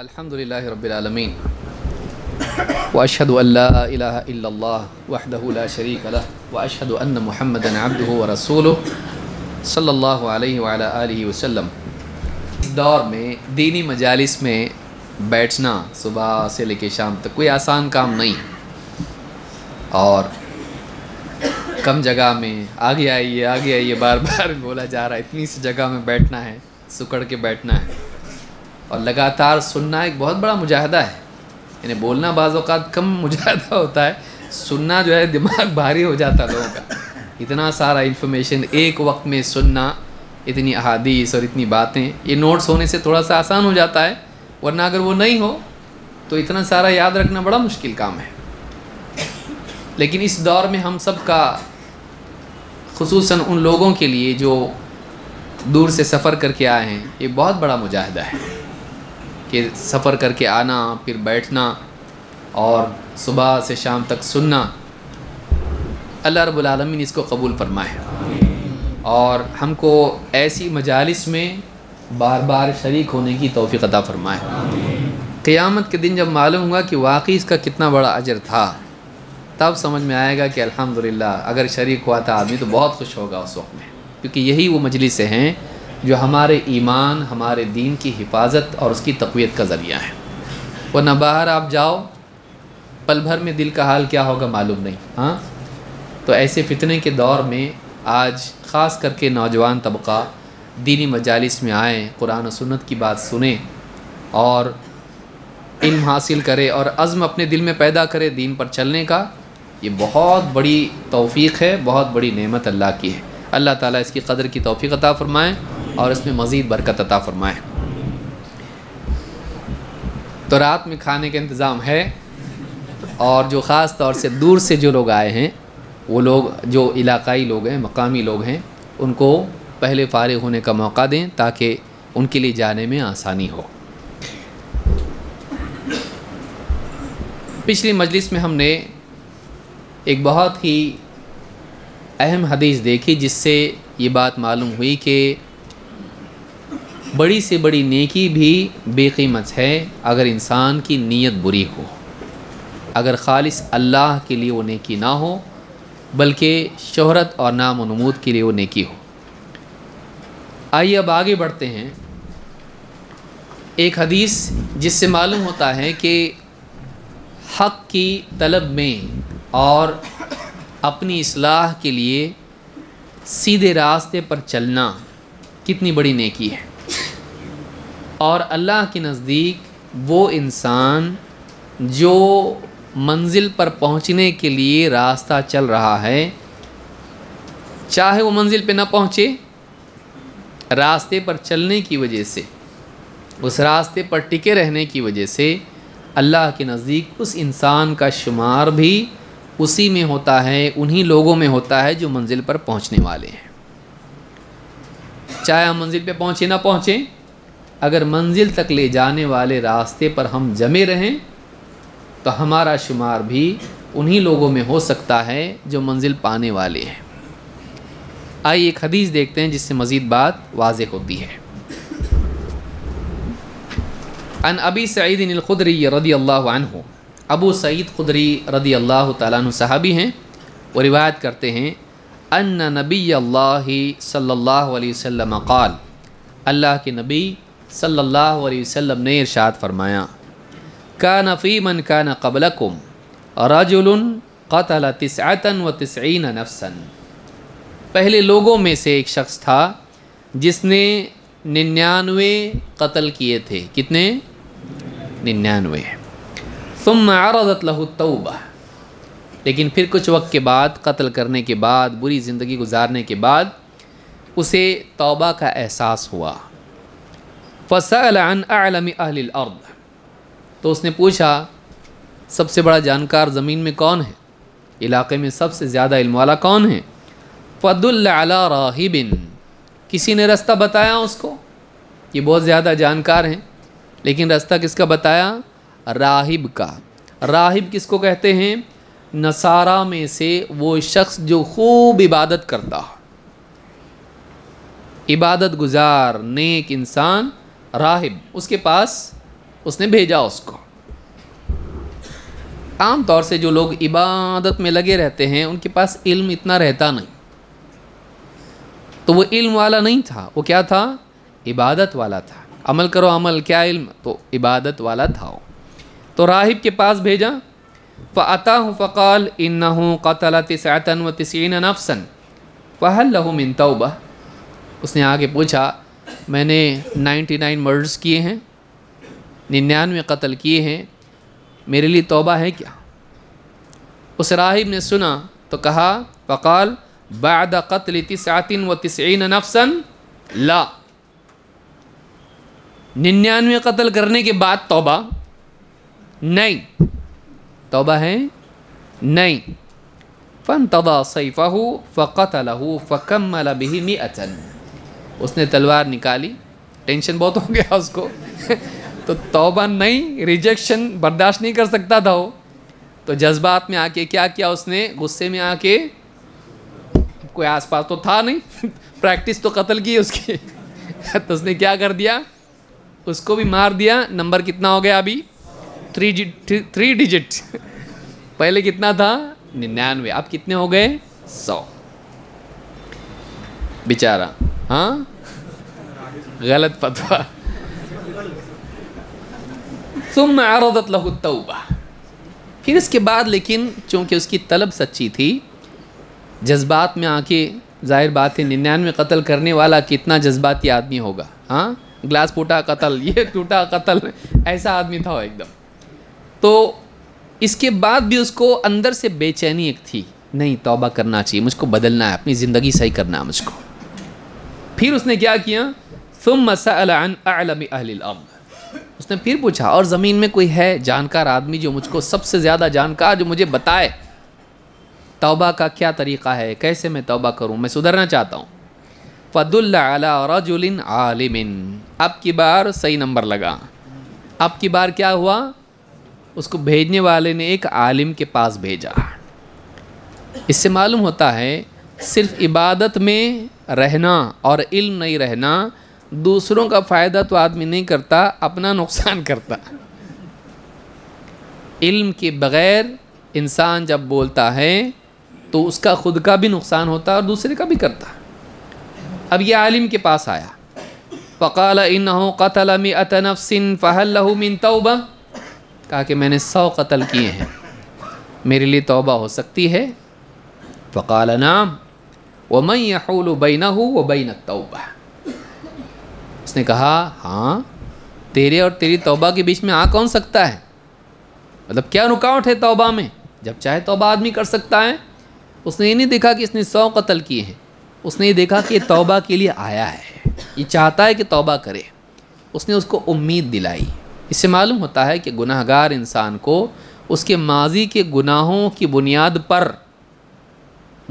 अल्हम्दुलिल्लाह रब्बिल आलमीन वअशहदु अल्ला इलाहा इल्लल्लाह वहदहु ला शरीक लह वअशहदु अन्न मुहम्मदन अब्दुहु व रसूलुहु सल्लल्लाहु अलैहि व अला आलिहि वसल्लम दौर में दीनी मजालिस में बैठना सुबह से लेकर शाम तक कोई आसान काम नहीं और कम जगह में आगे आइए आगे आइए बार बार बोला जा रहा है इतनी सी जगह में बैठना है सुकड़ के बैठना है और लगातार सुनना एक बहुत बड़ा मुजाहदा है यानी बोलना बाज़ात कम मुजाहदा होता है सुनना जो है दिमाग भारी हो जाता है लोगों का इतना सारा इन्फॉर्मेशन एक वक्त में सुनना इतनी अहादीस और इतनी बातें ये नोट्स होने से थोड़ा सा आसान हो जाता है वरना अगर वो नहीं हो तो इतना सारा याद रखना बड़ा मुश्किल काम है लेकिन इस दौर में हम सब का खसूस उन लोगों के लिए जो दूर से सफ़र करके आए हैं ये बहुत बड़ा मुजाहदा है कि सफ़र करके आना फिर बैठना और सुबह से शाम तक सुनना अल्लाह रबालमीन इसको कबूल फरमाए और हमको ऐसी मजालस में बार बार शरीक होने की तोफ़ी अदा फरमाए क़यामत के दिन जब मालूम हुआ कि वाकई इसका कितना बड़ा अजर था तब समझ में आएगा कि अल्हम्दुलिल्लाह अगर शरीक हुआ था आदमी तो बहुत खुश होगा उस वक्त में क्योंकि यही वो मजलिसें हैं जो हमारे ईमान हमारे दीन की हिफाजत और उसकी तकवीत का ज़रिया है वरना बाहर आप जाओ पल भर में दिल का हाल क्या होगा मालूम नहीं हाँ तो ऐसे फितने के दौर में आज ख़ास करके नौजवान तबका दीनी मजालस में आए कुरान और सुन्नत की बात सुने और इल्म हासिल करे और अज़म अपने दिल में पैदा करे दीन पर चलने का ये बहुत बड़ी तौफीक है बहुत बड़ी नेमत अल्लाह की है अल्लाह ताला इसकी कदर की तौफीक अता फ़रमाएँ और इसमें मज़ीद बरकत अता फ़रमाए तो रात में खाने का इंतज़ाम है और जो ख़ास तौर से दूर से जो लोग आए हैं वो लोग जो इलाकाई लोग हैं मकामी लोग हैं उनको पहले फ़ारग होने का मौका दें ताकि उनके लिए जाने में आसानी हो पिछली मजलिस में हमने एक बहुत ही अहम हदीस देखी जिससे ये बात मालूम हुई कि बड़ी से बड़ी नेकी भी बेकीमत है अगर इंसान की नीयत बुरी हो अगर खालिस अल्लाह के लिए वो नेकी ना हो बल्कि शहरत और नाम नमूद के लिए वो नेकी हो आइए अब आगे बढ़ते हैं एक हदीस जिससे मालूम होता है कि हक़ की तलब में और अपनी असलाह के लिए सीधे रास्ते पर चलना कितनी बड़ी नेकी है और अल्लाह के नज़दीक वो इंसान जो मंजिल पर पहुंचने के लिए रास्ता चल रहा है चाहे वो मंजिल पे ना पहुंचे रास्ते पर चलने की वजह से उस रास्ते पर टिके रहने की वजह से अल्लाह के नज़दीक उस इंसान का शुमार भी उसी में होता है उन्हीं लोगों में होता है जो मंजिल पर पहुंचने वाले हैं चाहे हम मंजिल पे पहुंचे ना पहुँचें अगर मंजिल तक ले जाने वाले रास्ते पर हम जमे रहें तो हमारा शुमार भी उन्हीं लोगों में हो सकता है जो मंजिल पाने वाले हैं आइए एक हदीस देखते हैं जिससे मज़ीद बात वाज होती है अन अबी सईद खुदरी रदी अल्लाह अबू सईद खुदरी रदी अल्लाह तु साहबी हैं वो रिवायत करते हैं अन नबी अल्लाह सल्लल्लाहु अलैहि वसल्लम क़ाल अल्लाह के नबी सल्लल्लाहु अलैहि वसल्लम ने इरशाद फरमाया का नफ़ी मन का न कुम रजुल कतल तसआतन व तसैन नफसन पहले लोगों में से एक शख्स था जिसने निन्यानवे कत्ल किए थे कितने निन्यानवे तुम आरदत लहुतबा लेकिन फिर कुछ वक्त के बाद कत्ल करने के बाद बुरी ज़िंदगी गुजारने के बाद उसे तौबा का एहसास हुआ फ़सल अन आलम अर्द तो उसने पूछा सबसे बड़ा जानकार ज़मीन में कौन है इलाके में सबसे ज़्यादा इल्म वाला कौन है फदुल्ल राहिबिन किसी ने रास्ता बताया उसको ये बहुत ज़्यादा जानकार हैं लेकिन रास्ता किसका बताया राहिब का राहिब किसको कहते हैं नसारा में से वो शख्स जो खूब इबादत करता इबादत गुजार नेक इंसान राहिब उसके पास उसने भेजा उसको आम तौर से जो लोग इबादत में लगे रहते हैं उनके पास इल्म इतना रहता नहीं तो वो इल्म वाला नहीं था वो क्या था इबादत वाला था अमल करो अमल क्या इल्म तो इबादत वाला था तो राहिब के पास भेजा फ़ाता हूँ फ़काल इन्ना हूँ कतला व तसिन नफसन फ़हल लहू मिन उसने आगे पूछा मैंने 99 मर्डर्स किए हैं निन्यानवे कत्ल किए हैं मेरे लिए तोबा है क्या उस राहिब ने सुना तो कहा वकाल बाद कत्ल तिसातिन व तस्न नफसन ला निन्यानवे कत्ल करने के बाद तोबा नहीं तोबा है नहीं फ़न तबा सैफ़ा फ़कत लहू फ़कम बिही मी अचन उसने तलवार निकाली टेंशन बहुत हो गया उसको तो तौबा नहीं रिजेक्शन बर्दाश्त नहीं कर सकता था वो तो जज्बात में आके क्या किया उसने गुस्से में आके कोई आसपास तो था नहीं प्रैक्टिस तो कत्ल की उसकी तो उसने क्या कर दिया उसको भी मार दिया नंबर कितना हो गया अभी थ्री थ्री डिजिट पहले कितना था निन्यानवे अब कितने हो गए सौ बेचारा हाँ गलत फतवा तुम आरदत लहू तौबा फिर इसके बाद लेकिन चूँकि उसकी तलब सच्ची थी जज्बात में आके जाहिर बात है निन्यानवे कत्ल करने वाला कितना जज्बाती आदमी होगा हाँ ग्लास फूटा कत्ल ये टूटा कत्ल ऐसा आदमी था एकदम तो इसके बाद भी उसको अंदर से बेचैनी एक थी नहीं तौबा करना चाहिए मुझको बदलना है अपनी ज़िंदगी सही करना है मुझको फिर उसने क्या किया सुम मसालान उसने फिर पूछा और ज़मीन में कोई है जानकार आदमी जो मुझको सबसे ज़्यादा जानकार जो मुझे बताए तोबा का क्या तरीक़ा है कैसे मैं तोबा करूँ मैं सुधरना चाहता हूँ फ़दुल्लाजुलिन आलिमिन अब की बार सही नंबर लगा अब की बार क्या हुआ उसको भेजने वाले ने एक आलिम के पास भेजा इससे मालूम होता है सिर्फ इबादत में रहना और इल्म नहीं रहना दूसरों का फ़ायदा तो आदमी नहीं करता अपना नुकसान करता इल्म के बग़ैर इंसान जब बोलता है तो उसका ख़ुद का भी नुकसान होता है और दूसरे का भी करता अब यह आलिम के पास आया फ़काल इन कतल में अतनफसिन फ़हल मिन तौबा कहा कि मैंने सौ कत्ल किए हैं मेरे लिए तौबा हो सकती है फ़काल नाम वमई यहूल बैना हो व बैन तौबा उसने कहा हाँ तेरे और तेरी तौबा के बीच में आ कौन सकता है मतलब क्या रुकावट है तौबा में जब चाहे तौबा आदमी कर सकता है उसने ये नहीं देखा कि इसने सौ कत्ल किए हैं उसने ये देखा कि तौबा के लिए आया है ये चाहता है कि तौबा करे उसने उसको उम्मीद दिलाई इससे मालूम होता है कि गुनाहगार इंसान को उसके माजी के गुनाहों की बुनियाद पर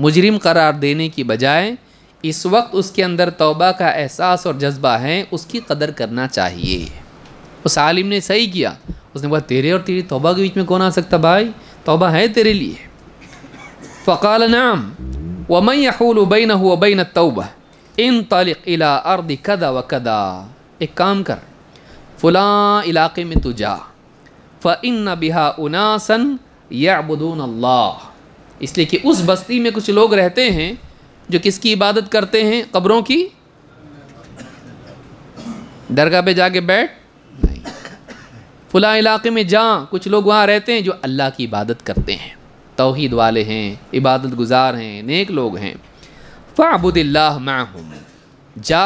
मुजरिम करार देने की बजाय इस वक्त उसके अंदर तौबा का एहसास और जज्बा है उसकी कदर करना चाहिए उस आलिम ने सही किया उसने बोला तेरे और तेरी तौबा के बीच में कौन आ सकता भाई तौबा है तेरे लिए फ़काल नाम वमई अखूलबैन वबैन तौबा इन तलिक इला अर्द कदा व कदा एक काम कर फ़लाँ इलाके में तो जा फ़ इन बिहा उनासन याबुदून अल्लाह इसलिए कि उस बस्ती में कुछ लोग रहते हैं जो किसकी इबादत करते हैं कब्रों की दरगाह पे जाके बैठ नहीं फला इलाके में जा कुछ लोग वहाँ रहते हैं जो अल्लाह की इबादत करते हैं तोहद वाले हैं इबादत गुजार हैं नेक लोग हैं फ़ाबुदिल्ला माहूम जा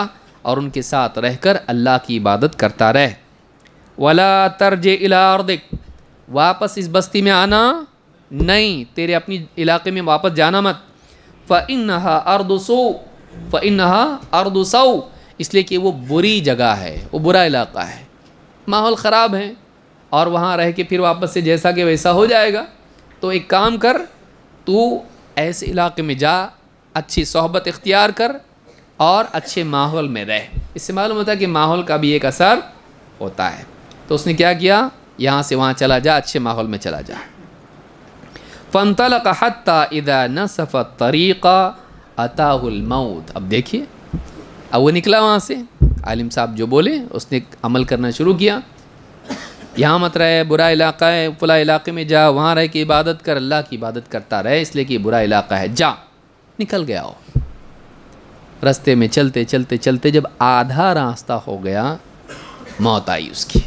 और उनके साथ रहकर अल्लाह की इबादत करता रह वला तर्ज इलादिक वापस इस बस्ती में आना नहीं तेरे अपनी इलाके में वापस जाना मत फ़िन नहा अर्दसो फ़िन नहा अर्दसो इसलिए कि वो बुरी जगह है वो बुरा इलाका है माहौल ख़राब है और वहाँ रह के फिर वापस से जैसा कि वैसा हो जाएगा तो एक काम कर तू ऐसे इलाके में जा अच्छी सहबत इख्तियार कर और अच्छे माहौल में रह इससे मालूम होता है कि माहौल का भी एक असर होता है तो उसने क्या किया यहाँ से वहाँ चला जा अच्छे माहौल में चला जा फंतल कहता इदा नसफ़ तरीक़ा अताहुलमऊद अब देखिए अब वो निकला वहाँ से आलिम साहब जो बोले उसने अमल करना शुरू किया यहाँ मत रहे बुरा इलाका है फुला इलाके में जा वहाँ रह के इबादत कर अल्लाह की इबादत करता रहे इसलिए कि बुरा इलाका है जा निकल गया हो रस्ते में चलते चलते चलते जब आधा रास्ता हो गया मौत आई उसकी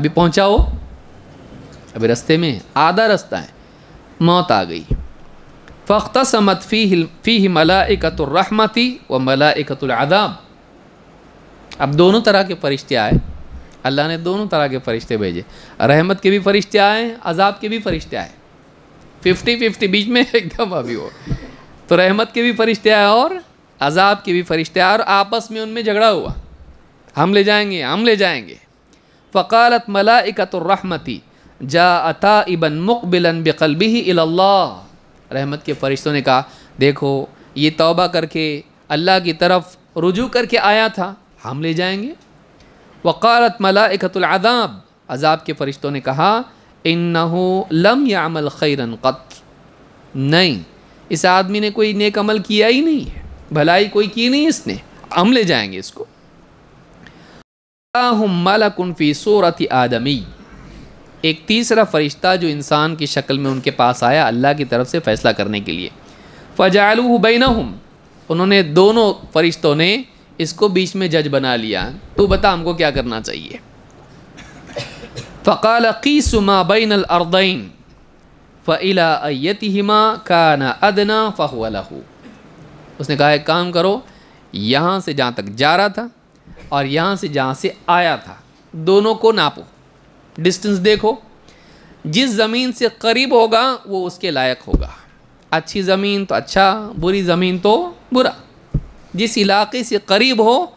अभी पहुँचा हो अभी रास्ते में आधा रास्ता है मौत आ गई फ़ख्त समत फ़ी फ़ी मलाकतरहमती व मलाकतुलदाब अब दोनों तरह के फरिश्ते आए अल्लाह ने दोनों तरह के फरिश्ते भेजे रहमत के भी फरिश्ते आए अजाब के भी फरिश्ते आए फिफ्टी फिफ्टी बीच में एकदम अभी हो तो रहमत के भी फरिश्ते आए और अजाब के भी फरिश्ते आए और आपस में उनमें झगड़ा हुआ हम ले जाएंगे हम ले जाएंगे फ़कालत मलाकतरहमती जा अता इबन मुकबिलन भी ही अल्लाह रहमत के फ़रिश्तों ने कहा देखो ये तोबा करके अल्लाह की तरफ रुजू करके आया था हम ले जाएंगे वक़ारत मलाकतुलदाब अजाब के फ़रिश्तों ने कहा इन लम यामल खैरन क़त नहीं इस आदमी ने कोई नेक अमल किया ही नहीं है भलाई कोई की नहीं इसने हम ले जाएंगे इसको मलकुन फ़ी सूरत आदमी एक तीसरा फरिश्ता जो इंसान की शक्ल में उनके पास आया अल्लाह की तरफ से फ़ैसला करने के लिए फ़जालू बैन उन्होंने दोनों फरिश्तों ने इसको बीच में जज बना लिया तो बता हमको क्या करना चाहिए फ़काल क़ीसुमा बैन अलरदैन फ़िला अयतिमा काना अदना फ़हू उसने कहा एक काम करो यहाँ से जहाँ तक जा रहा था और यहाँ से जहाँ से आया था दोनों को नापो डिस्टेंस देखो जिस ज़मीन से करीब होगा वो उसके लायक होगा अच्छी ज़मीन तो अच्छा बुरी ज़मीन तो बुरा जिस इलाके से करीब हो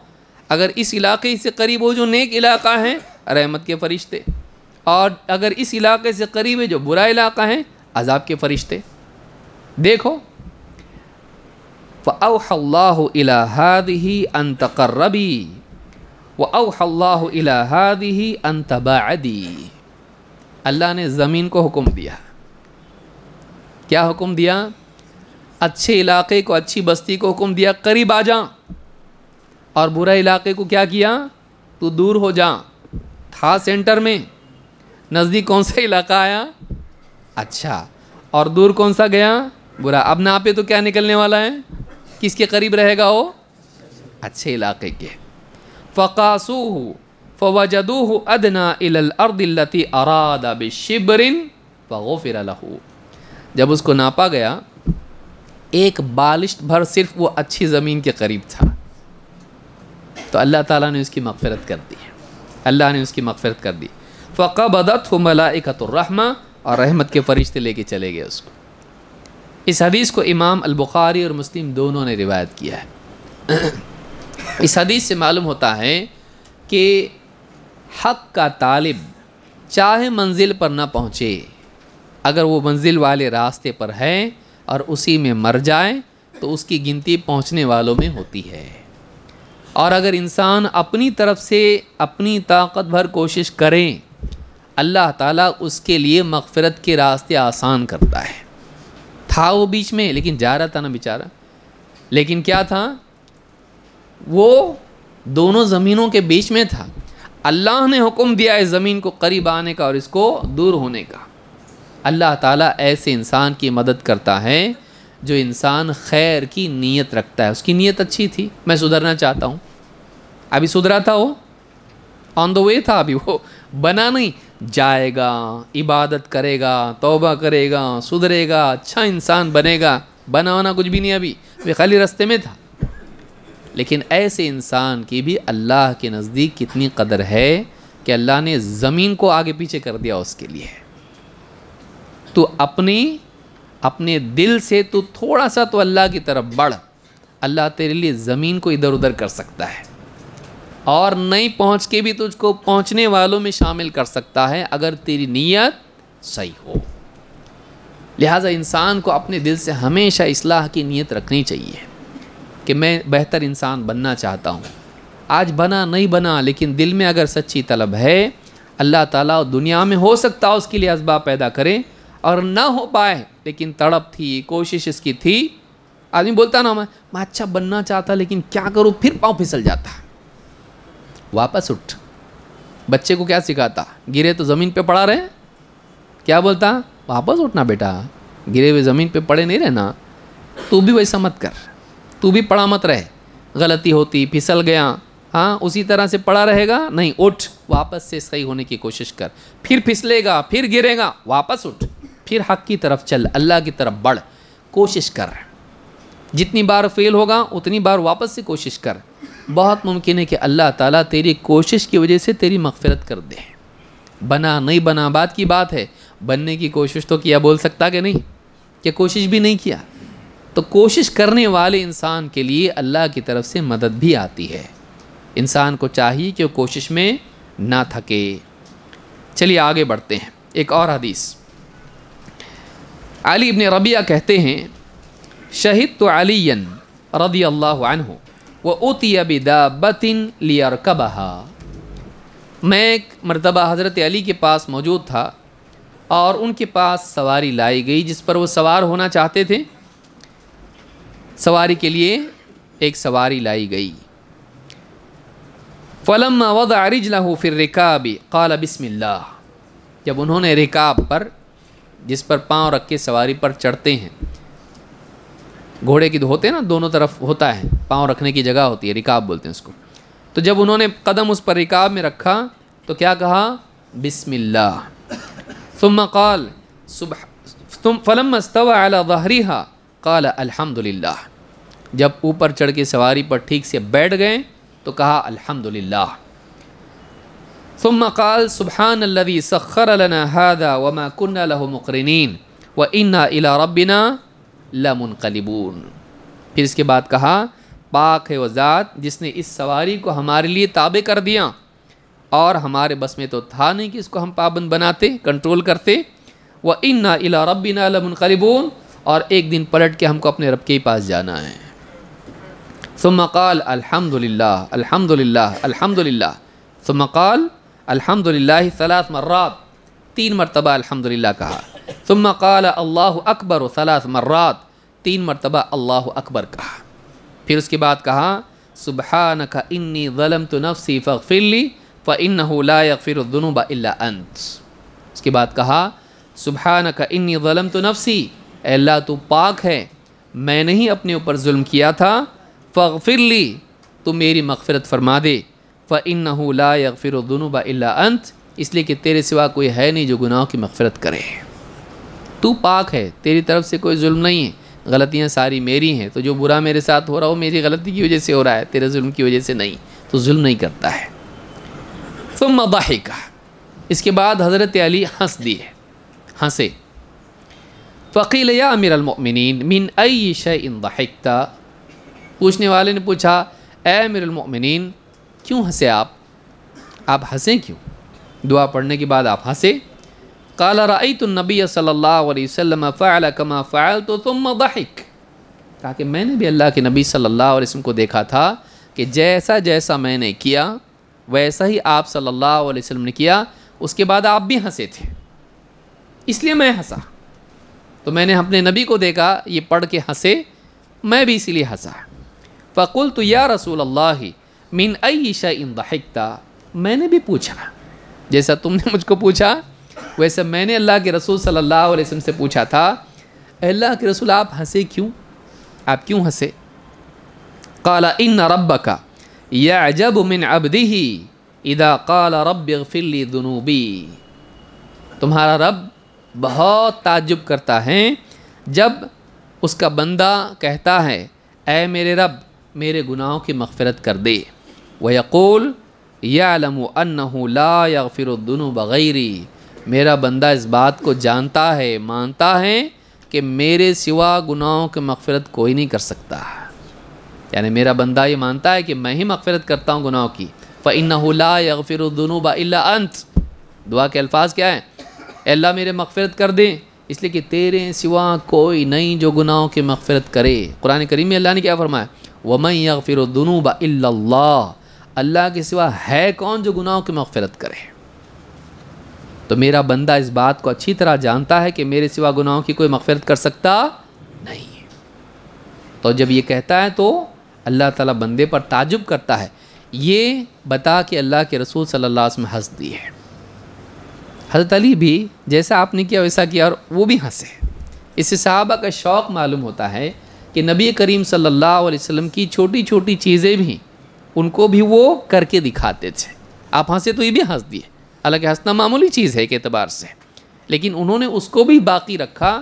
अगर इस इलाके से करीब हो जो नेक इलाका है रहमत के फरिश्ते और अगर इस इलाके से करीब है जो बुरा इलाका है अजाब के फरिश्ते देखो फ़ाह अला हाद ही व अल्लादी अल्लाह ने ज़मीन को हुक्म दिया क्या हुक्म दिया अच्छे इलाके को अच्छी बस्ती को हुक्म दिया करीब आ जा और बुरा इलाके को क्या किया तू दूर हो जा था सेंटर में नज़दीक कौन सा इलाका आया अच्छा और दूर कौन सा गया बुरा अब नापे तो क्या निकलने वाला है किसके करीब रहेगा वो अच्छे इलाके के फ़कासूह फ़वजदूह अदना इलर्दिल्लती अरादा बिशिबरिन फ़िर जब उसको नापा गया एक बालिश भर सिर्फ वो अच्छी ज़मीन के करीब था तो अल्लाह ताला ने उसकी मगफ़रत कर दी अल्लाह ने उसकी मगफ़रत कर दी फ़कबदत हो मलाकतुर्रहमा और रहमत के फ़रिश्ते लेके चले गए उसको इस हदीस को इमाम अलबुखारी और मुस्लिम दोनों ने रिवायत किया है इस हदीस से मालूम होता है कि हक का तालिब चाहे मंजिल पर ना पहुँचे अगर वो मंजिल वाले रास्ते पर है और उसी में मर जाए तो उसकी गिनती पहुँचने वालों में होती है और अगर इंसान अपनी तरफ से अपनी ताकत भर कोशिश करें अल्लाह ताला उसके लिए मगफ़रत के रास्ते आसान करता है था वो बीच में लेकिन जा रहा था ना बेचारा लेकिन क्या था वो दोनों ज़मीनों के बीच में था अल्लाह ने हुक्म दिया है ज़मीन को करीब आने का और इसको दूर होने का अल्लाह ताला ऐसे इंसान की मदद करता है जो इंसान खैर की नीयत रखता है उसकी नीयत अच्छी थी मैं सुधरना चाहता हूँ अभी सुधरा था वो ऑन द वे था अभी वो बना नहीं जाएगा इबादत करेगा तोबा करेगा सुधरेगा अच्छा इंसान बनेगा बना होना कुछ भी नहीं अभी वे खाली रास्ते में था लेकिन ऐसे इंसान की भी अल्लाह के नज़दीक कितनी कदर है कि अल्लाह ने ज़मीन को आगे पीछे कर दिया उसके लिए तो अपनी अपने दिल से तो थोड़ा सा तो अल्लाह की तरफ बढ़ अल्लाह तेरे लिए ज़मीन को इधर उधर कर सकता है और नहीं पहुंच के भी तुझको पहुंचने वालों में शामिल कर सकता है अगर तेरी नीयत सही हो लिहाजा इंसान को अपने दिल से हमेशा इसलाह की नीयत रखनी चाहिए कि मैं बेहतर इंसान बनना चाहता हूँ आज बना नहीं बना लेकिन दिल में अगर सच्ची तलब है अल्लाह ताला दुनिया में हो सकता है उसके लिए इसबाब पैदा करें और ना हो पाए लेकिन तड़प थी कोशिश इसकी थी आदमी बोलता ना मैं मैं अच्छा बनना चाहता लेकिन क्या करूँ फिर पाँव फिसल जाता वापस उठ बच्चे को क्या सिखाता गिरे तो ज़मीन पर पड़ा रहे क्या बोलता वापस उठना बेटा गिरे हुए ज़मीन पर पड़े नहीं रहना तू भी वैसा मत कर तू भी पड़ा मत रहे गलती होती फिसल गया हाँ उसी तरह से पड़ा रहेगा नहीं उठ वापस से सही होने की कोशिश कर फिर फिसलेगा फिर गिरेगा वापस उठ फिर हक की तरफ चल अल्लाह की तरफ बढ़ कोशिश कर जितनी बार फेल होगा उतनी बार वापस से कोशिश कर बहुत मुमकिन है कि अल्लाह ताला तेरी कोशिश की वजह से तेरी मगफरत कर दे बना नहीं बना बात की बात है बनने की कोशिश तो किया बोल सकता कि नहीं कि कोशिश भी नहीं किया तो कोशिश करने वाले इंसान के लिए अल्लाह की तरफ से मदद भी आती है इंसान को चाहिए कि वो कोशिश में ना थके चलिए आगे बढ़ते हैं एक और हदीस अली इब्ने रबिया कहते हैं शहीद तो अली रदी अल्लाह वह व उतियबिदा बतिन लियरकबहा मैं एक मरतबा हज़रत अली के पास मौजूद था और उनके पास सवारी लाई गई जिस पर वो सवार होना चाहते थे सवारी के लिए एक सवारी लाई गई फ़लम वद आरिज लहू फिर रिकाबी कल बिस्मिल्ला जब उन्होंने रिकाब पर जिस पर पाँव रख के सवारी पर चढ़ते हैं घोड़े की होते हैं ना दोनों तरफ होता है पाँव रखने की जगह होती है रिकाब बोलते हैं उसको तो जब उन्होंने कदम उस पर रिकाब में रखा तो क्या कहा बिस्मिल्ला सुबह फ़लम मस्तवा अला क़ाल अल्हम्दुलिल्लाह जब ऊपर चढ़ के सवारी पर ठीक से बैठ गए तो कहा अल्हम्दुलिल्लाह सुम क़ाल सुबहान लवी सखर लना वमा कन्ना लहु मुकरिन व इन्ना इला रबिना लमुनकलिबून फिर इसके बाद कहा पाक है वज़ात जिसने इस सवारी को हमारे लिए ताबे कर दिया और हमारे बस में तो था नहीं कि इसको हम पाबंद बनाते कंट्रोल करते व इन्ना इला रबिना लमुनकलिबून और एक दिन पलट के हमको अपने रब के ही पास जाना है सुमकाल अल्हम्दुलिल्लाह अल्हम्दुलिल्लाह अल्हम्दुलिल्लाह सुमकाल अल्हम्दुलिल्लाह सलास मर्रात तीन मरतबा अल्हम्दुलिल्लाह कहा सुमकाल अल्लाह अकबर सलास मर्रात तीन मरतबा अल्लाह अकबर कहा फिर उसके बाद कहा सुबहान का इन्नी ज़लम तो नफसी फ़िली फ़ इन फिर जुनूबा अंत उसके बाद कहा सुबहान का इन्नी ज़लम तो नफसी अल्लाह तो पाक है मैंने ही अपने ऊपर जुल्म किया था फ़िर ली तो मेरी मगफ़रत फरमा दे फ़िन ला यकफ़िर जुनूब अंत इसलिए कि तेरे सिवा कोई है नहीं जो गुनाहों की मगफ़रत करे तू पाक है तेरी तरफ से कोई जुल्म नहीं है गलतियाँ सारी मेरी हैं तो जो बुरा मेरे साथ हो रहा हो मेरी गलती की वजह से हो रहा है तेरे जुल्म की वजह से नहीं तो जुल्म नहीं करता है फ़ुम मबाहिका इसके बाद हज़रत अली हंस दिए हंसे फ़कील या अमीर अलमिन मिन अई शैनता पूछने वाले ने पूछा ए अमीर अलमिन क्यों हंसे आप आप हंसें क्यों दुआ पढ़ने के बाद आप हंसे काला रई तो नबी सल्ला फ़ैल कमा फ़ैल तो तुम दाहिक ताकि मैंने भी अल्लाह के नबी सल्ला वसम को देखा था कि जैसा जैसा मैंने किया वैसा ही आप सल्ला वसम ने किया उसके बाद आप भी हंसे थे इसलिए मैं हंसा तो मैंने अपने नबी को देखा ये पढ़ के हंसे मैं भी इसीलिए हंसा फ़कुल तो या रसूल अल्लाह मीन अयशा इन दहिकता मैंने भी पूछा जैसा तुमने मुझको पूछा वैसे मैंने अल्लाह के रसूल सल्लल्लाहु अलैहि वसल्लम से पूछा था अल्लाह के रसूल आप हंसे क्यों आप क्यों हंसे काला इन रब का या अजब मिन अबदी ही इदा काला रब दुनूबी तुम्हारा रब बहुत ताजुब करता है जब उसका बंदा कहता है ऐ मेरे रब मेरे गुनाहों की मगफ़रत कर दे वह यक़ूल यालम ला या फिर बग़ैरी मेरा बंदा इस बात को जानता है मानता है कि मेरे सिवा गुनाहों की मगफ़रत कोई नहीं कर सकता यानी मेरा बंदा ये मानता है कि मैं ही मगफ़रत करता हूँ गुनाहों की फ़िन ला या फिर अंत दुआ के अल्फाज क्या हैं अल्लाह मेरे मगफरत कर दें इसलिए कि तेरे सिवा कोई नहीं जो गुनाहों की मगफरत करे कुरान करीम में अल्लाह ने क्या फरमाया वमई या फिर दुनूबा अल्लाह के सिवा है कौन जो गुनाहों की मगफरत करे तो मेरा बंदा इस बात को अच्छी तरह जानता है कि मेरे सिवा गुनाहों की कोई मगफरत कर सकता नहीं तो जब ये कहता है तो अल्लाह ताला बंदे पर ताजुब करता है ये बता कि अल्लाह के रसूल सल्लास में वसल्लम हंस दी है हजरत अली भी जैसा आपने किया वैसा किया और वो भी हंसे इससे सहाबा का शौक़ मालूम होता है कि नबी करीम सल्लल्लाहु अलैहि वसल्लम की छोटी छोटी चीज़ें भी उनको भी वो करके दिखाते थे आप हंसे तो ये भी हंस दिए हालांकि हंसना मामूली चीज़ है एक एतबार से लेकिन उन्होंने उसको भी बाकी रखा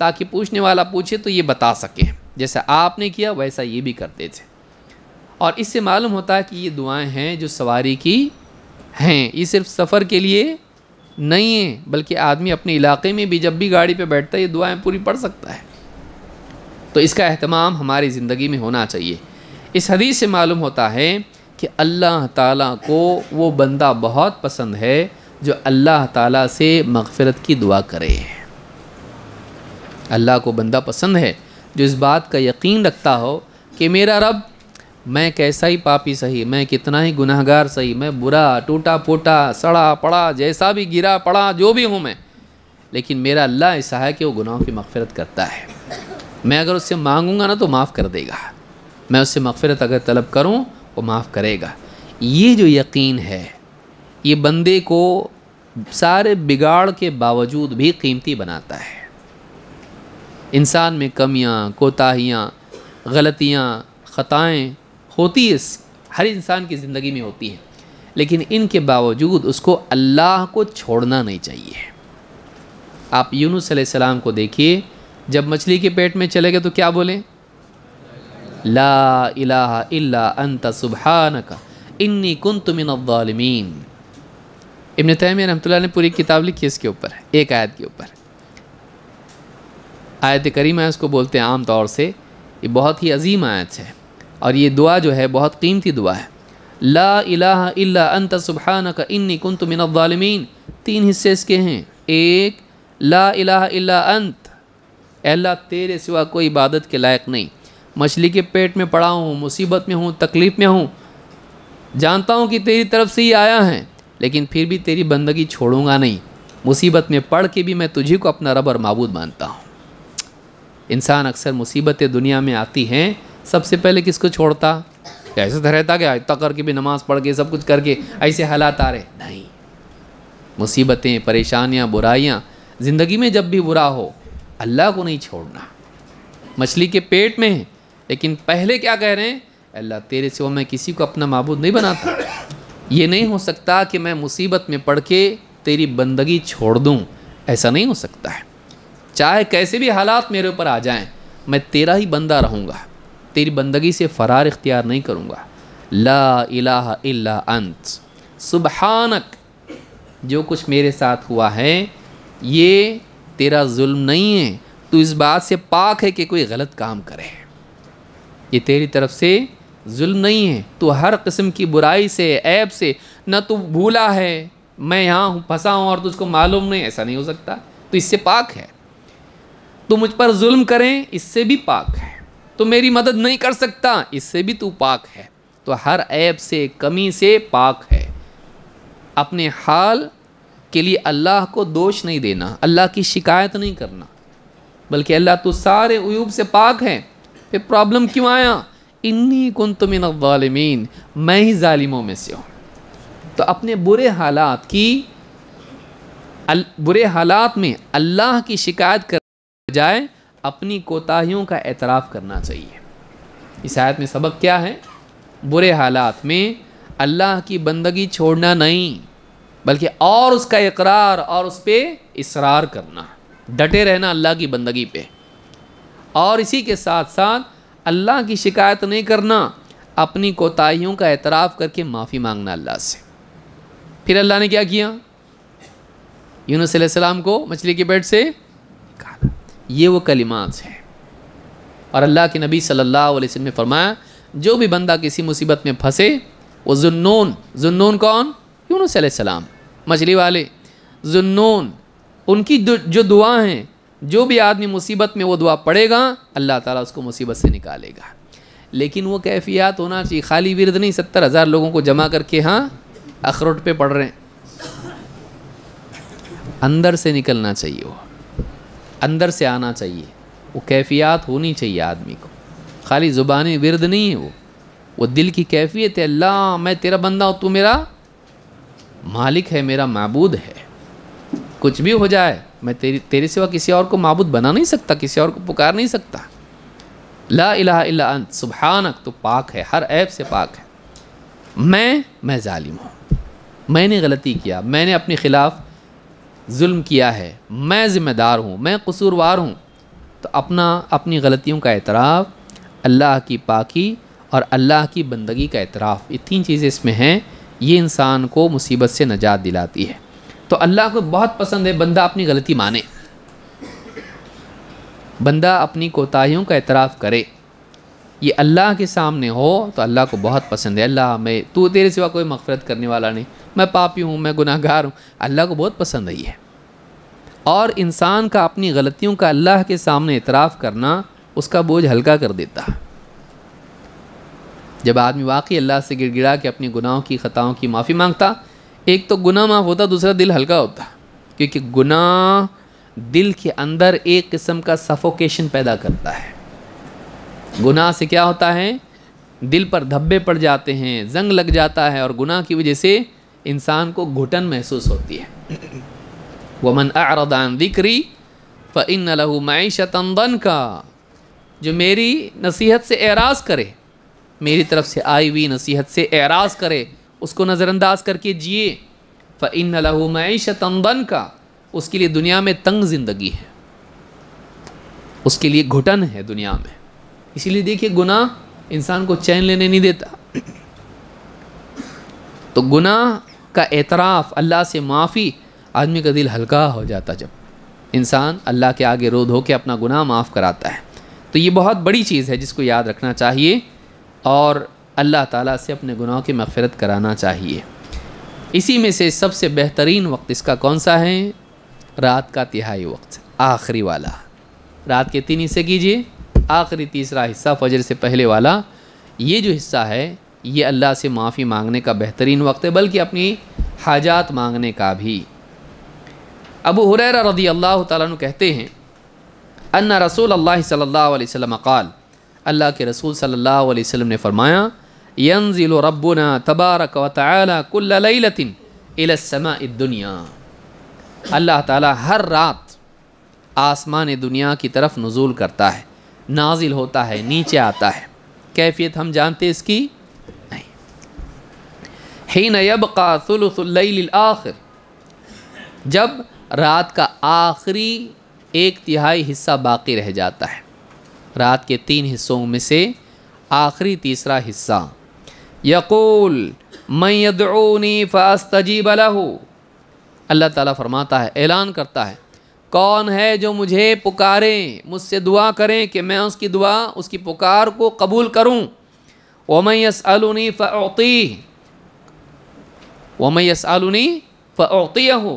ताकि पूछने वाला पूछे तो ये बता सके जैसा आपने किया वैसा ये भी करते थे और इससे मालूम होता है कि ये दुआएं हैं जो सवारी की हैं ये सिर्फ सफ़र के लिए नहीं है बल्कि आदमी अपने इलाके में भी जब भी गाड़ी पर बैठता है ये दुआएँ पूरी पढ़ सकता है तो इसका अहतमाम हमारी ज़िंदगी में होना चाहिए इस हदीस से मालूम होता है कि अल्लाह ताला को वो बंदा बहुत पसंद है जो अल्लाह ताला से मगफ़रत की दुआ करे अल्लाह को बंदा पसंद है जो इस बात का यकीन रखता हो कि मेरा रब मैं कैसा ही पापी सही मैं कितना ही गुनाहगार सही मैं बुरा टूटा फूटा सड़ा पड़ा जैसा भी गिरा पड़ा जो भी हूँ मैं लेकिन मेरा अल्लाह ऐसा है कि वो गुनाहों की मगफरत करता है मैं अगर उससे मांगूंगा ना तो माफ़ कर देगा मैं उससे मगफरत अगर तलब करूँ वो माफ़ करेगा ये जो यकीन है ये बंदे को सारे बिगाड़ के बावजूद भी कीमती बनाता है इंसान में कमियाँ कोताहियाँ गलतियाँ ख़ताएँ होती है हर इंसान की ज़िंदगी में होती है लेकिन इनके बावजूद उसको अल्लाह को छोड़ना नहीं चाहिए आप यूनुस सलाम को देखिए जब मछली के पेट में चले गए तो क्या बोले ला इलाहा इल्ला अंत सुबहानका इन्नी कुन तुमिनवालमीन इबन तैमिया रहमतुल्लाह ने पूरी किताब लिखी इसके ऊपर एक आयत के ऊपर आयत करीमा इसको बोलते हैं आम तौर से ये बहुत ही अजीम आयत है और ये दुआ जो है बहुत कीमती दुआ है ला इलाह इल्ला अंत सुबहान का इन्नी कन तो मिनवालमीन तीन हिस्से इसके हैं एक ला इलाह इल्ला अंत अल्लाह तेरे सिवा कोई इबादत के लायक नहीं मछली के पेट में पड़ा हूँ मुसीबत में हूँ तकलीफ़ में हूँ जानता हूँ कि तेरी तरफ से ही आया है लेकिन फिर भी तेरी बंदगी छोड़ूंगा नहीं मुसीबत में पढ़ के भी मैं तुझी को अपना रब और मबूद मानता हूँ इंसान अक्सर मुसीबतें दुनिया में आती हैं सबसे पहले किसको छोड़ता ऐसे तो रहता क्या इतना करके भी नमाज़ पढ़ के सब कुछ करके ऐसे हालात आ रहे नहीं मुसीबतें परेशानियाँ बुराइयाँ ज़िंदगी में जब भी बुरा हो अल्लाह को नहीं छोड़ना मछली के पेट में है लेकिन पहले क्या कह रहे हैं अल्लाह तेरे सिवा मैं किसी को अपना मबूद नहीं बनाता ये नहीं हो सकता कि मैं मुसीबत में पढ़ के तेरी बंदगी छोड़ दूँ ऐसा नहीं हो सकता है चाहे कैसे भी हालात मेरे ऊपर आ जाएं मैं तेरा ही बंदा रहूँगा तेरी बंदगी से फ़रार इख्तियार नहीं करूँगा ला इला अंत सुबहानक जो कुछ मेरे साथ हुआ है ये तेरा जुल्म नहीं है तो इस बात से पाक है कि कोई गलत काम करे ये तेरी तरफ से जुल्म नहीं है तो हर किस्म की बुराई से ऐब से न तो भूला है मैं यहाँ हूँ फंसा हूँ और तुझको मालूम नहीं ऐसा नहीं हो सकता तो इससे पाक है तो मुझ पर जुल्म करें इससे भी पाक है तो मेरी मदद नहीं कर सकता इससे भी तू पाक है तो हर ऐब से कमी से पाक है अपने हाल के लिए अल्लाह को दोष नहीं देना अल्लाह की शिकायत नहीं करना बल्कि अल्लाह तो सारे अयूब से पाक है फिर प्रॉब्लम क्यों आया इन्नी कन तुमिन मैं ही ालिमों में से हूँ तो अपने बुरे हालात की बुरे हालात में अल्लाह की शिकायत कर जाए अपनी कोताहियों का एतराफ़ करना चाहिए इस आयत में सबक क्या है बुरे हालात में अल्लाह की बंदगी छोड़ना नहीं बल्कि और उसका इकरार और उस पर इसरार करना डटे रहना अल्लाह की बंदगी पे और इसी के साथ साथ अल्लाह की शिकायत नहीं करना अपनी कोताहियों का एतराफ़ करके माफ़ी मांगना अल्लाह से फिर अल्लाह ने क्या किया यूनुस को मछली के पेट से निकाला ये वो कलिमात हैं और अल्लाह के नबी सल्लल्लाहु अलैहि वसल्लम ने फरमाया जो भी बंदा किसी मुसीबत में फंसे वो जुन्नून जुन्नून कौन यूनुस सलाम मछली वाले जुन्नून उनकी जो दुआ हैं जो भी आदमी मुसीबत में वो दुआ पड़ेगा अल्लाह ताला उसको मुसीबत से निकालेगा लेकिन वो कैफियत होना चाहिए खाली विरद नहीं सत्तर हज़ार लोगों को जमा करके हाँ अखरोट पे पढ़ रहे हैं अंदर से निकलना चाहिए वो अंदर से आना चाहिए वो कैफियत होनी चाहिए आदमी को खाली ज़ुबानी विरद नहीं है वो वो दिल की कैफियत है अल्लाह मैं तेरा बंदा हूँ तू मेरा मालिक है मेरा मबूद है कुछ भी हो जाए मैं तेरी तेरे सिवा किसी और को मबूद बना नहीं सकता किसी और को पुकार नहीं सकता ला इला इला सुबहानक तो पाक है हर ऐप से पाक है मैं मैं ालिम हूँ मैंने गलती किया मैंने अपने ख़िलाफ़ जुल्म किया है मैं ज़िम्मेदार हूँ मैं कसूरवार हूँ तो अपना अपनी गलतियों का एतराफ़ अल्लाह की पाकि और अल्लाह की बंदगी का एतराफ़ ये तीन चीज़ें इसमें हैं ये इंसान को मुसीबत से नजात दिलाती है तो अल्लाह को बहुत पसंद है बंदा अपनी गलती माने बंदा अपनी कोताहियों का एतराफ़ करे ये अल्लाह के सामने हो तो अल्लाह को बहुत पसंद है अल्लाह में तू तेरे सिवा कोई मफ़रत करने वाला नहीं मैं पापी हूँ मैं गुनाहगार हूँ अल्लाह को बहुत पसंद आई है और इंसान का अपनी गलतियों का अल्लाह के सामने इतराफ़ करना उसका बोझ हल्का कर देता है जब आदमी वाकई अल्लाह से गिड़गिड़ा के अपने गुनाहों की ख़ताओं की माफ़ी मांगता एक तो गुनाह माफ़ होता दूसरा दिल हल्का होता क्योंकि गुनाह दिल के अंदर एक किस्म का सफोकेशन पैदा करता है गुनाह से क्या होता है दिल पर धब्बे पड़ जाते हैं जंग लग जाता है और गुनाह की वजह से इंसान को घुटन महसूस होती है वमन आरदान दिक्री फ़ इन लहू मैशतन का जो मेरी नसीहत से एराज़ करे मेरी तरफ से आई हुई नसीहत से एराज़ करे उसको नज़रअंदाज करके जिए व इन लहू मैशतन का उसके लिए दुनिया में तंग ज़िंदगी है उसके लिए घुटन है दुनिया में इसीलिए देखिए गुनाह इंसान को चैन लेने नहीं देता तो गुनाह का एतराफ़ अल्लाह से माफ़ी आदमी का दिल हल्का हो जाता जब इंसान अल्लाह के आगे रो धो के अपना गुनाह माफ़ कराता है तो ये बहुत बड़ी चीज़ है जिसको याद रखना चाहिए और अल्लाह ताला से अपने गुनाहों की मफ़रत कराना चाहिए इसी में से सबसे बेहतरीन वक्त इसका कौन सा है रात का तिहाई वक्त आखिरी वाला रात के तीन हिस्से कीजिए आखिरी तीसरा हिस्सा फजर से पहले वाला ये जो हिस्सा है ये अल्लाह से माफ़ी मांगने का बेहतरीन वक्त है बल्कि अपनी हाजात मांगने का भी अबू हुरैरा रदी अल्लाह तु कहते हैं अन्ना रसूल अल्लाह सल्लल्लाहु अलैहि वसल्लम क़ाल अल्लाह के रसूल सल्लल्लाहु अलैहि वसल्लम ने फरमाया यंजिल रब्बुना तबारक व तआला लैलतिन इला दुनिया अल्लाह ताला हर रात आसमान दुनिया की तरफ नज़ुल करता है नाजिल होता है नीचे आता है कैफियत हम जानते इसकी ही नयब का आखिर जब रात का आखिरी एक तिहाई हिस्सा बाकी रह जाता है रात के तीन हिस्सों में से आखिरी तीसरा हिस्सा यकूल मैं यदनी बला हो अल्लाह ताला फरमाता है ऐलान करता है कौन है जो मुझे पुकारे मुझसे दुआ करें कि मैं उसकी दुआ उसकी पुकार को कबूल करूँ वमयस अलनी फ़ी वमय आलूनी फ़ौतिया हो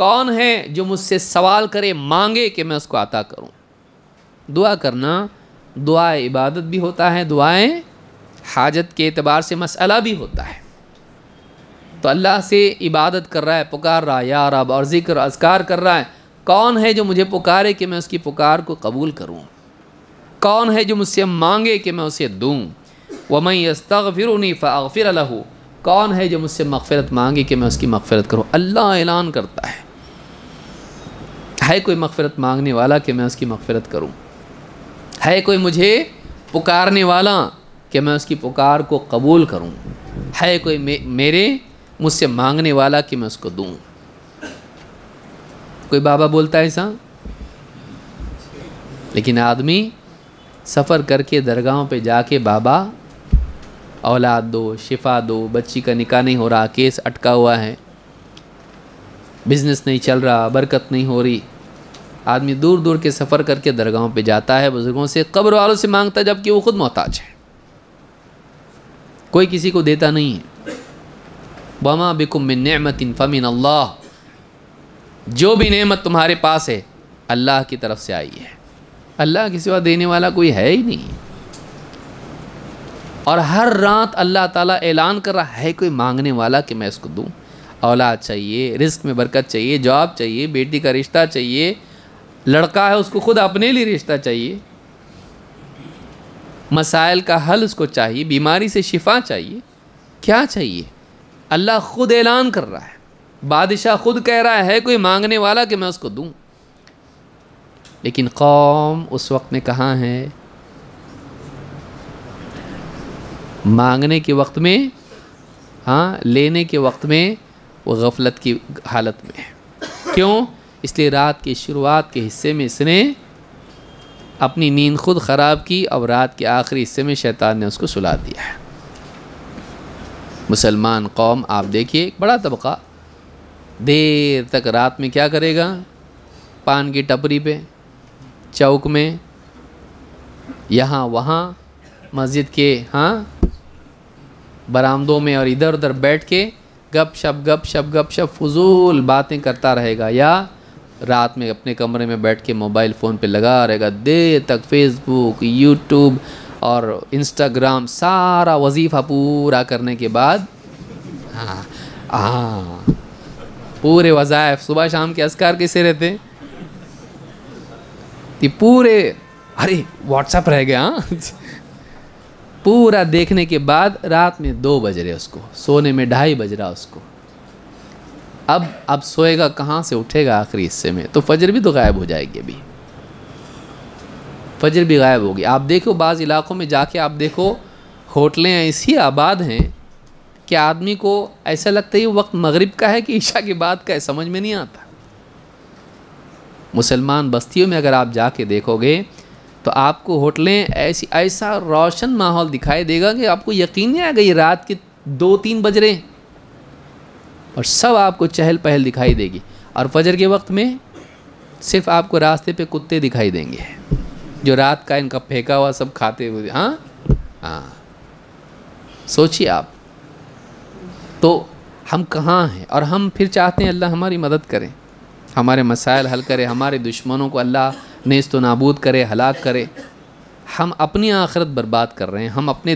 कौन है जो मुझसे सवाल करे मांगे कि मैं उसको अता करूँ दुआ करना दुआ इबादत भी होता है दुआएँ हाजत के अतबार से मसला भी होता है तो अल्लाह से इबादत कर रहा है पुकार रहा है या रब और ज़िक्र अजकार कर रहा है कौन है जो मुझे पुकारे कि मैं उसकी पुकार को कबूल करूँ कौन है जो मुझसे मांगे कि मैं उसे दूँ वमई अस्तफ़िर फ़िर लहू कौन है जो मुझसे मगफरत मांगे कि मैं उसकी मगफरत करूँ अल्लाह ऐलान करता है है कोई मगफरत मांगने वाला कि मैं उसकी मगफरत करूँ है कोई मुझे पुकारने वाला कि मैं उसकी पुकार को कबूल करूँ है कोई मे, मेरे मुझसे मांगने वाला कि मैं उसको दूँ कोई बाबा बोलता है ऐसा लेकिन आदमी सफ़र करके दरगाहों पे जाके बाबा औलाद दो शिफा दो बच्ची का निकाह नहीं हो रहा केस अटका हुआ है बिज़नेस नहीं चल रहा बरकत नहीं हो रही आदमी दूर दूर के सफ़र करके दरगाहों पे जाता है बुज़ुर्गों से कब्र वालों से मांगता है जबकि वो ख़ुद मोहताज है कोई किसी को देता नहीं है बमा बिकुम नमत फ़मिन अल्लाह जो भी नेमत तुम्हारे पास है अल्लाह की तरफ से आई है अल्लाह के सिवा देने वाला कोई है ही नहीं और हर रात अल्लाह ताला ऐलान कर रहा है कोई मांगने वाला कि मैं इसको दूँ औलाद चाहिए रिस्क में बरकत चाहिए जॉब चाहिए बेटी का रिश्ता चाहिए लड़का है उसको खुद अपने लिए रिश्ता चाहिए मसाइल का हल उसको चाहिए बीमारी से शिफा चाहिए क्या चाहिए अल्लाह खुद ऐलान कर रहा है बादशाह खुद कह रहा है कोई मांगने वाला कि मैं उसको दूँ लेकिन कौम उस वक्त में कहाँ है मांगने के वक्त में हाँ लेने के वक्त में वो गफलत की हालत में है क्यों इसलिए रात की शुरुआत के हिस्से में इसने अपनी नींद खुद ख़राब की और रात के आखिरी हिस्से में शैतान ने उसको सुला दिया है मुसलमान कौम आप देखिए एक बड़ा तबका देर तक रात में क्या करेगा पान की टपरी पे चौक में यहाँ वहाँ मस्जिद के हाँ बरामदों में और इधर उधर बैठ के गप शप गप शप गप शप फजूल बातें करता रहेगा या रात में अपने कमरे में बैठ के मोबाइल फ़ोन पे लगा रहेगा देर तक फेसबुक यूट्यूब और इंस्टाग्राम सारा वजीफ़ा पूरा करने के बाद हाँ हाँ पूरे वज़ायफ सुबह शाम के असकार कैसे रहते पूरे अरे व्हाट्सअप रह गया हाँ पूरा देखने के बाद रात में दो बज रहे उसको सोने में ढाई बज रहा उसको अब अब सोएगा कहाँ से उठेगा आखिरी हिस्से में तो फजर भी तो गायब हो जाएगी अभी फजर भी गायब होगी आप देखो बाज़ इलाक़ों में जाके आप देखो होटलें ऐसी आबाद हैं कि आदमी को ऐसा लगता है वक्त मगरिब का है कि ईशा के बाद का है समझ में नहीं आता मुसलमान बस्तियों में अगर आप जाके देखोगे तो आपको होटलें ऐसी ऐसा रोशन माहौल दिखाई देगा कि आपको यकीन नहीं आ गई रात के दो तीन बज रहे और सब आपको चहल पहल दिखाई देगी और फजर के वक्त में सिर्फ आपको रास्ते पे कुत्ते दिखाई देंगे जो रात का इनका फेंका हुआ सब खाते हुए हाँ हाँ सोचिए आप तो हम कहाँ हैं और हम फिर चाहते हैं अल्लाह हमारी मदद करें हमारे मसाइल हल करें हमारे दुश्मनों को अल्लाह नेस्त तो व नाबूद करे हलाक करे हम अपनी आखिरत बर्बाद कर रहे हैं हम अपने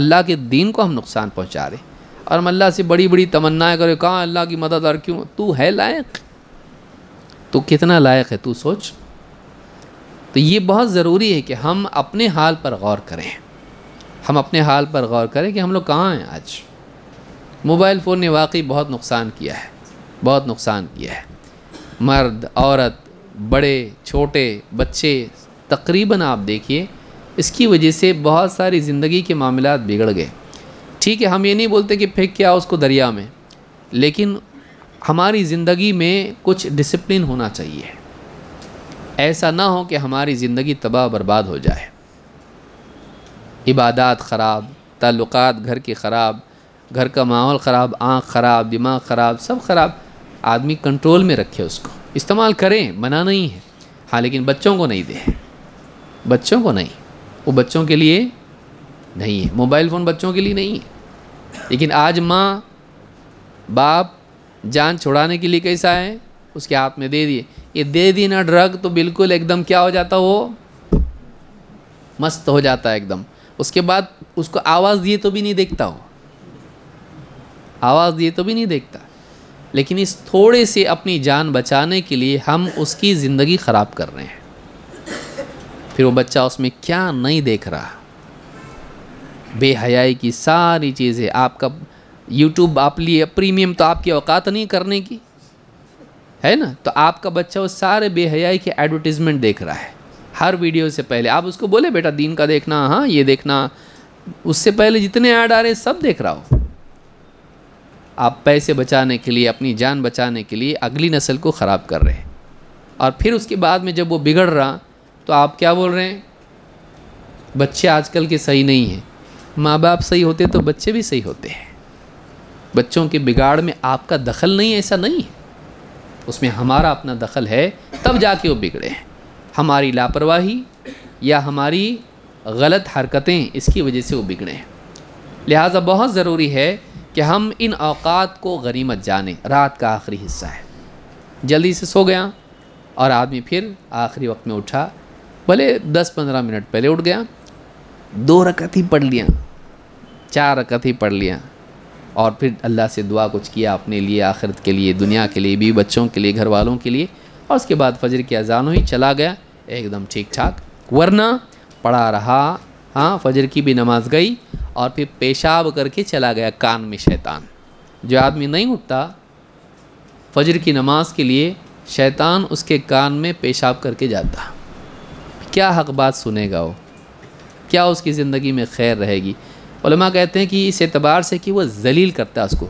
अल्लाह के दीन को हम नुकसान पहुँचा रहे हैं और हम अल्लाह से बड़ी बड़ी तमन्नाएँ करें कहाँ अल्लाह की मदद और क्यों तू है लायक तो कितना लायक है तू सोच तो ये बहुत ज़रूरी है कि हम अपने हाल पर गौर करें हम अपने हाल पर गौर करें कि हम लोग कहाँ हैं आज मोबाइल फ़ोन ने वाकई बहुत नुकसान किया है बहुत नुकसान किया है मर्द औरत बड़े छोटे बच्चे तकरीबन आप देखिए इसकी वजह से बहुत सारी ज़िंदगी के मामला बिगड़ गए ठीक है हम ये नहीं बोलते कि फेंक क्या उसको दरिया में लेकिन हमारी ज़िंदगी में कुछ डिसिप्लिन होना चाहिए ऐसा ना हो कि हमारी ज़िंदगी तबाह बर्बाद हो जाए इबादत ख़राब ताल्लुक़ घर के ख़राब घर का माहौल ख़राब आँख ख़राब दिमाग ख़राब सब ख़राब आदमी कंट्रोल में रखे उसको इस्तेमाल करें मना नहीं है हाँ लेकिन बच्चों को नहीं दें बच्चों को नहीं वो बच्चों के लिए नहीं है मोबाइल फ़ोन बच्चों के लिए नहीं है लेकिन आज माँ बाप जान छुड़ाने के लिए कैसा है उसके हाथ में दे दिए ये दे दी ना ड्रग तो बिल्कुल एकदम क्या हो जाता वो मस्त हो जाता है एकदम उसके बाद उसको आवाज़ दिए तो भी नहीं देखता हो आवाज़ दिए तो भी नहीं देखता लेकिन इस थोड़े से अपनी जान बचाने के लिए हम उसकी ज़िंदगी ख़राब कर रहे हैं फिर वो बच्चा उसमें क्या नहीं देख रहा बेहयाई की सारी चीज़ें आपका यूट्यूब आप लिए प्रीमियम तो आपकी औकात नहीं करने की है ना तो आपका बच्चा वो सारे बेहयाई के एडवर्टीज़मेंट देख रहा है हर वीडियो से पहले आप उसको बोले बेटा दीन का देखना हाँ ये देखना उससे पहले जितने ऐड आ रहे हैं सब देख रहा हो आप पैसे बचाने के लिए अपनी जान बचाने के लिए अगली नस्ल को ख़राब कर रहे हैं और फिर उसके बाद में जब वो बिगड़ रहा तो आप क्या बोल रहे हैं बच्चे आजकल के सही नहीं हैं माँ बाप सही होते तो बच्चे भी सही होते हैं बच्चों के बिगाड़ में आपका दखल नहीं ऐसा नहीं है उसमें हमारा अपना दखल है तब जाके वो बिगड़े हैं हमारी लापरवाही या हमारी गलत हरकतें इसकी वजह से वो बिगड़े हैं लिहाजा बहुत ज़रूरी है कि हम इन अवकात को गरीमत जाने रात का आखिरी हिस्सा है जल्दी से सो गया और आदमी फिर आखिरी वक्त में उठा भले दस पंद्रह मिनट पहले उठ गया दो रकत ही पढ़ लिया चार रकत ही पढ़ लिया और फिर अल्लाह से दुआ कुछ किया अपने लिए आखिरत के लिए दुनिया के लिए भी बच्चों के लिए घर वालों के लिए और उसके बाद फजर की अजान हुई चला गया एकदम ठीक ठाक वरना पढ़ा रहा हाँ फजर की भी नमाज गई और फिर पेशाब करके चला गया कान में शैतान जो आदमी नहीं उठता फजर की नमाज के लिए शैतान उसके कान में पेशाब करके जाता क्या हक बात सुनेगा वो क्या उसकी ज़िंदगी में खैर रहेगी उलमा कहते हैं कि इस एतबार से कि वह जलील करता है उसको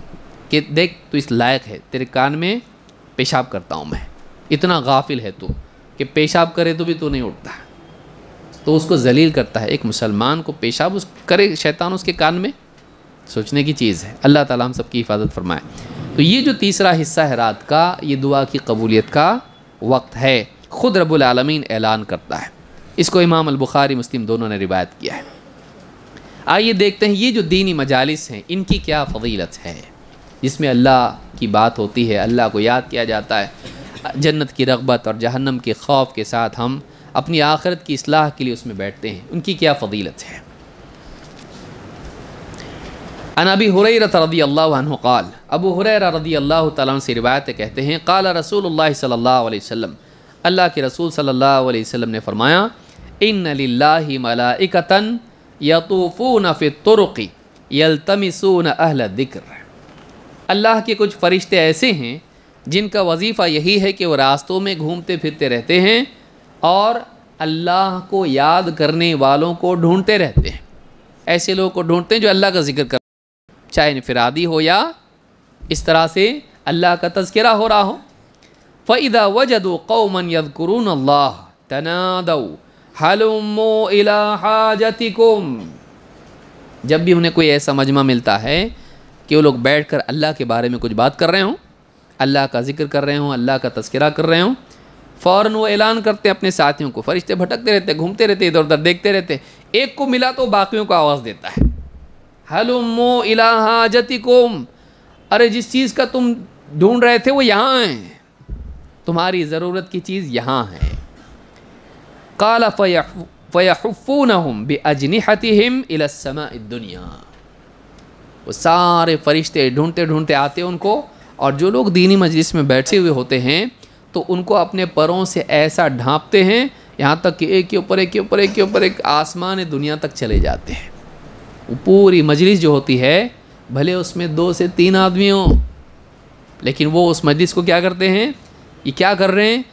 कि देख तू इस लायक है तेरे कान में पेशाब करता हूँ मैं इतना गाफिल है तू कि पेशाब करे तो भी तू नहीं उठता तो उसको जलील करता है एक मुसलमान को पेशाब उस करे शैतान उसके कान में सोचने की चीज़ है अल्लाह ताला हम सब की हिफाजत फरमाए तो ये जो तीसरा हिस्सा है रात का ये दुआ की कबूलियत का वक्त है ख़ुद रबालमीन ऐलान करता है इसको इमाम अलबुखारी मुस्लिम दोनों ने रिवायत किया है आइए देखते हैं ये जो दीनी मजालिस हैं इनकी क्या फजीलत है जिसमें अल्लाह की बात होती है अल्लाह को याद किया जाता है जन्नत की रगबत और जहन्नम के खौफ के साथ हम अपनी आखिरत की असलाह के लिए उसमें बैठते हैं उनकी क्या फजीलत है अनबी हुरैरत रदी अल्लाह काल अबू हुरैरा रदी अल्लाह तन से रिवायत कहते हैं काला रसूल सल्ला वसम अल्लाह के रसूल सल्ला वसम ने फरमाया इन लाही मलाइकतन यतूफ़ून फ़ितरक़ी यलतमसून अहल दिक्र अल्लाह के कुछ फ़रिश्ते ऐसे हैं जिनका वजीफ़ा यही है कि वह रास्तों में घूमते फिरते रहते हैं और अल्लाह को याद करने वालों को ढूंढते रहते हैं ऐसे लोगों को ढूंढते हैं जो अल्लाह का जिक्र कर चाहे इनफरादी हो या इस तरह से अल्लाह का तस्करा हो रहा हो फ़ैदा वजद कौमन यदकुरून अल्लाह तनादो हलुमो इला हाजतिकुम जब भी उन्हें कोई ऐसा मजमा मिलता है कि वो लोग बैठ कर अल्लाह के बारे में कुछ बात कर रहे हों अल्लाह का जिक्र कर रहे हों अल्लाह का तस्करा कर रहे हों फ़ौर वो ऐलान करते हैं अपने साथियों को फरिश्ते भटकते रहते घूमते रहते इधर उधर देखते रहते एक को मिला तो बाकियों को आवाज़ देता है हलुमो इला कोम अरे जिस चीज़ का तुम ढूंढ रहे थे वो यहाँ है तुम्हारी ज़रूरत की चीज़ यहाँ है काला फ़यफ़ून हम बे अजनहती हिम दुनिया वो सारे फरिश्ते ढूंढते ढूंढते आते हैं उनको और जो लोग दीनी मजलिस में बैठे हुए होते हैं तो उनको अपने परों से ऐसा ढांपते हैं यहाँ तक कि एक के ऊपर एक के ऊपर एक के ऊपर एक आसमान दुनिया तक चले जाते हैं पूरी मजलिस जो होती है भले उसमें दो से तीन आदमी हो लेकिन वो उस मजलिस को क्या करते हैं ये क्या कर रहे हैं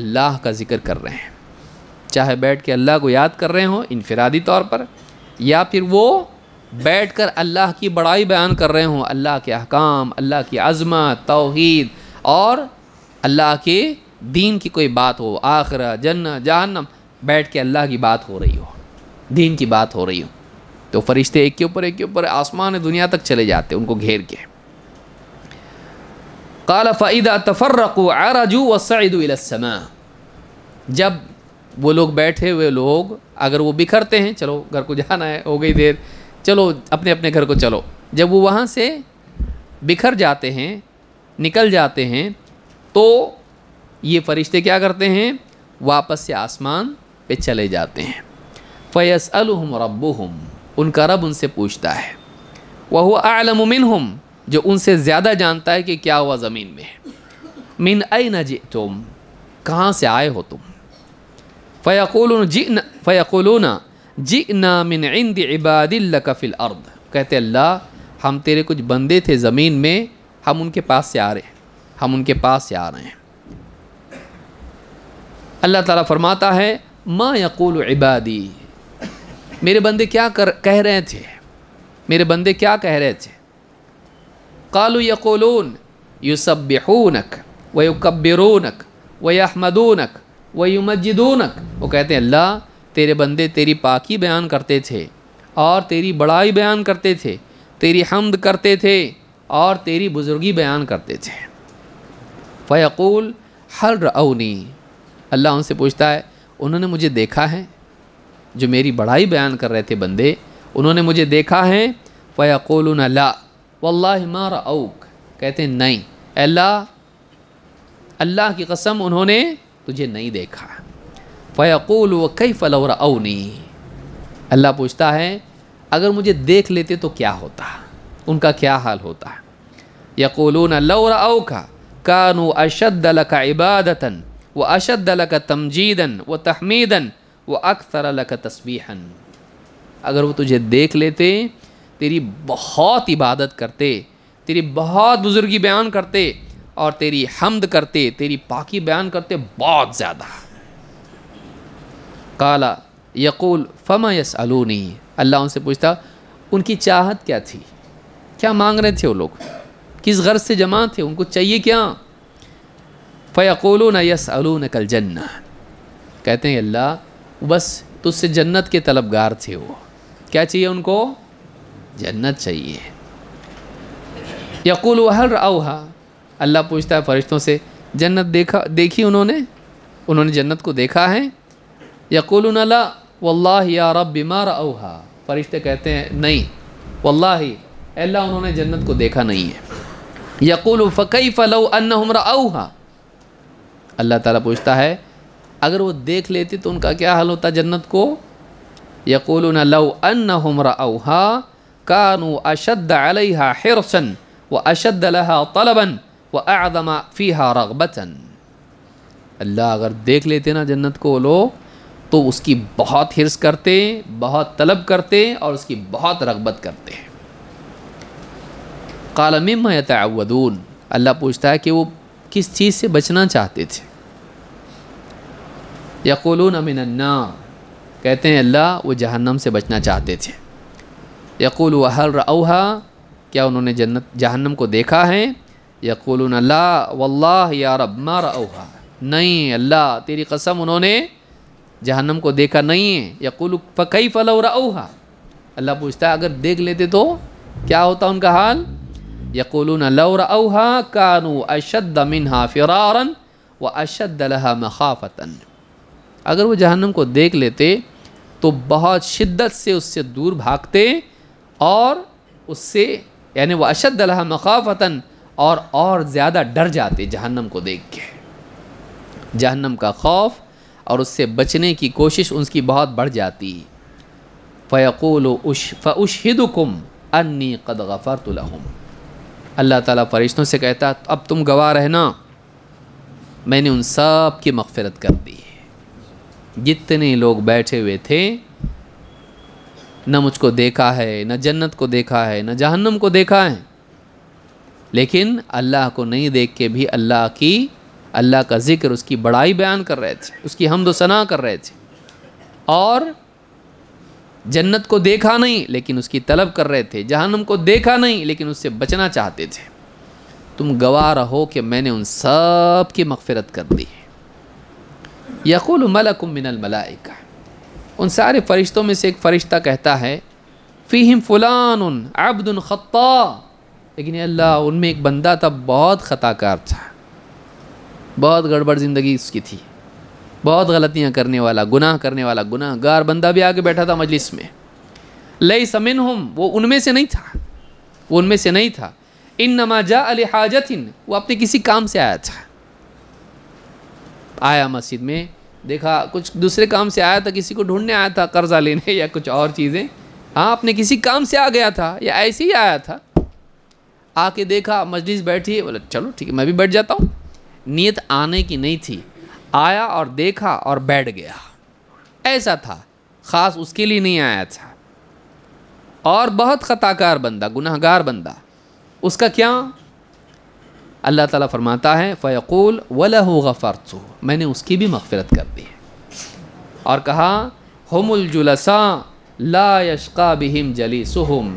अल्लाह का ज़िक्र कर रहे हैं चाहे बैठ के अल्लाह को याद कर रहे हों इनफरादी तौर पर या फिर वो बैठ कर अल्लाह की बड़ाई बयान कर रहे हों अल्लाह के अहकाम अल्लाह की अज़मत तोहद और अल्लाह के दीन की कोई बात हो आखिर जन्न जहन्नम बैठ के अल्लाह की बात हो रही हो दीन की बात हो रही हो तो फरिश्ते एक के ऊपर एक के ऊपर आसमान दुनिया तक चले जाते उनको घेर के काला फ़ैदा तफर्रको आराजू व सैदुलसमा जब वो लोग बैठे हुए लोग अगर वो बिखरते हैं चलो घर को जाना है हो गई देर चलो अपने अपने घर को चलो जब वो वहाँ से बिखर जाते हैं निकल जाते हैं तो ये फ़रिश्ते क्या करते हैं वापस से आसमान पे चले जाते हैं फ़ैस अलहम हम उनका रब उनसे पूछता है वह आलमिन हम जो उनसे ज़्यादा जानता है कि क्या हुआ ज़मीन में मिन आई न जी तुम कहाँ से आए हो तुम फ़ैकुल जी न फ़ैकुलना जी ना मिन इंद कफ़िल अर्द कहते अल्लाह हम तेरे कुछ बंदे थे ज़मीन में हम उनके पास से आ रहे हैं हम उनके पास से आ रहे हैं अल्लाह ताला फरमाता है माँ यकूल इबादी मेरे बंदे क्या कर कह रहे थे मेरे बंदे क्या कह रहे थे कालू यकोलून यूसबूनक वयुकबरूनक वहमदूनक वयुमजिदूनक वो कहते हैं अल्लाह तेरे बंदे तेरी पाकी बयान करते थे और तेरी बड़ाई बयान करते थे तेरी हमद करते थे और तेरी बुज़ुर्गी बयान करते थे फ़ैकूल हल रऊनी अल्लाह उनसे पूछता है उन्होंने मुझे देखा है जो मेरी बड़ाई बयान कर रहे थे बंदे उन्होंने मुझे देखा है फ़ैकूल ला वल्ला मार कहते हैं नहीं अल्लाह अल्लाह की कसम उन्होंने तुझे नहीं देखा फ़ैकूल व कई फ़लवर अवनी अल्लाह पूछता है अगर मुझे देख लेते तो क्या होता उनका क्या हाल होता यकूलून लौर अव का कानु अशद लक इबादता व अशद लक तमजीदा व तहमीदा व अक्सर लक तस्वीन अगर वो तुझे देख लेते तेरी बहुत इबादत करते तेरी बहुत बुजुर्गी बयान करते और तेरी हमद करते तेरी पाकी बयान करते बहुत ज़्यादा काला यकूल फमा यस अलूनी अल्लाह उनसे पूछता उनकी चाहत क्या थी क्या मांग रहे थे वो लोग किस गर्ज से जमा थे उनको चाहिए क्या फ़यक़ोलो न यस अलो न कल जन्ना कहते हैं अल्लाह बस तुझसे जन्नत के तलबगार थे वो क्या चाहिए उनको जन्नत चाहिए यकुल हर अवहा अल्लाह पूछता है फरिश्तों से जन्नत देखा देखी उन्होंने उन्होंने जन्नत को देखा है यकुल ला वल्लाह या रब बीमार अवहा फरिश्ते कहते हैं नहीं वल्लाही अल्लाह उन्होंने जन्नत को देखा नहीं है यकुल फ़कई फ़लो अनहम रऊहा अल्लाह ताला पूछता है अगर वो देख लेते तो उनका क्या हाल होता जन्नत को यकुल लव अन हम रऊहा कानू अशद अलहा हिरसन व अशद लहा तलबन व आदमा फ़ीहा रगबतन अल्लाह अगर देख लेते ना जन्नत को लो तो उसकी बहुत हिरस करते बहुत तलब करते और उसकी बहुत रगबत करते हैं फ़काल मम तवदून अल्लाह पूछता है कि वो किस चीज़ से बचना चाहते थे यकुलून अमिन कहते हैं अल्लाह वो जहन्नम से बचना चाहते थे यकुल वहर रहा क्या उन्होंने जन्नत जहन्नम को देखा है यकुल अल्लाह वल्लाह या रब मार रहा नहीं अल्लाह तेरी कसम उन्होंने जहन्नम को देखा नहीं है यकुल फ़कई रहा अल्लाह पूछता है अगर देख लेते तो क्या होता उनका हाल يقولون لو رأوها अशद أشد منها व وأشد لها مخافة अगर वो जहन्नम को देख लेते तो बहुत शिद्दत से उससे दूर भागते और उससे यानी वह अशद लहा मखाफ़ता और और ज़्यादा डर जाते जहन्नम को देख के जहन्नम का खौफ और उससे बचने की कोशिश उनकी बहुत बढ़ जाती फ़ैकुल उश फ़ुशहिदुकुम अन्नी कद गफ़रतुलहम अल्लाह ताला फ़रिश्तों से कहता अब तुम गवाह रहना मैंने उन सब की मगफरत कर दी है जितने लोग बैठे हुए थे न मुझको देखा है न जन्नत को देखा है न जहन्नम को देखा है लेकिन अल्लाह को नहीं देख के भी अल्लाह की अल्लाह का ज़िक्र उसकी बड़ाई बयान कर रहे थे उसकी हमदोसना कर रहे थे और जन्नत को देखा नहीं लेकिन उसकी तलब कर रहे थे जहन्नम को देखा नहीं लेकिन उससे बचना चाहते थे तुम गवाह रहो कि मैंने उन सब की मगफरत कर दी है यकुल मलक मिनल मलाइका उन सारे फरिश्तों में से एक फ़रिश्ता कहता है फ़ीम उन अब्दुल ख़त्ता लेकिन अल्लाह उनमें एक बंदा था बहुत ख़ताकार था बहुत गड़बड़ ज़िंदगी उसकी थी बहुत गलतियाँ करने वाला गुनाह करने वाला गुनाह गार बंदा भी आके बैठा था मजलिस में लई समिन हम वो उनमें से नहीं था वो उनमें से नहीं था इन नमाजा हाजत इन वो अपने किसी काम से आया था आया मस्जिद में देखा कुछ दूसरे काम से आया था किसी को ढूंढने आया था कर्ज़ा लेने या कुछ और चीज़ें हाँ अपने किसी काम से आ गया था या ऐसे ही आया था आके देखा मजलिस बैठी बोला चलो ठीक है मैं भी बैठ जाता हूँ नीयत आने की नहीं थी आया और देखा और बैठ गया ऐसा था ख़ास उसके लिए नहीं आया था और बहुत ख़ताकार बंदा गुनाहगार बंदा उसका क्या अल्लाह ताला फरमाता है फ़यकूल वलहु गफ़ारत मैंने उसकी भी मगफ़रत कर दी और कहा जुलसा ला यशका बिहिम जली सुहम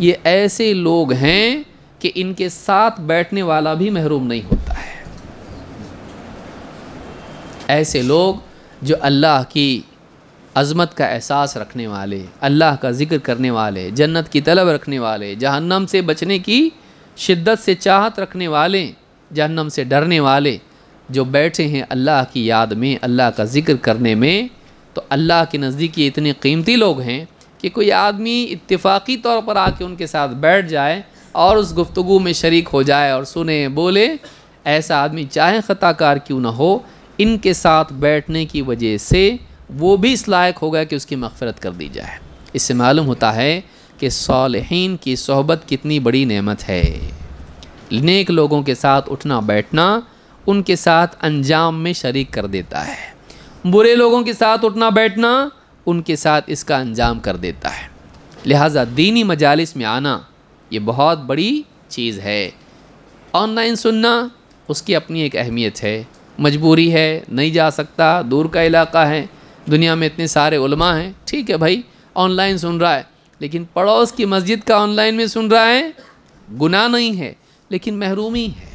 ये ऐसे लोग हैं कि इनके साथ बैठने वाला भी महरूम नहीं होता है ऐसे लोग जो अल्लाह की अज़मत का एहसास रखने वाले अल्लाह का ज़िक्र करने वाले जन्नत की तलब रखने वाले जहन्नम से बचने की शिद्दत से चाहत रखने वाले जहन्नम से डरने वाले जो बैठे हैं अल्लाह की याद में अल्लाह का ज़िक्र करने में तो अल्लाह के नज़दीक ये इतने कीमती लोग हैं कि कोई आदमी इतफाक़ी तौर पर आके उनके साथ बैठ जाए और उस गुफ्तु में शरीक हो जाए और सुने बोले ऐसा आदमी चाहे ख़ताकार क्यों ना हो इनके साथ बैठने की वजह से वो भी इस लायक होगा कि उसकी मफफ़रत कर दी जाए इससे मालूम होता है कि सालहीन की सोहबत कितनी बड़ी नेमत है नेक लोगों के साथ उठना बैठना उनके साथ अंजाम में शरीक कर देता है बुरे लोगों के साथ उठना बैठना उनके साथ इसका अंजाम कर देता है लिहाजा दीनी मजालस में आना ये बहुत बड़ी चीज़ है ऑनलाइन सुनना उसकी अपनी एक अहमियत है मजबूरी है नहीं जा सकता दूर का इलाका है दुनिया में इतने सारे उलमा हैं ठीक है भाई ऑनलाइन सुन रहा है लेकिन पड़ोस की मस्जिद का ऑनलाइन में सुन रहा है गुनाह नहीं है लेकिन महरूमी है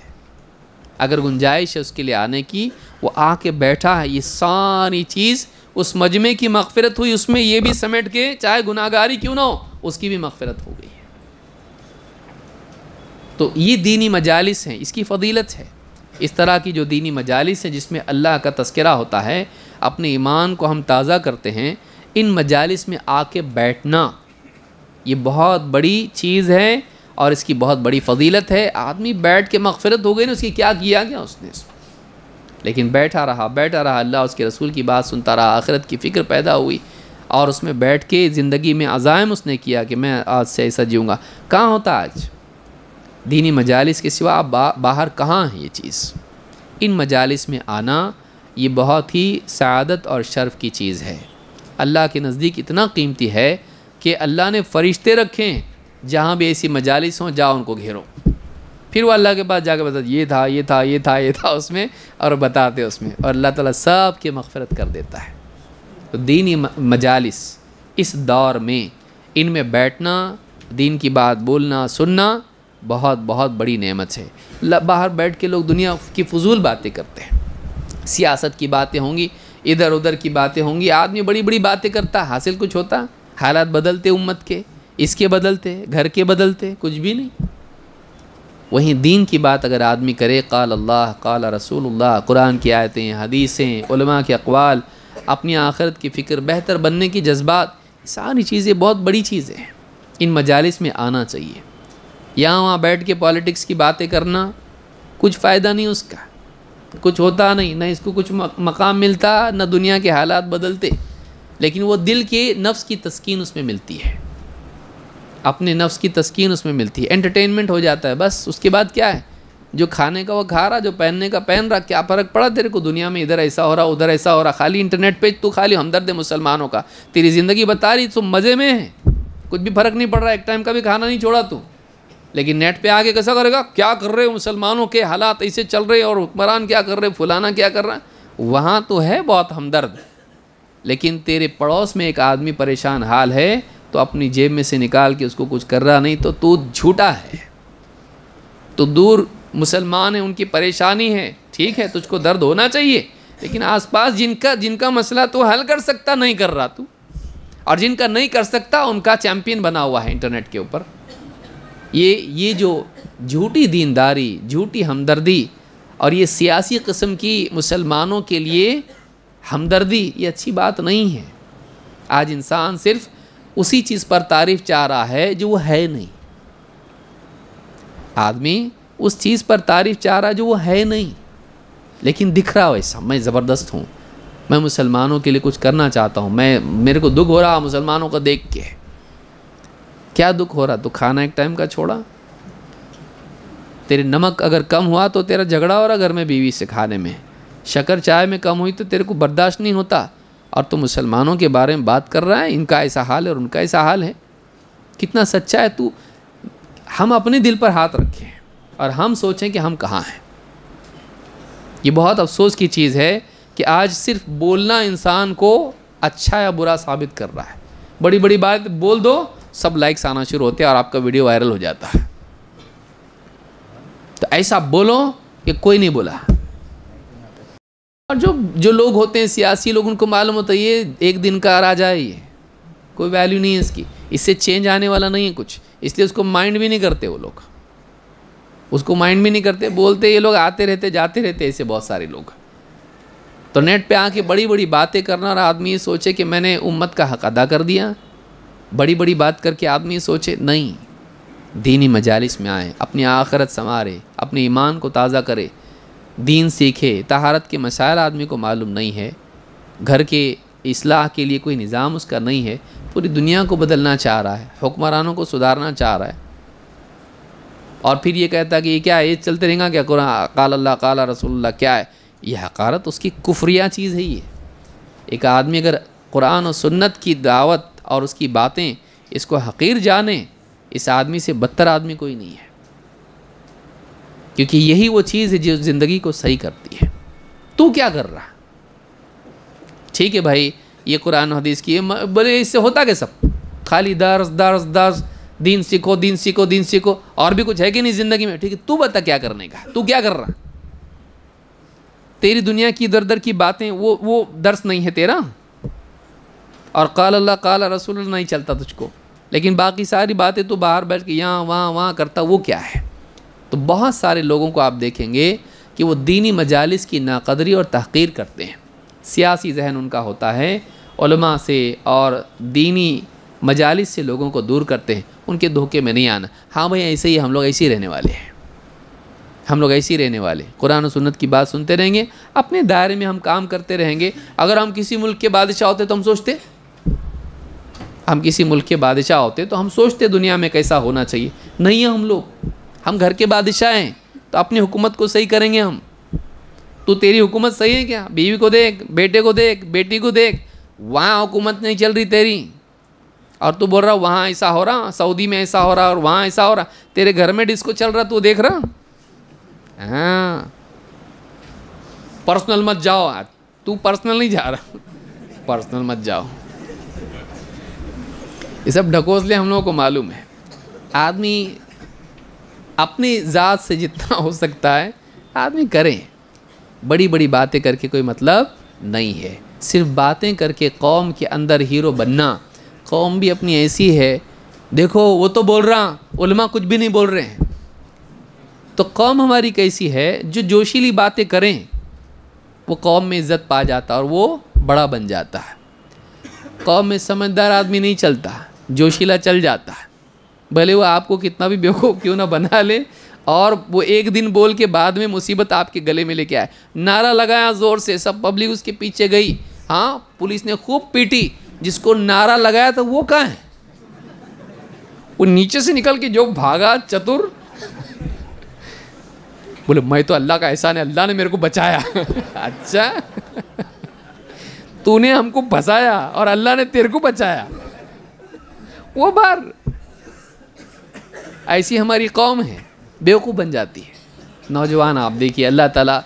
अगर गुंजाइश है उसके लिए आने की वो आके बैठा है ये सारी चीज़ उस मजमे की मगफरत हुई उसमें ये भी समेट के चाहे गुनागारी क्यों ना हो उसकी भी मगफरत हो गई है तो ये दीनी मजालिस हैं इसकी फजीलत है इस तरह की जो दीनी मजालिस हैं जिसमें अल्लाह का तस्करा होता है अपने ईमान को हम ताज़ा करते हैं इन मजालिस में आके बैठना ये बहुत बड़ी चीज़ है और इसकी बहुत बड़ी फजीलत है आदमी बैठ के मगफरत हो गई ना उसकी क्या किया गया उसने लेकिन बैठा रहा बैठा रहा अल्लाह उसके रसूल की बात सुनता रहा आखिरत की फ़िक्र पैदा हुई और उसमें बैठ के ज़िंदगी में अज़ायम उसने किया कि मैं आज से ऐसा जीऊँगा कहाँ होता आज दीनी मजालिस के सिवा आप बा, बाहर कहाँ हैं ये चीज़ इन मजालिस में आना ये बहुत ही सदत और शर्फ की चीज़ है अल्लाह के नज़दीक इतना कीमती है कि अल्लाह ने फ़रिश्ते रखें जहाँ भी ऐसी मजालस हों जाओ उनको घेरो फिर वो अल्लाह के पास जाकर बता ये था ये था ये था ये था उसमें और बताते उसमें और अल्लाह ताला सब की मफफ़रत कर देता है तो दीनी मजालस इस दौर में इन में बैठना दीन की बात बोलना सुनना बहुत बहुत बड़ी नेमत है बाहर बैठ के लोग दुनिया की फजूल बातें करते हैं सियासत की बातें होंगी इधर उधर की बातें होंगी आदमी बड़ी बड़ी बातें करता हासिल कुछ होता हालात बदलते उम्मत के इसके बदलते घर के बदलते कुछ भी नहीं वहीं दीन की बात अगर आदमी करे काल अल्लाह काल रसूल कुरान की आयतें हदीसें के अकवाल अपनी आखरत की फ़िक्र बेहतर बनने की जज्बात सारी चीज़ें बहुत बड़ी चीज़ें हैं इन मजालस में आना चाहिए यहाँ वहाँ बैठ के पॉलिटिक्स की बातें करना कुछ फ़ायदा नहीं उसका कुछ होता नहीं ना इसको कुछ मकाम मिलता ना दुनिया के हालात बदलते लेकिन वो दिल के नफ्स की तस्कीन उसमें मिलती है अपने नफ्स की तस्कीन उसमें मिलती है एंटरटेनमेंट हो जाता है बस उसके बाद क्या है जो खाने का वो खा रहा जो पहनने का पहन रहा क्या फ़र्क पड़ा तेरे को दुनिया में इधर ऐसा हो रहा उधर ऐसा हो रहा खाली इंटरनेट पे तू खाली हमदर्द मुसलमानों का तेरी ज़िंदगी बता रही तू मज़े में है कुछ भी फ़र्क नहीं पड़ रहा एक टाइम का भी खाना नहीं छोड़ा तू लेकिन नेट पे आके कैसा करेगा क्या कर रहे हो मुसलमानों के हालात ऐसे चल रहे और हुक्मरान क्या कर रहे फलाना क्या कर रहा है वहाँ तो है बहुत हमदर्द लेकिन तेरे पड़ोस में एक आदमी परेशान हाल है तो अपनी जेब में से निकाल के उसको कुछ कर रहा नहीं तो तू झूठा है तो दूर मुसलमान है उनकी परेशानी है ठीक है तुझको दर्द होना चाहिए लेकिन आसपास जिनका जिनका मसला तू तो हल कर सकता नहीं कर रहा तू और जिनका नहीं कर सकता उनका चैम्पियन बना हुआ है इंटरनेट के ऊपर ये ये जो झूठी दीनदारी झूठी हमदर्दी और ये सियासी कस्म की मुसलमानों के लिए हमदर्दी ये अच्छी बात नहीं है आज इंसान सिर्फ उसी चीज़ पर तारीफ चाह रहा है जो वो है नहीं आदमी उस चीज़ पर तारीफ चाह रहा जो वो है नहीं लेकिन दिख रहा वैसा मैं ज़बरदस्त हूँ मैं मुसलमानों के लिए कुछ करना चाहता हूँ मैं मेरे को दुख हो रहा मुसलमानों को देख के क्या दुख हो रहा तो खाना एक टाइम का छोड़ा तेरे नमक अगर कम हुआ तो तेरा झगड़ा हो रहा घर में बीवी से खाने में शक्कर चाय में कम हुई तो तेरे को बर्दाश्त नहीं होता और तू तो मुसलमानों के बारे में बात कर रहा है इनका ऐसा हाल है और उनका ऐसा हाल है कितना सच्चा है तू हम अपने दिल पर हाथ रखें और हम सोचें कि हम कहाँ हैं ये बहुत अफसोस की चीज़ है कि आज सिर्फ बोलना इंसान को अच्छा या बुरा साबित कर रहा है बड़ी बड़ी बात बोल दो सब लाइक्स आना शुरू होते हैं और आपका वीडियो वायरल हो जाता है तो ऐसा बोलो कि कोई नहीं बोला और जो जो लोग होते हैं सियासी लोग उनको मालूम होता है ये एक दिन का राजा है ये कोई वैल्यू नहीं है इसकी इससे चेंज आने वाला नहीं है कुछ इसलिए उसको माइंड भी नहीं करते वो लोग उसको माइंड भी नहीं करते बोलते ये लोग आते रहते जाते रहते ऐसे बहुत सारे लोग तो नेट पे आके बड़ी बड़ी बातें करना और आदमी ये सोचे कि मैंने उम्मत का हक अदा कर दिया बड़ी बड़ी बात करके आदमी सोचे नहीं दीनी मजालिस में आए अपनी आखरत संवारे अपने ईमान को ताज़ा करे दीन सीखे तहारत के मसायल आदमी को मालूम नहीं है घर के असलाह के लिए कोई निज़ाम उसका नहीं है पूरी दुनिया को बदलना चाह रहा है हुक्मरानों को सुधारना चाह रहा है और फिर ये कहता है कि ये क्या है ये चलते रहेंगे क्या कुरान काल अल्लाह काला रसोल्ला क्या है ये हकारत उसकी कुफरिया चीज़ है ये एक आदमी अगर कुरान और सुन्नत की दावत और उसकी बातें इसको हकीर जाने इस आदमी से बदतर आदमी कोई नहीं है क्योंकि यही वो चीज़ है जो ज़िंदगी को सही करती है तू क्या कर रहा ठीक है भाई ये कुरान हदीस की बोले इससे होता क्या सब खाली दर्स दर्ज दर्ज दीन सीखो दीन सीखो दीन सीखो और भी कुछ है कि नहीं ज़िंदगी में ठीक है तू बता क्या करने का तू क्या कर रहा तेरी दुनिया की इधर उधर की बातें वो वो दर्स नहीं है तेरा और कल अल्लाह कल रसूल नहीं चलता तुझको लेकिन बाकी सारी बातें तो बाहर बैठ के यहाँ वहाँ वहाँ करता वो क्या है तो बहुत सारे लोगों को आप देखेंगे कि वो दीनी मजालस की नाकदरी और तहकीर करते हैं सियासी जहन उनका होता है से और दीनी मजालस से लोगों को दूर करते हैं उनके धोखे में नहीं आना हाँ भाई ऐसे ही हम लोग ऐसे ही रहने वाले हैं हम लोग ऐसे ही रहने वाले कुरान और सुन्नत की बात सुनते रहेंगे अपने दायरे में हम काम करते रहेंगे अगर हम किसी मुल्क के बादशाह होते तो हम सोचते हम किसी मुल्क के बादशाह होते तो हम सोचते दुनिया में कैसा होना चाहिए नहीं है हम लोग हम घर के बादशाह हैं तो अपनी हुकूमत को सही करेंगे हम तो तेरी हुकूमत सही है क्या बीवी को देख बेटे को देख बेटी को देख वहाँ हुकूमत नहीं चल रही तेरी और तू बोल रहा वहाँ ऐसा हो रहा सऊदी में ऐसा हो रहा और वहाँ ऐसा हो रहा तेरे घर में डिस्को चल रहा तू देख रहा हाँ पर्सनल मत जाओ तू पर्सनल नहीं जा रहा पर्सनल मत जाओ ये सब ढकोसले हम लोगों को मालूम है आदमी अपनी ज़ात से जितना हो सकता है आदमी करें बड़ी बड़ी बातें करके कोई मतलब नहीं है सिर्फ बातें करके कौम के अंदर हीरो बनना कौम भी अपनी ऐसी है देखो वो तो बोल रहा उलमा कुछ भी नहीं बोल रहे हैं तो कौम हमारी कैसी है जो जोशीली बातें करें वो कौम में इज़्ज़त पा जाता और वो बड़ा बन जाता है कौम में समझदार आदमी नहीं चलता जोशीला चल जाता है भले वो आपको कितना भी बेवकूफ़ क्यों ना बना ले और वो एक दिन बोल के बाद में मुसीबत आपके गले में लेके आए नारा लगाया ज़ोर से सब पब्लिक उसके पीछे गई हाँ पुलिस ने खूब पीटी जिसको नारा लगाया तो वो कहाँ है वो नीचे से निकल के जो भागा चतुर बोले मैं तो अल्लाह का एहसान है अल्लाह ने मेरे को बचाया अच्छा तूने हमको फंसाया और अल्लाह ने तेरे को बचाया वो बार ऐसी हमारी कौम है बेवकूफ़ बन जाती है नौजवान आप देखिए अल्लाह ताला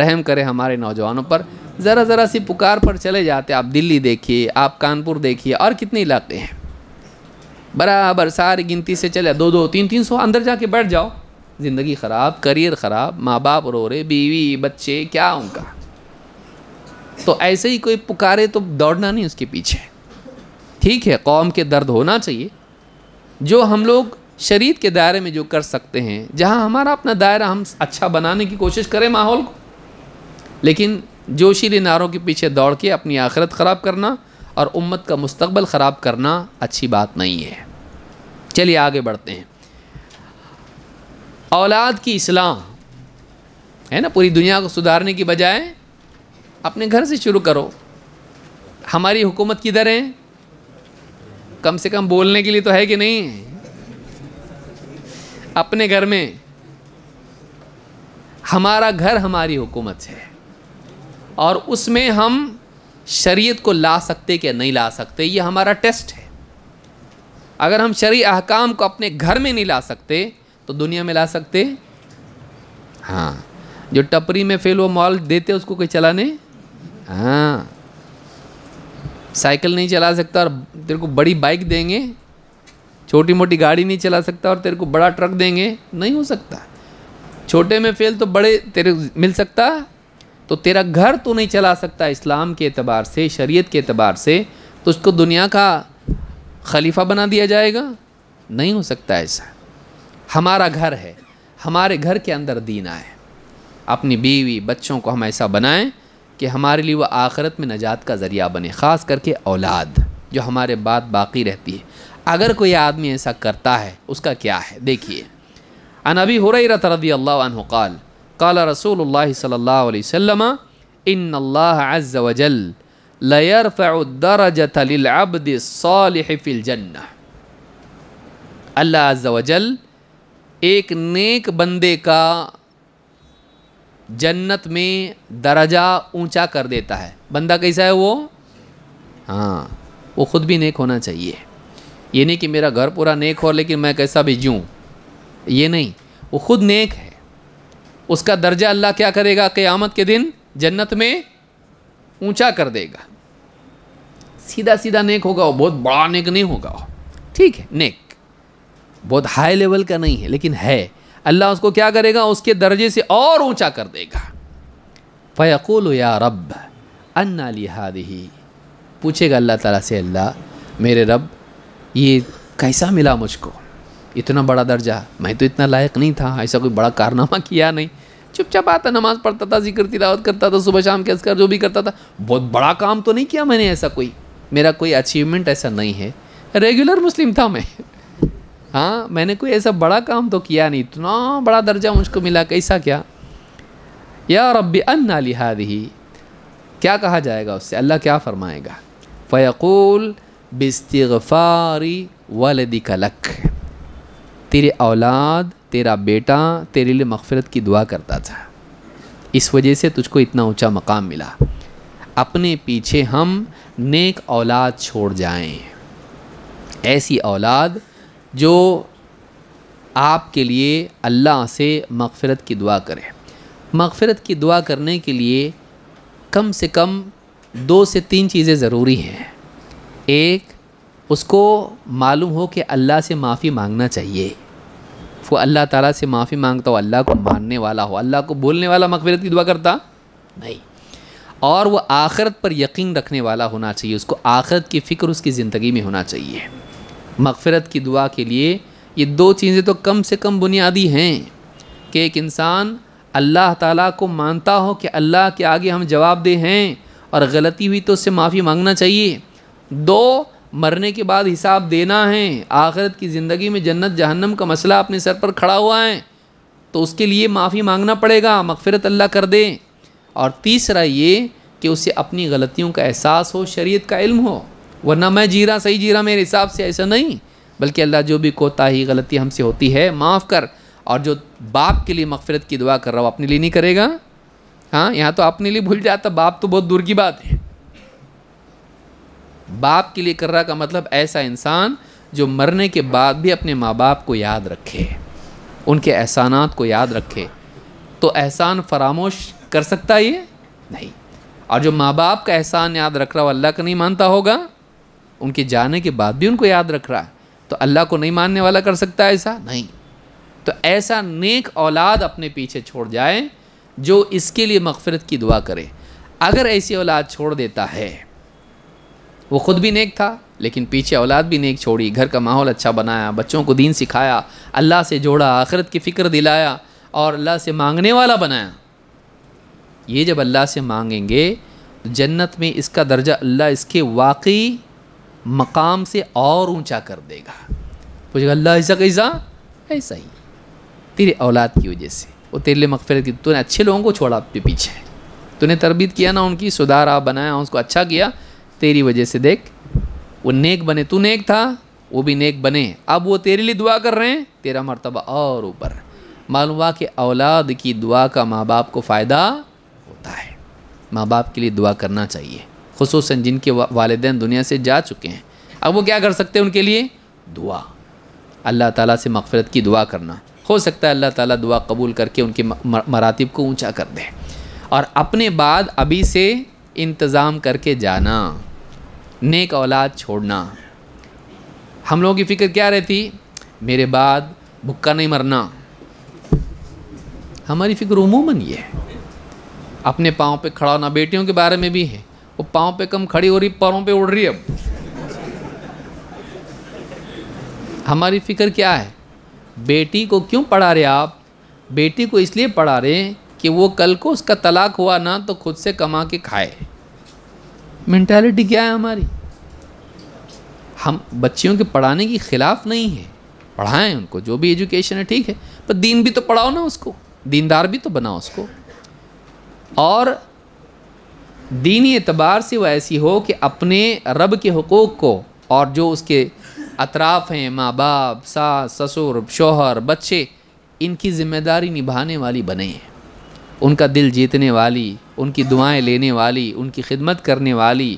रहम करे हमारे नौजवानों पर ज़रा ज़रा सी पुकार पर चले जाते आप दिल्ली देखिए आप कानपुर देखिए और कितने इलाके हैं बराबर सारी गिनती से चले दो दो तीन तीन सौ अंदर जाके बैठ जाओ ज़िंदगी ख़राब करियर ख़राब माँ बाप रो रहे बीवी बच्चे क्या उनका तो ऐसे ही कोई पुकारे तो दौड़ना नहीं उसके पीछे ठीक है कौम के दर्द होना चाहिए जो हम लोग शरीर के दायरे में जो कर सकते हैं जहाँ हमारा अपना दायरा हम अच्छा बनाने की कोशिश करें माहौल को लेकिन जोशीले नारों के पीछे दौड़ के अपनी आखिरत ख़राब करना और उम्मत का मुस्तबल ख़राब करना अच्छी बात नहीं है चलिए आगे बढ़ते हैं औलाद की इस्लाम है ना पूरी दुनिया को सुधारने की बजाय अपने घर से शुरू करो हमारी हुकूमत किधर है कम से कम बोलने के लिए तो है कि नहीं अपने घर में हमारा घर हमारी हुकूमत है और उसमें हम शरीयत को ला सकते क्या नहीं ला सकते ये हमारा टेस्ट है अगर हम शरी अहकाम को अपने घर में नहीं ला सकते तो दुनिया में ला सकते हाँ जो टपरी में फेल वो मॉल देते उसको कोई चलाने हाँ साइकिल नहीं चला सकता और तेरे को बड़ी बाइक देंगे छोटी मोटी गाड़ी नहीं चला सकता और तेरे को बड़ा ट्रक देंगे नहीं हो सकता छोटे में फेल तो बड़े तेरे मिल सकता तो तेरा घर तो नहीं चला सकता इस्लाम के अतबार से शरीयत के अतबार से तो उसको दुनिया का खलीफा बना दिया जाएगा नहीं हो सकता ऐसा हमारा घर है हमारे घर के अंदर दीन आए अपनी बीवी बच्चों को हम ऐसा बनाएं कि हमारे लिए वह आखरत में नजात का ज़रिया बने ख़ास करके औलाद जो हमारे बात बाकी रहती है अगर कोई आदमी ऐसा करता है उसका क्या है देखिए अनबी हुरैरत रदी अल्लाह काल रसूल अल्लाह एक नेक बंदे का जन्नत में दर्जा ऊंचा कर देता है बंदा कैसा है वो हाँ वो ख़ुद भी नेक होना चाहिए ये नहीं कि मेरा घर पूरा नेक हो लेकिन मैं कैसा भी जूँ ये नहीं वो ख़ुद नेक है उसका दर्जा अल्लाह क्या करेगा क़यामत के दिन जन्नत में ऊंचा कर देगा सीधा सीधा नेक होगा वो बहुत बड़ा नेक नहीं होगा ठीक है नेक बहुत हाई लेवल का नहीं है लेकिन है अल्लाह उसको क्या करेगा उसके दर्जे से और ऊंचा कर देगा फैकुल या रब अन्ना लिहादी पूछेगा अल्लाह ताला से अल्लाह मेरे रब ये कैसा मिला मुझको इतना बड़ा दर्जा मैं तो इतना लायक नहीं था ऐसा कोई बड़ा कारनामा किया नहीं चुपचाप आता नमाज़ पढ़ता था जिक्र तिलावत करता था सुबह शाम के असकर जो भी करता था बहुत बड़ा काम तो नहीं किया मैंने ऐसा कोई मेरा कोई अचीवमेंट ऐसा नहीं है रेगुलर मुस्लिम था मैं हाँ मैंने कोई ऐसा बड़ा काम तो किया नहीं इतना बड़ा दर्जा मुझको मिला कैसा क्या या रब अन्ना लिहादी क्या कहा जाएगा उससे अल्लाह क्या फ़रमाएगा फ़यकूल बिस्तफ़ारी वलदी का लक तेरे औलाद तेरा बेटा तेरे लिए मगफ़रत की दुआ करता था इस वजह से तुझको इतना ऊंचा मकाम मिला अपने पीछे हम नेक औलाद छोड़ जाएं ऐसी औलाद जो आपके लिए अल्लाह से मगफ़रत की दुआ करें मगफ़रत की दुआ करने के लिए कम से कम दो से तीन चीज़ें ज़रूरी हैं एक उसको मालूम हो कि अल्लाह से माफ़ी मांगना चाहिए वो अल्लाह ताला से माफ़ी मांगता हो अल्लाह को मानने वाला हो अल्लाह को बोलने वाला मकबरत की दुआ करता नहीं और वह आखरत पर यकीन रखने वाला होना चाहिए उसको आखरत की फ़िक्र उसकी ज़िंदगी में होना चाहिए मगफ़रत की दुआ के लिए ये दो चीज़ें तो कम से कम बुनियादी हैं कि एक इंसान अल्लाह ताला को मानता हो कि अल्लाह के आगे हम जवाब दे हैं और गलती हुई तो उससे माफ़ी मांगना चाहिए दो मरने के बाद हिसाब देना है आखिरत की ज़िंदगी में जन्नत जहन्नम का मसला अपने सर पर खड़ा हुआ है तो उसके लिए माफ़ी मांगना पड़ेगा मगफ़रत अल्लाह कर दे और तीसरा ये कि उसे अपनी गलतियों का एहसास हो शरीयत का इल्म हो वरना मैं जीरा सही जी रहा मेरे हिसाब से ऐसा नहीं बल्कि अल्लाह जो भी कोताही गलती हमसे होती है माफ़ कर और जो बाप के लिए मगफ़रत की दुआ कर रहा हो अपने लिए नहीं करेगा हाँ यहाँ तो अपने लिए भूल जाता बाप तो बहुत दूर की बात है बाप के लिए कर रहा का मतलब ऐसा इंसान जो मरने के बाद भी अपने माँ बाप को याद रखे उनके एहसानात को याद रखे तो एहसान फरामोश कर सकता ये नहीं और जो माँ बाप का एहसान याद रख रहा वो अल्लाह का नहीं मानता होगा उनके जाने के बाद भी उनको याद रख रहा है तो अल्लाह को नहीं मानने वाला कर सकता ऐसा नहीं तो ऐसा नेक औलाद अपने पीछे छोड़ जाए जो इसके लिए मगफरत की दुआ करे अगर ऐसी औलाद छोड़ देता है वो ख़ुद भी नेक था लेकिन पीछे औलाद भी नेक छोड़ी घर का माहौल अच्छा बनाया बच्चों को दीन सिखाया अल्लाह से जोड़ा आखिरत की फ़िक्र दिलाया और अल्लाह से मांगने वाला बनाया ये जब अल्लाह से मांगेंगे तो जन्नत में इसका दर्जा अल्लाह इसके वाकई मकाम से और ऊंचा कर देगा पूछेगा अल्लाह ऐसा कैसा ऐसा ही तेरे औलाद की वजह से वो तेरे लिए मकफ़रत की तूने अच्छे लोगों को छोड़ा अपने पीछे तूने तरबीत किया ना उनकी सुधार आप बनाया उसको अच्छा किया तेरी वजह से देख वो नेक बने तू नेक था वो भी नेक बने अब वो तेरे लिए दुआ कर रहे हैं तेरा मरतबा और ऊपर मालूम हुआ कि औलाद की दुआ का माँ बाप को फ़ायदा होता है माँ बाप के लिए दुआ करना चाहिए खसूस जिनके वालदेन दुनिया से जा चुके हैं अब वो क्या कर सकते हैं उनके लिए दुआ अल्लाह ताला से मगफरत की दुआ करना हो सकता है अल्लाह ताला दुआ कबूल करके उनके मरातब को ऊंचा कर दे और अपने बाद अभी से इंतज़ाम करके जाना नेक औलाद छोड़ना हम लोगों की फ़िक्र क्या रहती मेरे बाद भुक्का नहीं मरना हमारी फ़िक्र उमूमन ये है अपने पाँव पे खड़ा होना बेटियों के बारे में भी है वो पाँव पे कम खड़ी हो रही पैरों पे उड़ रही अब हमारी फ़िक्र क्या है बेटी को क्यों पढ़ा रहे आप बेटी को इसलिए पढ़ा रहे कि वो कल को उसका तलाक हुआ ना तो खुद से कमा के खाए मैंटेलिटी क्या है हमारी हम बच्चियों के पढ़ाने के ख़िलाफ़ नहीं है पढ़ाएं उनको जो भी एजुकेशन है ठीक है पर दीन भी तो पढ़ाओ ना उसको दीनदार भी तो बनाओ उसको और दीनी एतबार से वह ऐसी हो कि अपने रब के हकूक़ को और जो उसके अतराफ़ हैं माँ बाप सास ससुर शोहर बच्चे इनकी ज़िम्मेदारी निभाने वाली बने हैं उनका दिल जीतने वाली उनकी दुआएं लेने वाली उनकी खिदमत करने वाली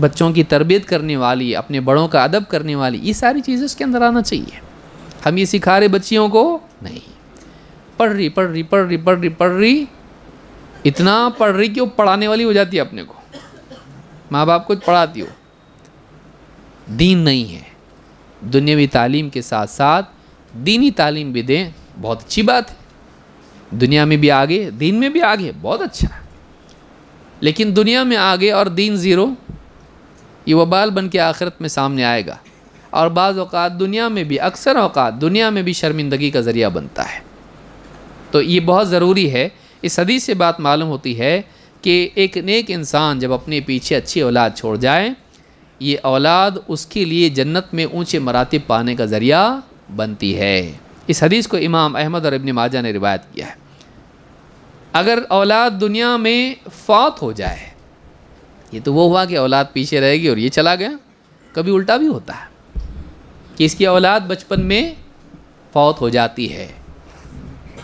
बच्चों की तरबियत करने वाली अपने बड़ों का अदब करने वाली ये सारी चीज़ें उसके अंदर आना चाहिए हम ये सिखा रहे बच्चियों को नहीं पढ़ रही पढ़ रही पढ़ रही पढ़ रही पढ़ रही इतना पढ़ रही कि वो पढ़ाने वाली हो जाती है अपने को माँ बाप को पढ़ाती हो दीन नहीं है दुनियावी तालीम के साथ साथ दीनी तालीम भी दें बहुत अच्छी बात है दुनिया में भी आगे दीन में भी आगे बहुत अच्छा है लेकिन दुनिया में आगे और दीन ज़ीरो ये वबाल बन के आखिरत में सामने आएगा और बाज़ अवत दुनिया में भी अक्सर अवत दुनिया में भी शर्मिंदगी का ज़रिया बनता है तो ये बहुत ज़रूरी है इस हदीस से बात मालूम होती है कि एक नेक इंसान जब अपने पीछे अच्छी औलाद छोड़ जाए ये औलाद उसके लिए जन्नत में ऊँचे मरातब पाने का ज़रिया बनती है इस हदीस को इमाम अहमद और इबन माजा ने रिवायत किया है अगर औलाद दुनिया में फौत हो जाए ये तो वो हुआ कि औलाद पीछे रहेगी और ये चला गया कभी उल्टा भी होता है कि इसकी औलाद बचपन में फौत हो जाती है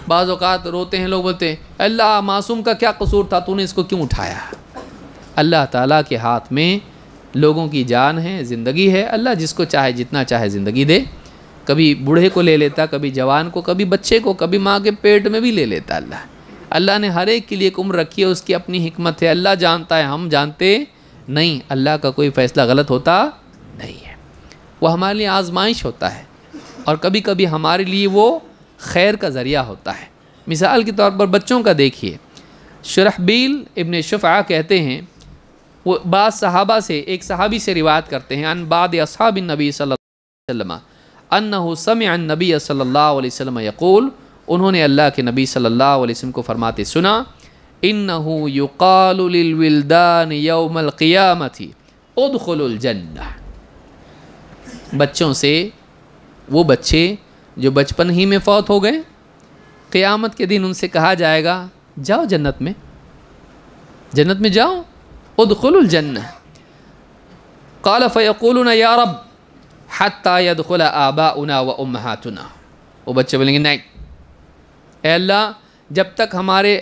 बाज़ रोते हैं लोग बोलते हैं अल्लाह मासूम का क्या कसूर था तूने इसको क्यों उठाया अल्लाह ताला के हाथ में लोगों की जान है ज़िंदगी है अल्लाह जिसको चाहे जितना चाहे ज़िंदगी दे कभी बूढ़े को ले लेता कभी जवान को कभी बच्चे को कभी माँ के पेट में भी ले लेता अल्लाह अल्लाह ने हर एक के लिए एक उम्र रखी है उसकी अपनी हिकमत है अल्लाह जानता है हम जानते नहीं अल्लाह का कोई फ़ैसला गलत होता नहीं है वो हमारे लिए आजमाइश होता है और कभी कभी हमारे लिए वो खैर का ज़रिया होता है मिसाल के तौर पर बच्चों का देखिए शरहबील इबन शफ़ा कहते हैं वो बाद सहाबा से एक सहाबी से रिवायत करते हैं अन बाद असहाब नबी सल्लम अन सम नबी सल्ला वसम यक़ूल उन्होंने अल्लाह के नबी सल्ला वसम को फरमाते सुना इन युकालदान यौमलक़ियामती उदखलजन्ना बच्चों से वो बच्चे जो बचपन ही में फौत हो गए क़यामत के दिन उनसे कहा जाएगा जाओ जन्नत में जन्नत में जाओ उदखलजन्ना काल फ़ैकुल या रब हती यदखला आबा उना व उमहातना वो बच्चे बोलेंगे नहीं एल्ला जब तक हमारे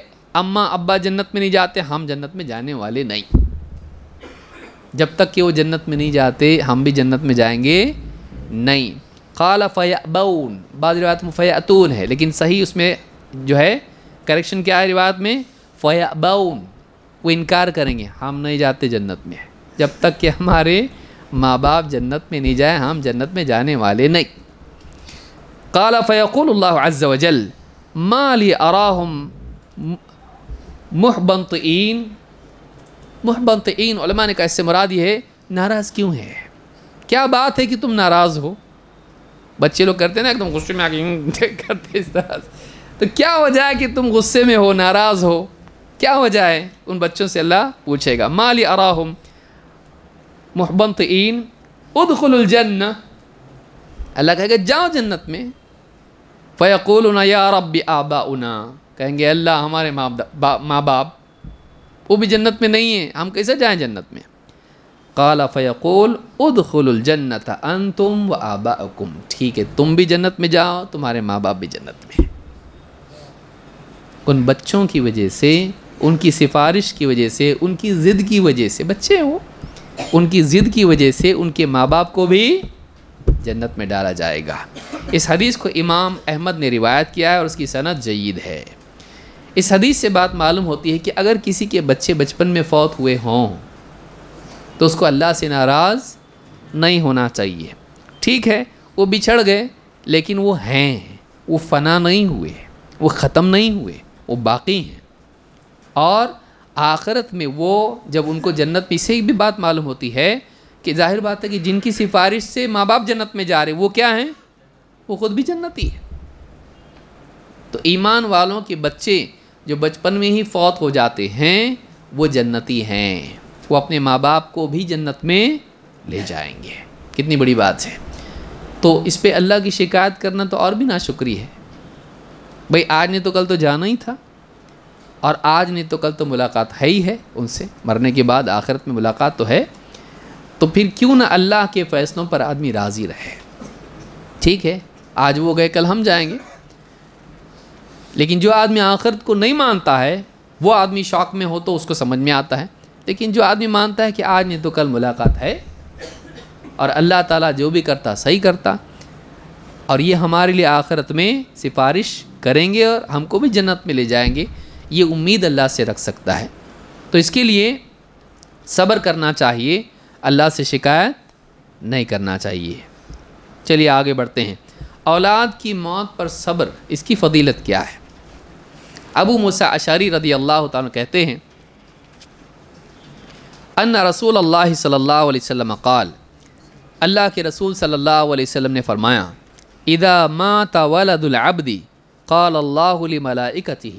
अम्मा अब्बा जन्नत में नहीं जाते हम जन्नत में जाने वाले नहीं जब तक कि वो जन्नत में नहीं जाते हम भी जन्नत में जाएंगे नहीं काला फ़याबाउन बाद रिवायत में फ़यातून है लेकिन सही उसमें जो है करेक्शन क्या है रिवायत में फ़याबाउन वो इनकार करेंगे हम नहीं जाते जन्नत में जब तक कि हमारे माँ बाप जन्नत में नहीं जाए हम जन्नत में जाने वाले नहीं काला फ़ैकुल अज़ वजल माली अराहम महबंतन महबंतन ने कहा इससे मुराद ये है नाराज़ क्यों है क्या बात है कि तुम नाराज़ हो बच्चे लोग करते हैं ना एकदम गुस्से में आके करते इस तरह तो क्या वजह है कि तुम गुस्से में हो नाराज़ हो क्या वजह है उन बच्चों से अल्लाह पूछेगा माली अराहम उद खुलजन्न अल्लाह कहेगा जाओ जन्नत में फ़यकूलना या रब आबा उना कहेंगे अल्लाह हमारे माँ माँ बाप वो भी जन्नत में नहीं है हम कैसे जाएं जन्नत में काला फ़यकूल उदखुलजन्नत अन तुम व आबा ठीक है तुम भी जन्नत में जाओ तुम्हारे माँ बाप भी जन्नत में उन बच्चों की वजह से उनकी सिफारिश की वजह से उनकी ज़िद की वजह से बच्चे हैं वो उनकी ज़िद की वजह से उनके माँ बाप को भी जन्नत में डाला जाएगा इस हदीस को इमाम अहमद ने रिवायत किया है और उसकी सनत जईद है इस हदीस से बात मालूम होती है कि अगर किसी के बच्चे बचपन में फ़ौत हुए हों तो उसको अल्लाह से नाराज़ नहीं होना चाहिए ठीक है वो बिछड़ गए लेकिन वो हैं वो फना नहीं हुए वो ख़त्म नहीं हुए वो बाकी हैं और आखरत में वो जब उनको जन्नत में इसे भी बात मालूम होती है कि जाहिर बात है कि जिनकी सिफारिश से माँ बाप जन्नत में जा रहे वो क्या हैं वो ख़ुद भी जन्नती है तो ईमान वालों के बच्चे जो बचपन में ही फौत हो जाते हैं वो जन्नती हैं वो अपने माँ बाप को भी जन्नत में ले जाएंगे कितनी बड़ी बात है तो इस पर अल्लाह की शिकायत करना तो और भी ना नाशुक्री है भाई आज ने तो कल तो जाना ही था और आज नहीं तो कल तो मुलाकात है ही है उनसे मरने के बाद आखिरत में मुलाकात तो है तो फिर क्यों ना अल्लाह के फ़ैसलों पर आदमी राज़ी रहे ठीक है आज वो गए कल हम जाएंगे लेकिन जो आदमी आखिरत को नहीं मानता है वो आदमी शौक में हो तो उसको समझ में आता है लेकिन जो आदमी मानता है कि आज नहीं तो कल मुलाकात है और अल्लाह ताला जो भी करता सही करता और ये हमारे लिए आखिरत में सिफारिश करेंगे और हमको भी जन्नत में ले जाएंगे ये उम्मीद अल्लाह से रख सकता है तो इसके लिए सब्र करना चाहिए अल्लाह से शिकायत नहीं करना चाहिए चलिए आगे बढ़ते हैं औलाद की मौत पर सब्र इसकी फ़दीलत क्या है अबू मूसा अशारी रदी अल्लाह कहते हैं अन रसूल अल्लाह सल्लल्लाहु अलैहि वसल्लम क़ाल अल्लाह के रसूल सल्लल्लाहु अलैहि वसल्लम ने फ़रमाया इदा माता वलदुलबदी क़ाल अल्लाह मलाइकती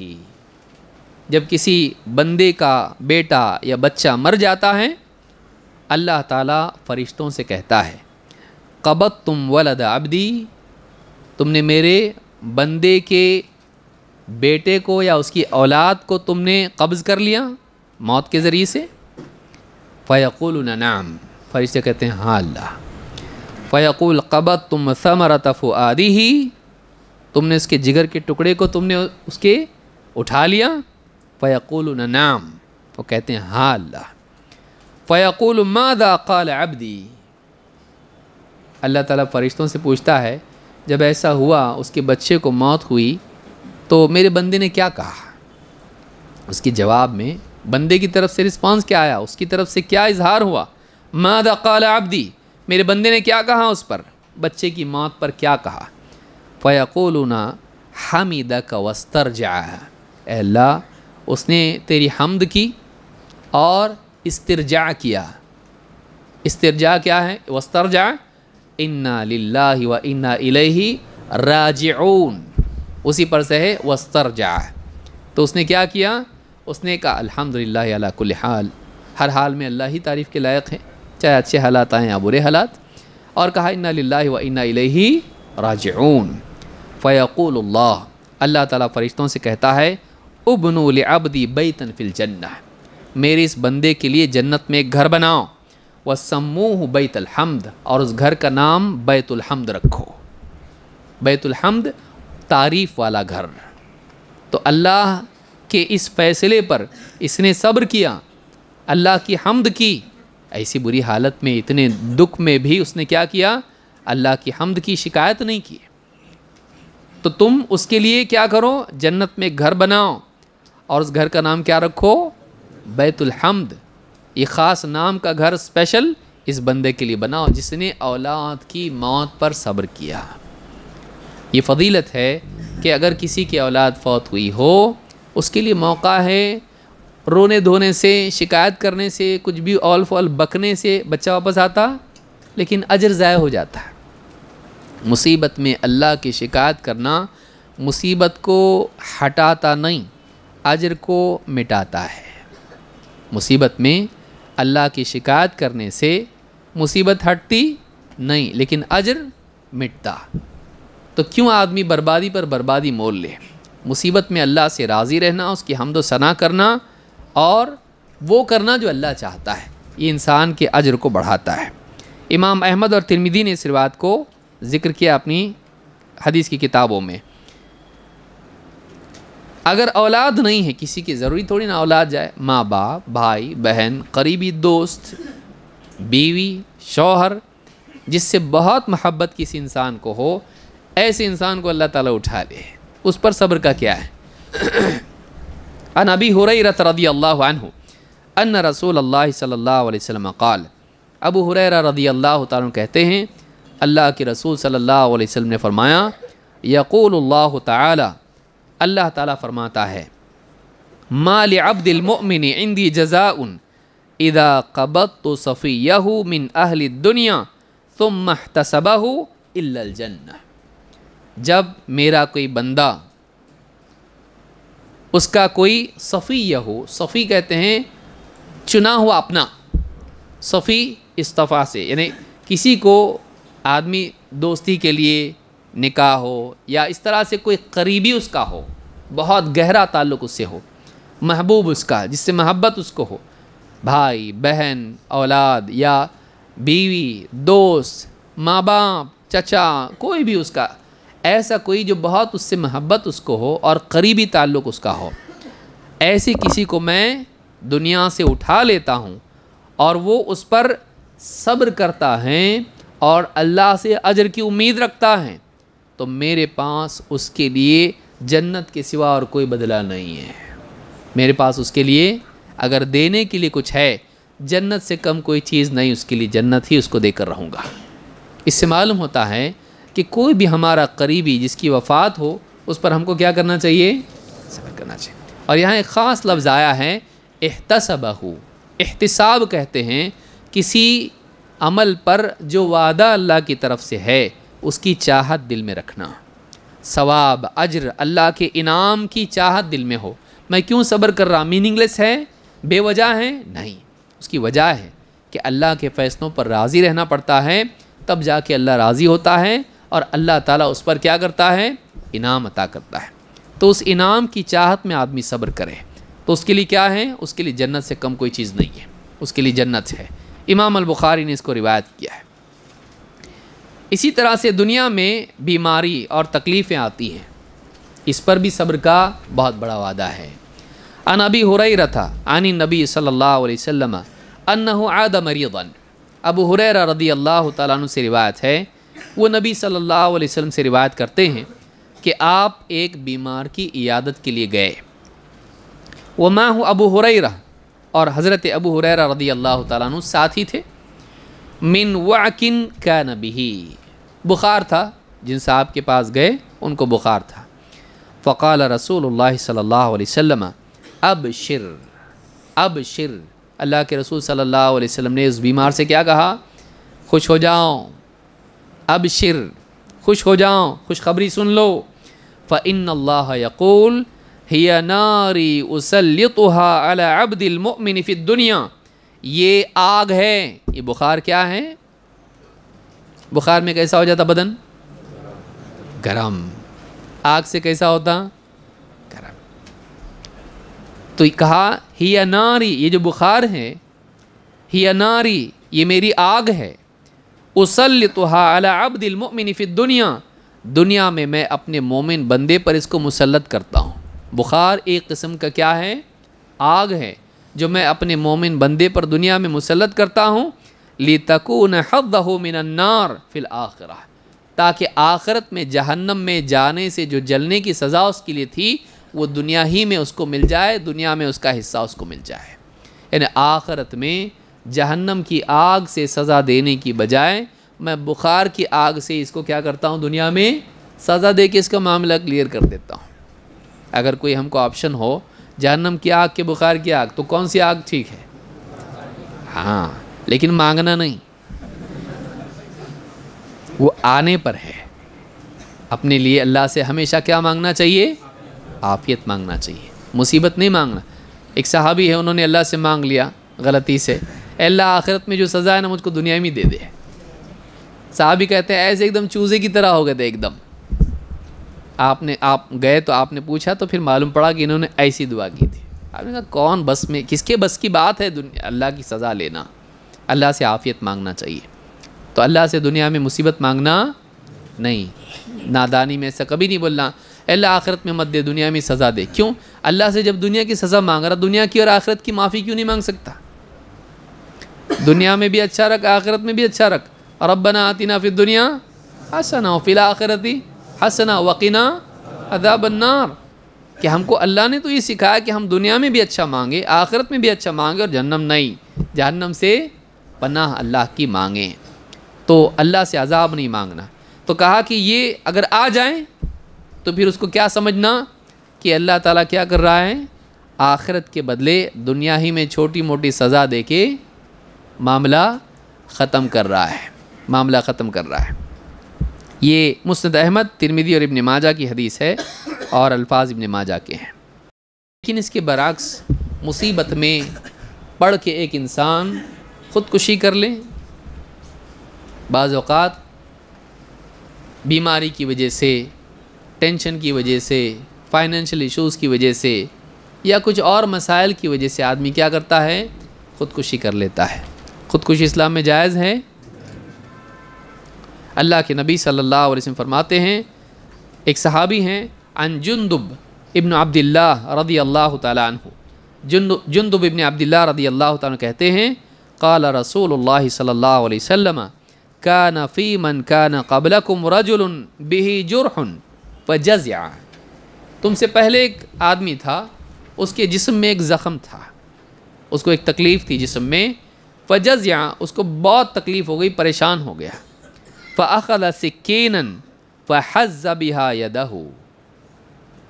जब किसी बंदे का बेटा या बच्चा मर जाता है अल्लाह ताला फ़रिश्तों से कहता है कबत तुम वलद अबदी तुमने मेरे बंदे के बेटे को या उसकी औलाद को तुमने कब्ज़ कर लिया मौत के ज़रिए से फ़ैकुल नाम फरिश्ते कहते हैं हाँ अल्लाह फ़ैकुल कबत तुम समर तफ़ आदि ही तुमने उसके जिगर के टुकड़े को तुमने उसके उठा लिया फ़ैकुल नाम वो कहते हैं हाँ अल्लाह फ़ैकुल मादा कल अबदी अल्लाह ताला फ़रिश्तों से पूछता है जब ऐसा हुआ उसके बच्चे को मौत हुई तो मेरे बंदे ने क्या कहा उसके जवाब में बंदे की तरफ से रिस्पांस क्या आया उसकी तरफ से क्या इजहार हुआ मादा कल अबदी मेरे बंदे ने क्या कहा उस पर बच्चे की मौत पर क्या कहा ना हमिद का वस्तर जाया अल्लाह उसने तेरी हमद की और इस्तरजा किया इस्तरजा क्या है वस्तरजा इन्ना लिल्ला व इन्ना इलही राजून उसी पर से है वस्तरजा तो उसने क्या किया उसने कहा अल्हम्दुलिल्लाह अला कुल हाल हर हाल में अल्लाह ही तारीफ़ के लायक है चाहे अच्छे हालात आएँ या बुरे हालात और कहा इन्ना लिल्लाह व इन्ना इलेही राज फ़यकूल अल्लाह ताला फ़रिश्तों से कहता है उबनुल अबदी बैतन फिल जन्ना मेरे इस बंदे के लिए जन्नत में एक घर बनाओ व समूह बैतुलहमद और उस घर का नाम बैतुलहमद रखो बैतुलहमद तारीफ़ वाला घर तो अल्लाह के इस फ़ैसले पर इसने सब्र किया अल्लाह की हमद की ऐसी बुरी हालत में इतने दुख में भी उसने क्या किया अल्लाह की हमद की शिकायत नहीं की तो तुम उसके लिए क्या करो जन्नत में घर बनाओ और उस घर का नाम क्या रखो बैतुल हमद ये ख़ास नाम का घर स्पेशल इस बंदे के लिए बनाओ जिसने औलाद की मौत पर सब्र किया ये फजीलत है कि अगर किसी की औलाद फौत हुई हो उसके लिए मौका है रोने धोने से शिकायत करने से कुछ भी ऑल फॉल बकने से बच्चा वापस आता लेकिन अजर ज़ाय हो जाता है मुसीबत में अल्लाह की शिकायत करना मुसीबत को हटाता नहीं अजर को मिटाता है मुसीबत में अल्लाह की शिकायत करने से मुसीबत हटती नहीं लेकिन अजर मिटता तो क्यों आदमी बर्बादी पर बर्बादी मोल ले मुसीबत में अल्लाह से राज़ी रहना उसकी हमदो सना करना और वो करना जो अल्लाह चाहता है ये इंसान के अजर को बढ़ाता है इमाम अहमद और तिरमिदी ने इस रिवात को ज़िक्र किया अपनी हदीस की किताबों में अगर औलाद नहीं है किसी की ज़रूरी थोड़ी ना औलाद जाए माँ बाप भाई बहन करीबी दोस्त बीवी शौहर जिससे बहुत महब्बत किसी इंसान को हो ऐसे इंसान को अल्लाह ताला उठा ले उस पर सब्र का क्या है अन अभी हो रत रदी अल्लाह अन रसूल अल्लाह सल्ला वसम कल अबू हुर रदी अल्लाह तार कहते हैं अल्लाह के रसूल सल्लल्लाहु अलैहि वसल्लम ने फरमाया यकूल अल्लाह ताला अल्लाह ताला फरमाता है माल अब्दिलमिन इंदी जजाउन इदा कबत तो यहू मिन अहल दुनिया तुम मह इल्लजन्ना जब मेरा कोई बंदा उसका कोई सफ़ी यहू सफ़ी कहते हैं चुना हुआ अपना सफ़ी इस्तफ़ा से यानी किसी को आदमी दोस्ती के लिए निकाह हो या इस तरह से कोई करीबी उसका हो बहुत गहरा ताल्लुक उससे हो महबूब उसका जिससे महब्बत उसको हो भाई बहन औलाद या बीवी दोस्त माँ बाप चचा कोई भी उसका ऐसा कोई जो बहुत उससे महब्बत उसको हो और करीबी ताल्लुक उसका हो ऐसे किसी को मैं दुनिया से उठा लेता हूँ और वो उस पर सब्र करता है और अल्लाह से अजर की उम्मीद रखता है तो मेरे पास उसके लिए जन्नत के सिवा और कोई बदला नहीं है मेरे पास उसके लिए अगर देने के लिए कुछ है जन्नत से कम कोई चीज़ नहीं उसके लिए जन्नत ही उसको देकर रहूँगा इससे मालूम होता है कि कोई भी हमारा करीबी जिसकी वफ़ात हो उस पर हमको क्या करना चाहिए सबर करना चाहिए और यहाँ एक ख़ास लफ्ज़ आया है एहतसबहू एहतसाब कहते हैं किसी अमल पर जो वादा अल्लाह की तरफ से है उसकी चाहत दिल में रखना सवाब अजर अल्लाह के इनाम की चाहत दिल में हो मैं क्यों सब्र कर रहा मीनिंगलेस है बेवजह है नहीं उसकी वजह है कि अल्लाह के फ़ैसलों पर राज़ी रहना पड़ता है तब जाके अल्लाह राज़ी होता है और अल्लाह ताला उस पर क्या करता है इनाम अता करता है तो उस इनाम की चाहत में आदमी सब्र करे तो उसके लिए क्या है उसके लिए जन्नत से कम कोई चीज़ नहीं है उसके लिए जन्नत है इमाम अलबुखारी ने इसको रिवायत किया है इसी तरह से दुनिया में बीमारी और तकलीफ़ें आती हैं इस पर भी सब्र का बहुत बड़ा वादा है अन अबी हो रही रथा आनी नबी सल्ला वसम अन्न आद मरीदन अब हुरर रदी अल्लाह तु से रिवायत है वो नबी अलैहि वसल्लम से रिवायत करते हैं कि आप एक बीमार की इयादत के लिए गए वो माँ हूँ अबू हुररा और हज़रत अबू हुररा रदी अल्लाह तु साथ ही थे मिन वाकिन का नबी बुखार था जिन साहब के पास गए उनको बुखार था फ़काल रसूल सल्ला वम अब शिर अब शिर अल्लाह के रसूल सल्ला वम ने इस बीमार से क्या कहा खुश हो जाओ अब शिर खुश हो जाओ खुशखबरी सुन लो फ़िन यकूल हिया नारी उसलतहा अला दुनिया ये आग है ये बुखार क्या है बुखार में कैसा हो जाता बदन गरम आग से कैसा होता गरम तो कहा ही अनारी ये जो बुखार है ही अनारी ये मेरी आग है उसल तो अला अब्दिलमिन दुनिया दुनिया में मैं अपने मोमिन बंदे पर इसको मुसलत करता हूँ बुखार एक किस्म का क्या है आग है जो मैं अपने मोमिन बंदे पर दुनिया में मुसलत करता हूँ ली तकून हद्दू मिनन्नार फिल आखरा ताकि आखरत में जहन्नम में जाने से जो जलने की सज़ा उसके लिए थी वो दुनिया ही में उसको मिल जाए दुनिया में उसका हिस्सा उसको मिल जाए यानी आखरत में जहन्नम की आग से सज़ा देने की बजाय मैं बुखार की आग से इसको क्या करता हूँ दुनिया में सज़ा दे के इसका मामला क्लियर कर देता हूँ अगर कोई हमको ऑप्शन हो जहन्नम की आग के बुखार की आग तो कौन सी आग ठीक है हाँ लेकिन मांगना नहीं वो आने पर है अपने लिए अल्लाह से हमेशा क्या मांगना चाहिए आफियत मांगना चाहिए मुसीबत नहीं मांगना एक सहाबी है उन्होंने अल्लाह से मांग लिया गलती से अल्लाह आखिरत में जो सज़ा है ना मुझको दुनिया में दे दे साहबी कहते हैं ऐसे एकदम चूज़े की तरह हो गए थे एकदम आपने आप गए तो आपने पूछा तो फिर मालूम पड़ा कि इन्होंने ऐसी दुआ की थी आपने कहा कौन बस में किसके बस की बात है दुनिया अल्लाह की सज़ा लेना अल्लाह से आफ़ियत मांगना चाहिए तो अल्लाह से दुनिया में मुसीबत मांगना नहीं नादानी में ऐसा कभी नहीं बोलना अल्लाह आखरत में मत दे दुनिया में सज़ा दे क्यों अल्लाह से जब दुनिया की सज़ा मांग रहा दुनिया की और आखिरत की माफ़ी क्यों नहीं मांग सकता दुनिया में भी अच्छा रख आखरत में भी अच्छा रख और अब बना आती ना फिर दुनिया हसना फ़िला आखरती हसना वकीना अदा बन्नार कि हमको अल्लाह ने तो ये सिखाया कि हम दुनिया में भी अच्छा मांगे आखिरत में भी अच्छा मांगे और जहन्नम नहीं जहन्नम से पनाह अल्लाह की मांगें तो अल्लाह से अजाब नहीं मांगना तो कहा कि ये अगर आ जाए तो फिर उसको क्या समझना कि अल्लाह ताला क्या कर रहा है आखिरत के बदले दुनिया ही में छोटी मोटी सज़ा दे के मामला ख़त्म कर रहा है मामला ख़त्म कर रहा है ये मुस्द अहमद तिरमिदी और इबन माजा की हदीस है और अल्फाज इबन माजा के हैं लेकिन इसके बरक्स मुसीबत में पढ़ के एक इंसान ख़ुदकुशी कर लें बाज़ात बीमारी की वजह से टेंशन की वजह से फ़ाइनेंशियल इश्यूज़ की वजह से या कुछ और मसाइल की वजह से आदमी क्या करता है ख़ुदकुशी कर लेता है ख़ुदकुशी इस्लाम में जायज़ है अल्लाह के नबी सल्लल्लाहु अलैहि वसल्लम फरमाते हैं एक सहाबी हैं अन जुनदुब इब्न अब्दुल्ला रदी अल्लाह तु जुन्दुब इबन अब्दुल्ला रदी अल्लाह कहते हैं क़ाल रसूल सल्ला वसम कान फ़ी मन कान कबलकुम रजुल बिही जुरहन फ़जया तुमसे पहले एक आदमी था उसके जिसम में एक ज़ख्म था उसको एक तकलीफ़ थी जिसम में फ़जया उसको बहुत तकलीफ़ हो गई परेशान हो गया फ़ल सिक्न फ़ज़बिहा यदहू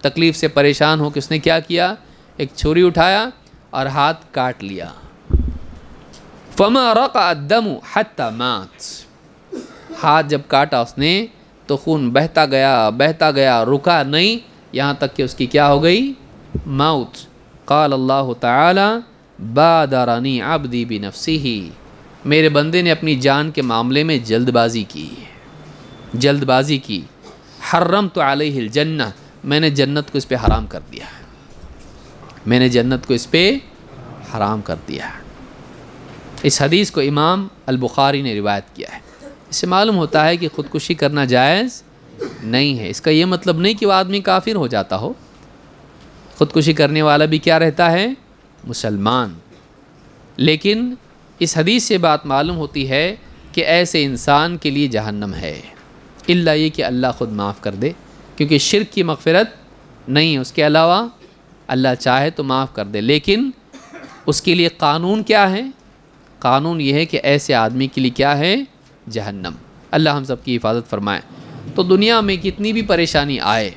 तकलीफ़ से परेशान हो कि उसने क्या किया एक छुरी उठाया और हाथ काट लिया फमा दम हत मात हाथ जब काटा उसने तो खून बहता गया बहता गया रुका नहीं यहाँ तक कि उसकी क्या हो गई मौत काल अल्लाह ताला बादारानी आबदी भी नफसी ही मेरे बंदे ने अपनी जान के मामले में जल्दबाजी की जल्दबाजी की हर्रम तो हिल जन्नत मैंने जन्नत को इस पर हराम कर दिया मैंने जन्नत को इस पर हराम कर दिया इस हदीस को इमाम अलबुखारी ने रिवायत किया है इससे मालूम होता है कि ख़ुदकुशी करना जायज़ नहीं है इसका यह मतलब नहीं कि वह आदमी काफिर हो जाता हो ख़ुदकुशी करने वाला भी क्या रहता है मुसलमान लेकिन इस हदीस से बात मालूम होती है कि ऐसे इंसान के लिए जहन्नम है इल्ला ये कि अल्लाह ख़ुद माफ़ कर दे क्योंकि शिरक की मगफ़रत नहीं है उसके अलावा अल्लाह चाहे तो माफ़ कर दे लेकिन उसके लिए कानून क्या है कानून ये है कि ऐसे आदमी के लिए क्या है जहन्नम अल्लाह हम सब की हिफाजत फरमाए तो दुनिया में कितनी भी परेशानी आए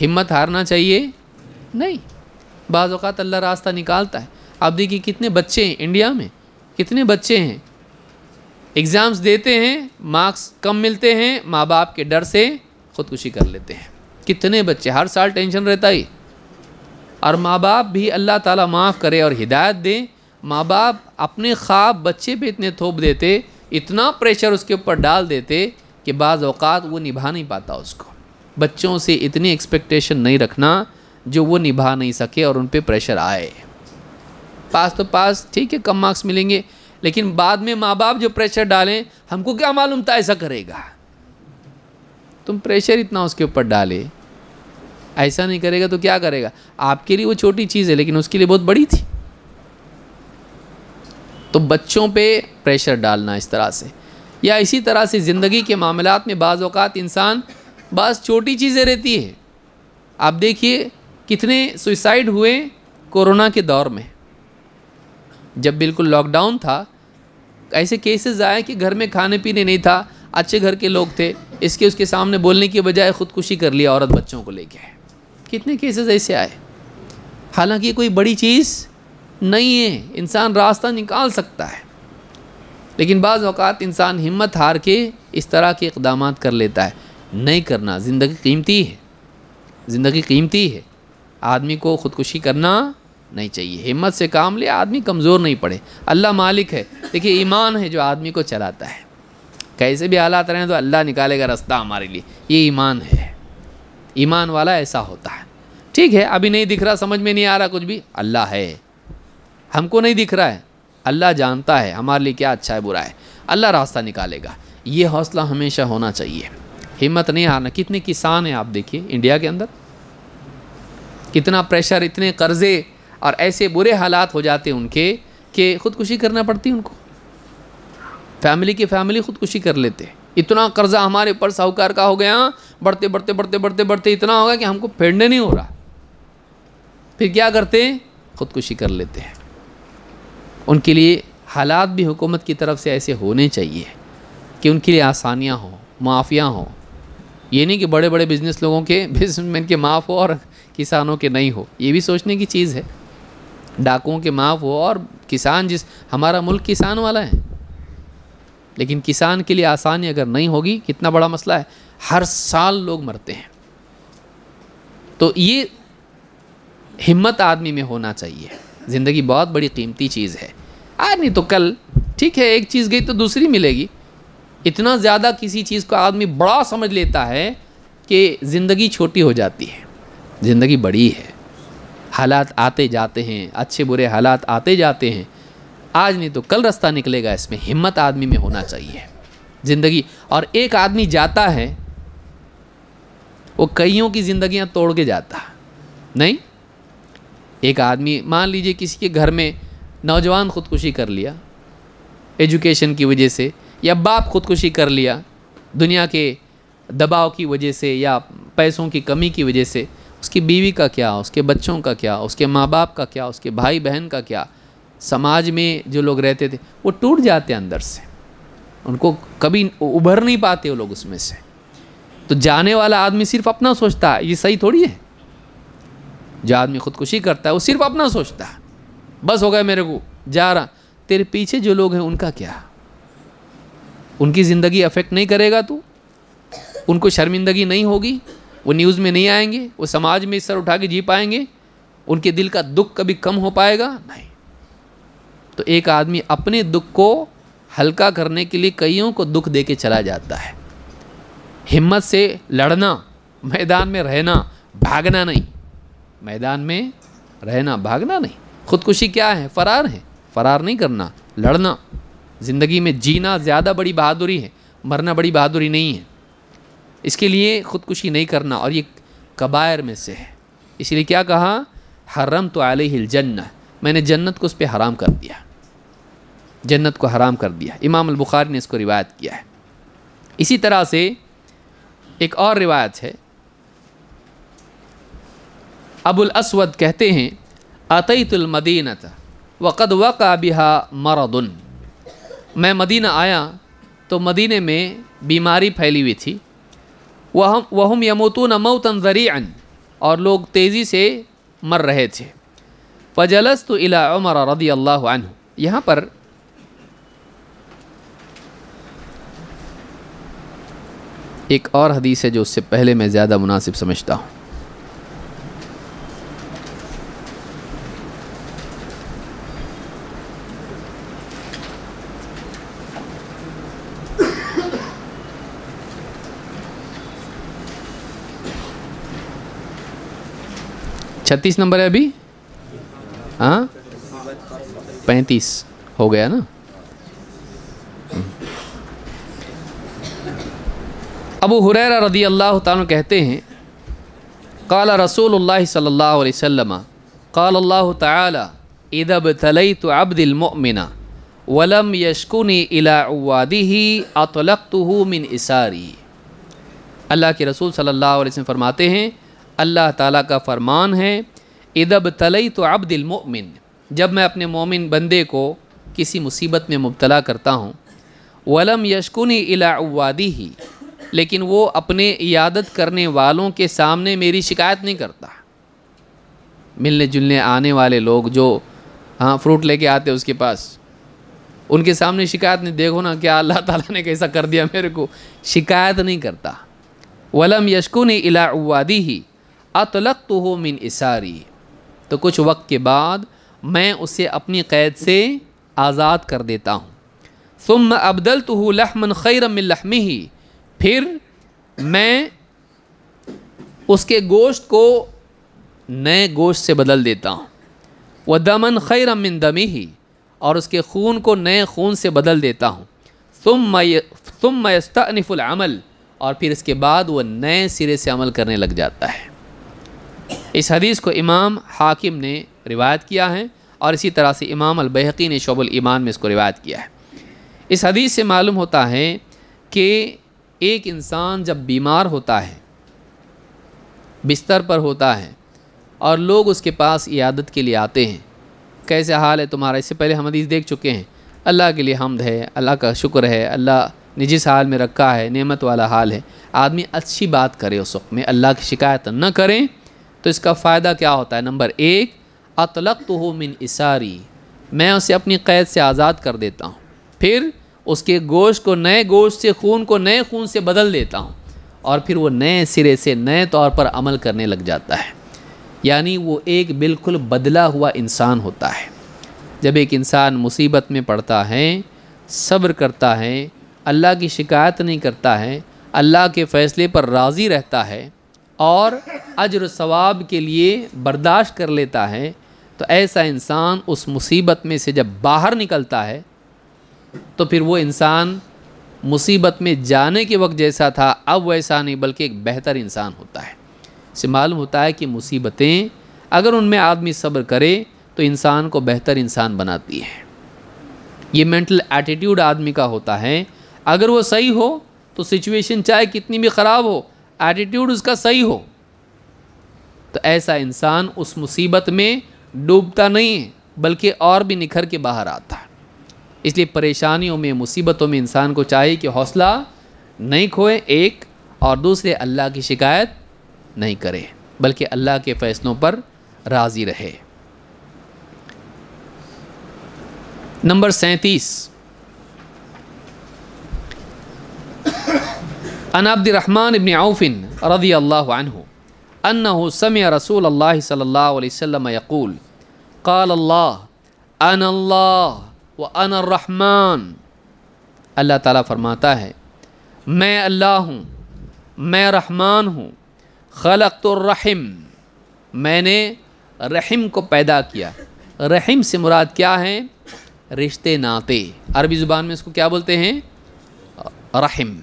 हिम्मत हारना चाहिए नहीं बाज़ात अल्लाह रास्ता निकालता है आप देखिए कितने बच्चे हैं इंडिया में कितने बच्चे हैं एग्ज़ाम्स देते हैं मार्क्स कम मिलते हैं माँ बाप के डर से ख़ुदकुशी कर लेते हैं कितने बच्चे हर साल टेंशन रहता ही और माँ बाप भी अल्लाह ताला माफ़ करे और हिदायत दें माँ बाप अपने ख्वाब बच्चे पे इतने थोप देते इतना प्रेशर उसके ऊपर डाल देते कि बाज़ अवकात वो निभा नहीं पाता उसको बच्चों से इतनी एक्सपेक्टेशन नहीं रखना जो वो निभा नहीं सके और उन पर प्रेशर आए पास तो पास ठीक है कम मार्क्स मिलेंगे लेकिन बाद में माँ बाप जो प्रेशर डालें हमको क्या मालूम था ऐसा करेगा तुम प्रेशर इतना उसके ऊपर डाले ऐसा नहीं करेगा तो क्या करेगा आपके लिए वो छोटी चीज़ है लेकिन उसके लिए बहुत बड़ी थी तो बच्चों पे प्रेशर डालना इस तरह से या इसी तरह से ज़िंदगी के मामला में बाज़ात इंसान बस छोटी चीज़ें रहती है आप देखिए कितने सुइसाइड हुए कोरोना के दौर में जब बिल्कुल लॉकडाउन था ऐसे केसेस आए कि घर में खाने पीने नहीं था अच्छे घर के लोग थे इसके उसके सामने बोलने के बजाय ख़ुदकुशी कर लिया औरत बच्चों को लेके कितने केसेस ऐसे आए हालांकि कोई बड़ी चीज़ नहीं है इंसान रास्ता निकाल सकता है लेकिन बाज़ इंसान हिम्मत हार के इस तरह के इकदाम कर लेता है नहीं करना ज़िंदगी कीमती है ज़िंदगी कीमती है आदमी को ख़ुदकुशी करना नहीं चाहिए हिम्मत से काम ले आदमी कमज़ोर नहीं पड़े अल्लाह मालिक है देखिए ईमान है जो आदमी को चलाता है कैसे भी हालात रहें तो अल्लाह निकालेगा रास्ता हमारे लिए ये ईमान है ईमान वाला ऐसा होता है ठीक है अभी नहीं दिख रहा समझ में नहीं आ रहा कुछ भी अल्लाह है हमको नहीं दिख रहा है अल्लाह जानता है हमारे लिए क्या अच्छा है बुरा है अल्लाह रास्ता निकालेगा ये हौसला हमेशा होना चाहिए हिम्मत नहीं हारना कितने किसान हैं आप देखिए इंडिया के अंदर कितना प्रेशर इतने कर्ज़े और ऐसे बुरे हालात हो जाते हैं उनके कि ख़ुदकुशी करना पड़ती उनको फैमिली की फैमिली ख़ुदकुशी कर लेते इतना कर्ज़ा हमारे ऊपर साहूकार का हो गया बढ़ते बढ़ते बढ़ते बढ़ते बढ़ते इतना होगा कि हमको फेड़ने नहीं हो रहा फिर क्या करते हैं ख़ुदकुशी कर लेते हैं उनके लिए हालात भी हुकूमत की तरफ से ऐसे होने चाहिए कि उनके लिए आसानियाँ हों माफियाँ हों ये नहीं कि बड़े बड़े बिजनेस लोगों के बिजनेसमैन के माफ़ हो और किसानों के नहीं हो ये भी सोचने की चीज़ है डाकुओं के माफ़ हो और किसान जिस हमारा मुल्क किसान वाला है लेकिन किसान के लिए आसानी अगर नहीं होगी कितना बड़ा मसला है हर साल लोग मरते हैं तो ये हिम्मत आदमी में होना चाहिए ज़िंदगी बहुत बड़ी कीमती चीज़ है आज नहीं तो कल ठीक है एक चीज़ गई तो दूसरी मिलेगी इतना ज़्यादा किसी चीज़ को आदमी बड़ा समझ लेता है कि ज़िंदगी छोटी हो जाती है ज़िंदगी बड़ी है हालात आते जाते हैं अच्छे बुरे हालात आते जाते हैं आज नहीं तो कल रास्ता निकलेगा इसमें हिम्मत आदमी में होना चाहिए ज़िंदगी और एक आदमी जाता है वो कईयों की ज़िंदियाँ तोड़ के जाता नहीं एक आदमी मान लीजिए किसी के घर में नौजवान ख़ुदकुशी कर लिया एजुकेशन की वजह से या बाप ख़ुदकुशी कर लिया दुनिया के दबाव की वजह से या पैसों की कमी की वजह से उसकी बीवी का क्या उसके बच्चों का क्या उसके माँ बाप का क्या उसके भाई बहन का क्या समाज में जो लोग रहते थे वो टूट जाते अंदर से उनको कभी उभर नहीं पाते वो लोग उसमें से तो जाने वाला आदमी सिर्फ अपना सोचता है ये सही थोड़ी है जो आदमी खुदकुशी करता है वो सिर्फ अपना सोचता है बस हो गया मेरे को जा रहा तेरे पीछे जो लोग हैं उनका क्या उनकी ज़िंदगी अफेक्ट नहीं करेगा तू उनको शर्मिंदगी नहीं होगी वो न्यूज़ में नहीं आएंगे वो समाज में सर उठा के जी पाएंगे उनके दिल का दुख कभी कम हो पाएगा नहीं तो एक आदमी अपने दुख को हल्का करने के लिए कईयों को दुख दे के चला जाता है हिम्मत से लड़ना मैदान में रहना भागना नहीं मैदान में रहना भागना नहीं खुदकुशी क्या है फरार है फरार नहीं करना लड़ना ज़िंदगी में जीना ज़्यादा बड़ी बहादुरी है मरना बड़ी बहादुरी नहीं है इसके लिए ख़ुदकुशी नहीं करना और ये कबायर में से है इसलिए क्या कहा हरम तो आल जन्न मैंने जन्नत को उस पर हराम कर दिया जन्नत को हराम कर दिया इमाम बुखारी ने इसको रिवायत किया है इसी तरह से एक और रिवायत है अबुल असवद कहते हैं अतईतुलमदीनत वक़द वक़ा बिहा मरदन मैं मदीना आया तो मदीने में बीमारी फैली हुई थी वह वहम यमोतून मऊतन ज़रीन और लोग तेज़ी से मर रहे थे फजलस तो इलामर रदी अल्लाह यहाँ पर एक और हदीस है जो उससे पहले मैं ज़्यादा मुनासिब समझता हूँ छत्तीस नंबर है अभी हाँ पैंतीस हो गया ना अबू हुरैरा रदी अल्लाह तन कहते हैं काला रसूल सल्ला वसम काल अल्लाह तदब तलई तो अब्दिलमिना वलम यशकुन इलावादी ही अतलक मिन इसारी अल्लाह के रसूल सल्ला फरमाते हैं अल्लाह ताला का फरमान है इदब तलई तो अब दिल मोमिन जब मैं अपने मोमिन बंदे को किसी मुसीबत में मुबतला करता हूँ वलम यशकुनी इलावादी ही लेकिन वो अपने यादत करने वालों के सामने मेरी शिकायत नहीं करता मिलने जुलने आने वाले लोग जो हाँ फ्रूट लेके आते उसके पास उनके सामने शिकायत नहीं देखो ना क्या अल्लाह ताला ने कैसा कर दिया मेरे को शिकायत नहीं करता वलम यशकुनी इलावादी ही अतलक तो हो मिन इसारी तो कुछ वक्त के बाद मैं उसे अपनी क़ैद से आज़ाद कर देता हूँ सुम अब्दल तो हूँ लहमन खैर मिलहमी ही फिर मैं उसके गोश्त को नए गोश्त से बदल देता हूँ व दमन खैर मिन दमी ही और उसके खून को नए खून से बदल देता हूँ सुम मयस्तफ़ुलमल और फिर इसके बाद वह नए सिरे से अमल करने लग जाता है इस हदीस को इमाम हाकिम ने रिवायत किया है और इसी तरह से इमाम अलबहकी ने शोबल ईमान में इसको रिवायत किया है इस हदीस से मालूम होता है कि एक इंसान जब बीमार होता है बिस्तर पर होता है और लोग उसके पास इयादत के लिए आते हैं कैसे हाल है तुम्हारा इससे पहले हम हदीस देख चुके हैं अल्लाह के लिए हमद है अल्लाह का शुक्र है अल्लाह ने जिस हाल में रखा है नेमत वाला हाल है आदमी अच्छी बात करे उस वक्त में अल्लाह की शिकायत न करें तो इसका फ़ायदा क्या होता है नंबर एक अतलक तो हो मिन इसारी मैं उसे अपनी क़ैद से आज़ाद कर देता हूँ फिर उसके गोश्त को नए गोश्त से खून को नए खून से बदल देता हूँ और फिर वो नए सिरे से नए तौर पर अमल करने लग जाता है यानी वो एक बिल्कुल बदला हुआ इंसान होता है जब एक इंसान मुसीबत में पड़ता है सब्र करता है अल्लाह की शिकायत नहीं करता है अल्लाह के फ़ैसले पर राज़ी रहता है और अजर सवाब के लिए बर्दाश्त कर लेता है तो ऐसा इंसान उस मुसीबत में से जब बाहर निकलता है तो फिर वो इंसान मुसीबत में जाने के वक्त जैसा था अब वैसा नहीं बल्कि एक बेहतर इंसान होता है इससे मालूम होता है कि मुसीबतें अगर उनमें आदमी सब्र करे तो इंसान को बेहतर इंसान बनाती है ये मेंटल एटीट्यूड आदमी का होता है अगर वो सही हो तो सिचुएशन चाहे कितनी भी ख़राब हो एटीट्यूड उसका सही हो तो ऐसा इंसान उस मुसीबत में डूबता नहीं है बल्कि और भी निखर के बाहर आता है इसलिए परेशानियों में मुसीबतों में इंसान को चाहिए कि हौसला नहीं खोए एक और दूसरे अल्लाह की शिकायत नहीं करे बल्कि अल्लाह के फ़ैसलों पर राज़ी रहे नंबर सैंतीस अन अब्दरहमान इबन आउफिन रदी अल्लाह अनह समय रसूल अल्लाह सल्ला वसम यकूल काल अल्लाह अन अल्लाह व अन रहमान अल्लाह ताला फरमाता है मैं अल्लाह हूँ मैं रहमान हूँ खलक तो रहम मैंने रहम को पैदा किया रहम से मुराद क्या है रिश्ते नाते अरबी ज़ुबान में इसको क्या बोलते हैं रहम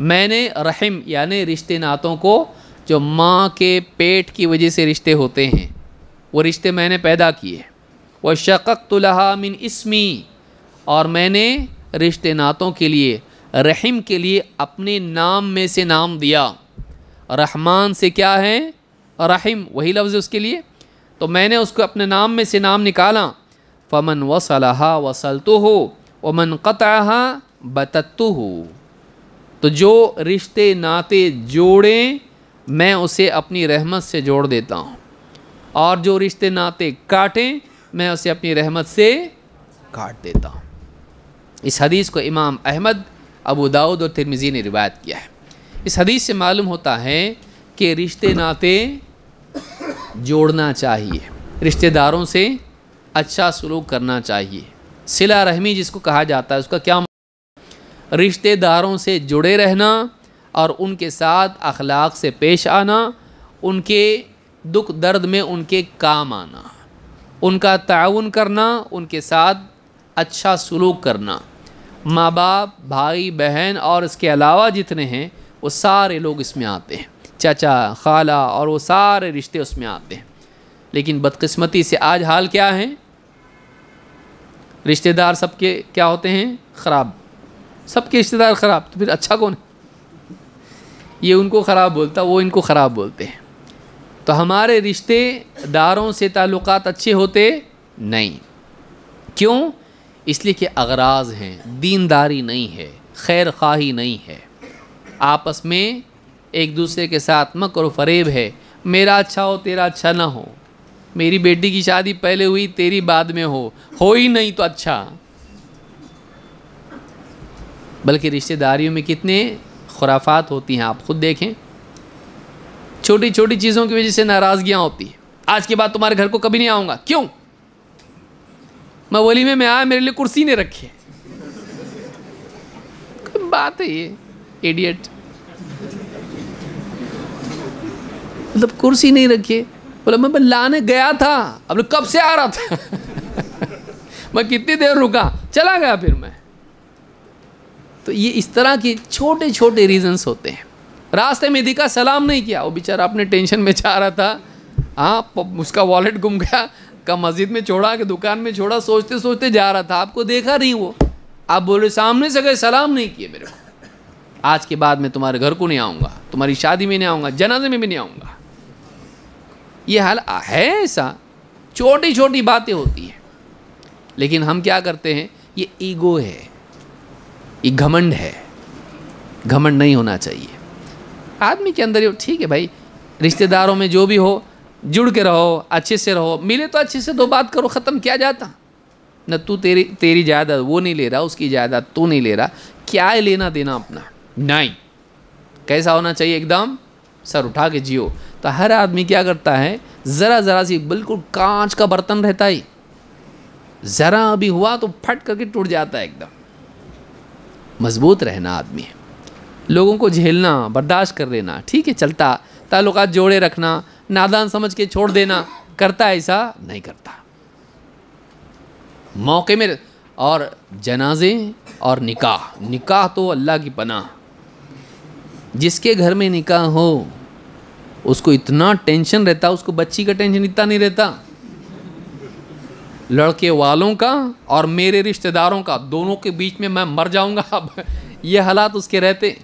मैंने रहम यानि रिश्ते नातों को जो माँ के पेट की वजह से रिश्ते होते हैं वो रिश्ते मैंने पैदा किए वह शक़तलहा मिन इसमी और मैंने रिश्ते नातों के लिए रहम के लिए अपने नाम में से नाम दिया रहमान से क्या है रहम वही लफ्ज़ उसके लिए तो मैंने उसको अपने नाम में से नाम निकाला फ़मन वसलहा वसलतु हो वमन क़तः बततु हो तो जो रिश्ते नाते जोड़ें मैं उसे अपनी रहमत से जोड़ देता हूँ और जो रिश्ते नाते काटें मैं उसे अपनी रहमत से काट देता हूँ इस हदीस को इमाम अहमद अबू दाऊद और तिरमिज़ी ने रिवायत किया है इस हदीस से मालूम होता है कि रिश्ते नाते जोड़ना चाहिए रिश्तेदारों से अच्छा सलूक करना चाहिए सिला रहमी जिसको कहा जाता है उसका क्या रिश्तेदारों से जुड़े रहना और उनके साथ अखलाक से पेश आना उनके दुख दर्द में उनके काम आना उनका ताउन करना उनके साथ अच्छा सलूक करना माँ बाप भाई बहन और इसके अलावा जितने हैं वो सारे लोग इसमें आते हैं चाचा खाला और वो सारे रिश्ते उसमें आते हैं लेकिन बदकस्मती से आज हाल क्या है रिश्तेदार सबके क्या होते हैं ख़राब सबके रिश्तेदार ख़राब तो फिर अच्छा कौन है ये उनको ख़राब बोलता वो इनको ख़राब बोलते हैं तो हमारे रिश्तेदारों से ताल्लुक़ अच्छे होते नहीं क्यों इसलिए कि अगराज हैं दीनदारी नहीं है खैर खाही नहीं है आपस में एक दूसरे के साथ मकर व फरेब है मेरा अच्छा हो तेरा अच्छा ना हो मेरी बेटी की शादी पहले हुई तेरी बाद में हो हो ही नहीं तो अच्छा बल्कि रिश्तेदारियों में कितने खुराफात होती हैं आप खुद देखें छोटी छोटी चीज़ों की वजह से नाराज़गियाँ होती हैं आज के बाद तुम्हारे घर को कभी नहीं आऊँगा क्यों मैं वली में मैं आया मेरे लिए कुर्सी नहीं रखी है बात है ये एडियट मतलब कुर्सी नहीं रखी बोला मैं लाने गया था अब कब से आ रहा था मैं कितनी देर रुका चला गया फिर मैं तो ये इस तरह के छोटे छोटे रीजंस होते हैं रास्ते में दिखा सलाम नहीं किया वो बेचारा अपने टेंशन में चाह रहा था हाँ उसका वॉलेट गुम गया का मस्जिद में छोड़ा कि दुकान में छोड़ा सोचते सोचते जा रहा था आपको देखा नहीं वो आप बोले सामने से गए सलाम नहीं किए मेरे को आज के बाद मैं तुम्हारे घर को नहीं आऊँगा तुम्हारी शादी में नहीं आऊँगा जनाजे में भी नहीं आऊँगा ये हाल है ऐसा छोटी छोटी बातें होती हैं लेकिन हम क्या करते हैं ये ईगो है ये घमंड है घमंड नहीं होना चाहिए आदमी के अंदर ठीक है भाई रिश्तेदारों में जो भी हो जुड़ के रहो अच्छे से रहो मिले तो अच्छे से दो बात करो ख़त्म किया जाता न तू तेरी तेरी जायदाद वो नहीं ले रहा उसकी जायदाद तू नहीं ले रहा क्या है लेना देना अपना नहीं कैसा होना चाहिए एकदम सर उठा के जियो तो हर आदमी क्या करता है ज़रा ज़रा सी बिल्कुल कांच का बर्तन रहता ही ज़रा अभी हुआ तो फट करके टूट जाता है एकदम मजबूत रहना आदमी है लोगों को झेलना बर्दाश्त कर लेना ठीक है चलता ताल्लुक जोड़े रखना नादान समझ के छोड़ देना करता ऐसा नहीं करता मौके में और जनाजे और निकाह निकाह तो अल्लाह की पनाह जिसके घर में निकाह हो उसको इतना टेंशन रहता उसको बच्ची का टेंशन इतना नहीं रहता लड़के वालों का और मेरे रिश्तेदारों का दोनों के बीच में मैं मर जाऊंगा अब ये हालात उसके रहते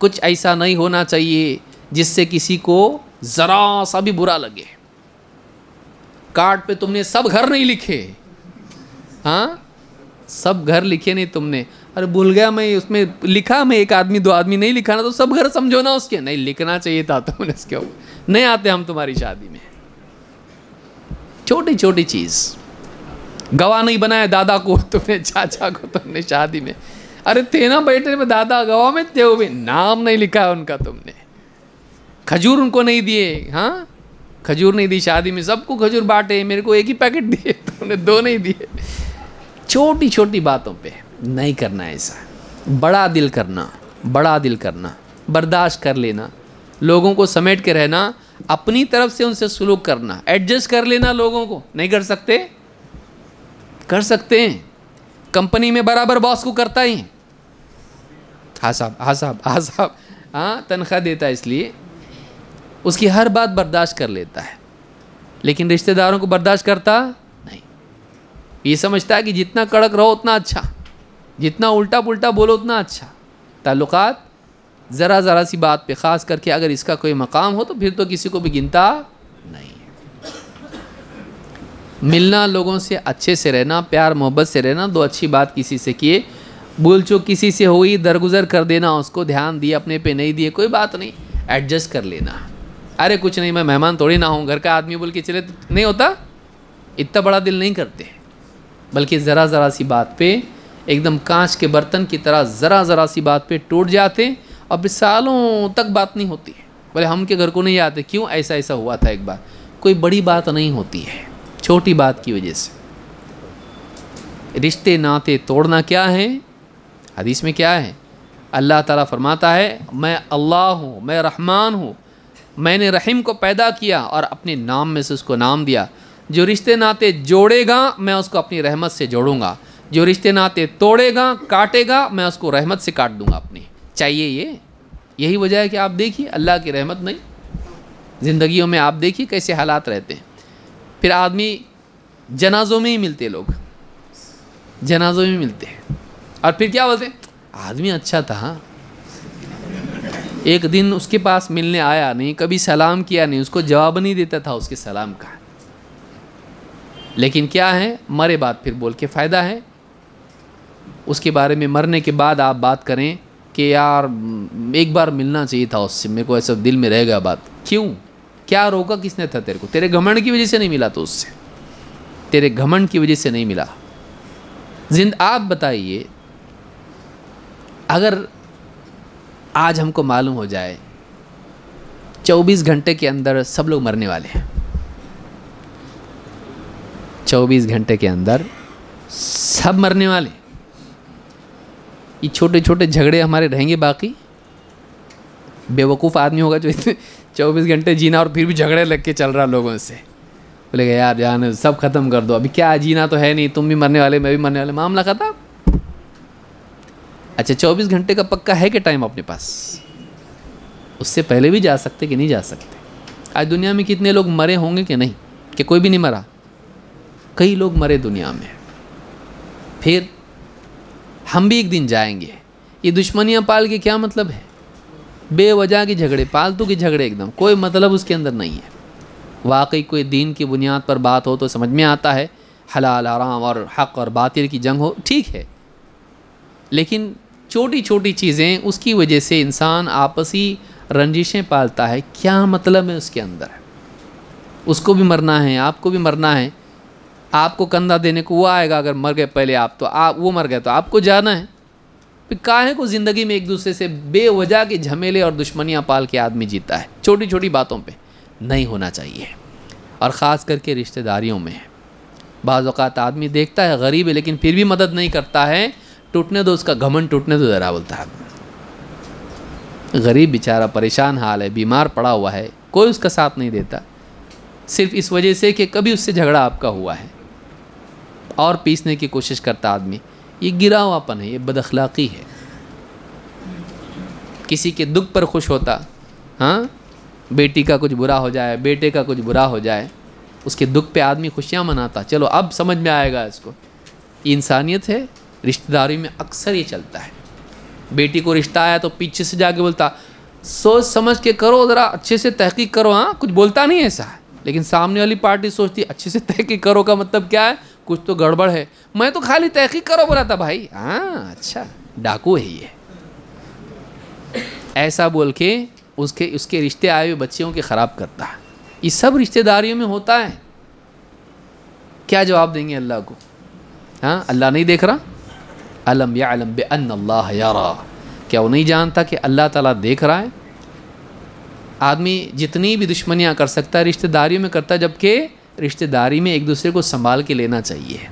कुछ ऐसा नहीं होना चाहिए जिससे किसी को ज़रा सा भी बुरा लगे कार्ड पे तुमने सब घर नहीं लिखे हाँ सब घर लिखे नहीं तुमने अरे भूल गया मैं उसमें लिखा मैं एक आदमी दो आदमी नहीं लिखा ना तो सब घर समझो ना उसके नहीं लिखना चाहिए था तुमने तो उसके ऊपर नहीं आते हम तुम्हारी शादी में छोटी छोटी चीज़ गवाह नहीं बनाया दादा को तुमने चाचा को तुमने शादी में अरे तेना बैठे में दादा गवाह में ते भी नाम नहीं लिखा है उनका तुमने खजूर उनको नहीं दिए हाँ खजूर नहीं दी शादी में सबको खजूर बांटे मेरे को एक ही पैकेट दिए तुमने दो नहीं दिए छोटी छोटी बातों पे नहीं करना ऐसा बड़ा दिल करना बड़ा दिल करना बर्दाश्त कर लेना लोगों को समेट के रहना अपनी तरफ से उनसे सुलूक करना एडजस्ट कर लेना लोगों को नहीं कर सकते कर सकते हैं कंपनी में बराबर बॉस को करता ही हाँ साहब हाँ साहब हाँ साहब हाँ तनख्वाह देता है इसलिए उसकी हर बात बर्दाश्त कर लेता है लेकिन रिश्तेदारों को बर्दाश्त करता नहीं ये समझता है कि जितना कड़क रहो उतना अच्छा जितना उल्टा पुल्टा बोलो उतना अच्छा ताल्लुकात ज़रा ज़रा सी बात पे ख़ास करके अगर इसका कोई मकाम हो तो फिर तो किसी को भी गिनता नहीं मिलना लोगों से अच्छे से रहना प्यार मोहब्बत से रहना दो अच्छी बात किसी से किए भूल चूक किसी से हुई दरगुजर कर देना उसको ध्यान दिए अपने पे नहीं दिए कोई बात नहीं एडजस्ट कर लेना अरे कुछ नहीं मैं मेहमान थोड़ी ना हूँ घर का आदमी बोल के चले तो नहीं होता इतना बड़ा दिल नहीं करते बल्कि ज़रा ज़रा सी बात पे एकदम कांच के बर्तन की तरह ज़रा ज़रा सी बात पे टूट जाते अब सालों तक बात नहीं होती बोले हम के घर को नहीं आते क्यों ऐसा ऐसा हुआ था एक बार कोई बड़ी बात नहीं होती है छोटी बात की वजह से रिश्ते नाते तोड़ना क्या है हदीस में क्या है अल्लाह ताला फरमाता है मैं अल्लाह हूँ मैं रहमान हूँ मैंने रहीम को पैदा किया और अपने नाम में से उसको नाम दिया जो रिश्ते नाते जोड़ेगा मैं उसको अपनी रहमत से जोड़ूंगा जो रिश्ते नाते तोड़ेगा काटेगा मैं उसको रहमत से काट दूंगा अपनी चाहिए ये यही वजह है कि आप देखिए अल्लाह की रहमत नहीं ज़िंदगियों में आप देखिए कैसे हालात रहते हैं फिर आदमी जनाजों में ही मिलते लोग जनाजों में मिलते हैं और फिर क्या बोलते आदमी अच्छा था हाँ। एक दिन उसके पास मिलने आया नहीं कभी सलाम किया नहीं उसको जवाब नहीं देता था उसके सलाम का लेकिन क्या है मरे बाद फिर बोल के फ़ायदा है उसके बारे में मरने के बाद आप बात करें कि यार एक बार मिलना चाहिए था उससे मेरे को ऐसा दिल में रह गया बात क्यों क्या रोका किसने था तेरे को तेरे घमंड की वजह से नहीं मिला तो उससे तेरे घमंड की वजह से नहीं मिला जिंद आप बताइए अगर आज हमको मालूम हो जाए 24 घंटे के अंदर सब लोग मरने वाले हैं 24 घंटे के अंदर सब मरने वाले ये छोटे छोटे झगड़े हमारे रहेंगे बाकी बेवकूफ़ आदमी होगा जो इतने चौबीस घंटे जीना और फिर भी झगड़े लग के चल रहा लोगों से बोलेगा यार जान सब ख़त्म कर दो अभी क्या जीना तो है नहीं तुम भी मरने वाले मैं भी मरने वाले मामला ख़त्म अच्छा चौबीस घंटे का पक्का है कि टाइम अपने पास उससे पहले भी जा सकते कि नहीं जा सकते आज दुनिया में कितने लोग मरे होंगे कि नहीं कि कोई भी नहीं मरा कई लोग मरे दुनिया में फिर हम भी एक दिन जाएंगे ये दुश्मनियाँ पाल के क्या मतलब है बेवजह के झगड़े पालतू के झगड़े एकदम कोई मतलब उसके अंदर नहीं है वाकई कोई दीन की बुनियाद पर बात हो तो समझ में आता है हलाल आराम और हक़ और बातिल की जंग हो ठीक है लेकिन छोटी छोटी चीज़ें उसकी वजह से इंसान आपसी रंजिशें पालता है क्या मतलब है उसके अंदर उसको भी मरना है आपको भी मरना है आपको कंधा देने को वो आएगा अगर मर गए पहले आप तो आप वो मर गए तो आपको जाना है फिर काहे को ज़िंदगी में एक दूसरे से बेवजह के झमेले और दुश्मनियाँ पाल के आदमी जीता है छोटी छोटी बातों पर नहीं होना चाहिए और ख़ास करके रिश्तेदारियों में बाज़ात आदमी देखता है गरीब है लेकिन फिर भी मदद नहीं करता है टूटने दो उसका घमन टूटने दो ज़रा बोलता है गरीब बेचारा परेशान हाल है बीमार पड़ा हुआ है कोई उसका साथ नहीं देता सिर्फ इस वजह से कि कभी उससे झगड़ा आपका हुआ है और पीसने की कोशिश करता आदमी ये गिरा हुआपन है ये बदखलाक़ी है किसी के दुख पर खुश होता हाँ बेटी का कुछ बुरा हो जाए बेटे का कुछ बुरा हो जाए उसके दुख पे आदमी खुशियाँ मनाता चलो अब समझ में आएगा इसको ये इंसानियत है रिश्तेदारी में अक्सर ये चलता है बेटी को रिश्ता आया तो पीछे से जाके बोलता सोच समझ के करो ज़रा अच्छे से तहकीक करो हाँ कुछ बोलता नहीं ऐसा लेकिन सामने वाली पार्टी सोचती अच्छे से तहकीक करो का मतलब क्या है कुछ तो गड़बड़ है मैं तो खाली तहकीक करो बोला था भाई हाँ अच्छा डाकू है ये ऐसा बोल के उसके उसके रिश्ते आए हुए बच्चियों के ख़राब करता है ये सब रिश्तेदारियों में होता है क्या जवाब देंगे अल्लाह को हाँ अल्लाह नहीं देख रहा अलम या अलम बे अल्लाह यारा क्या वो नहीं जानता कि अल्लाह ताला देख रहा है आदमी जितनी भी दुश्मनियाँ कर सकता है रिश्तेदारियों में करता है जबकि रिश्तेदारी में एक दूसरे को संभाल के लेना चाहिए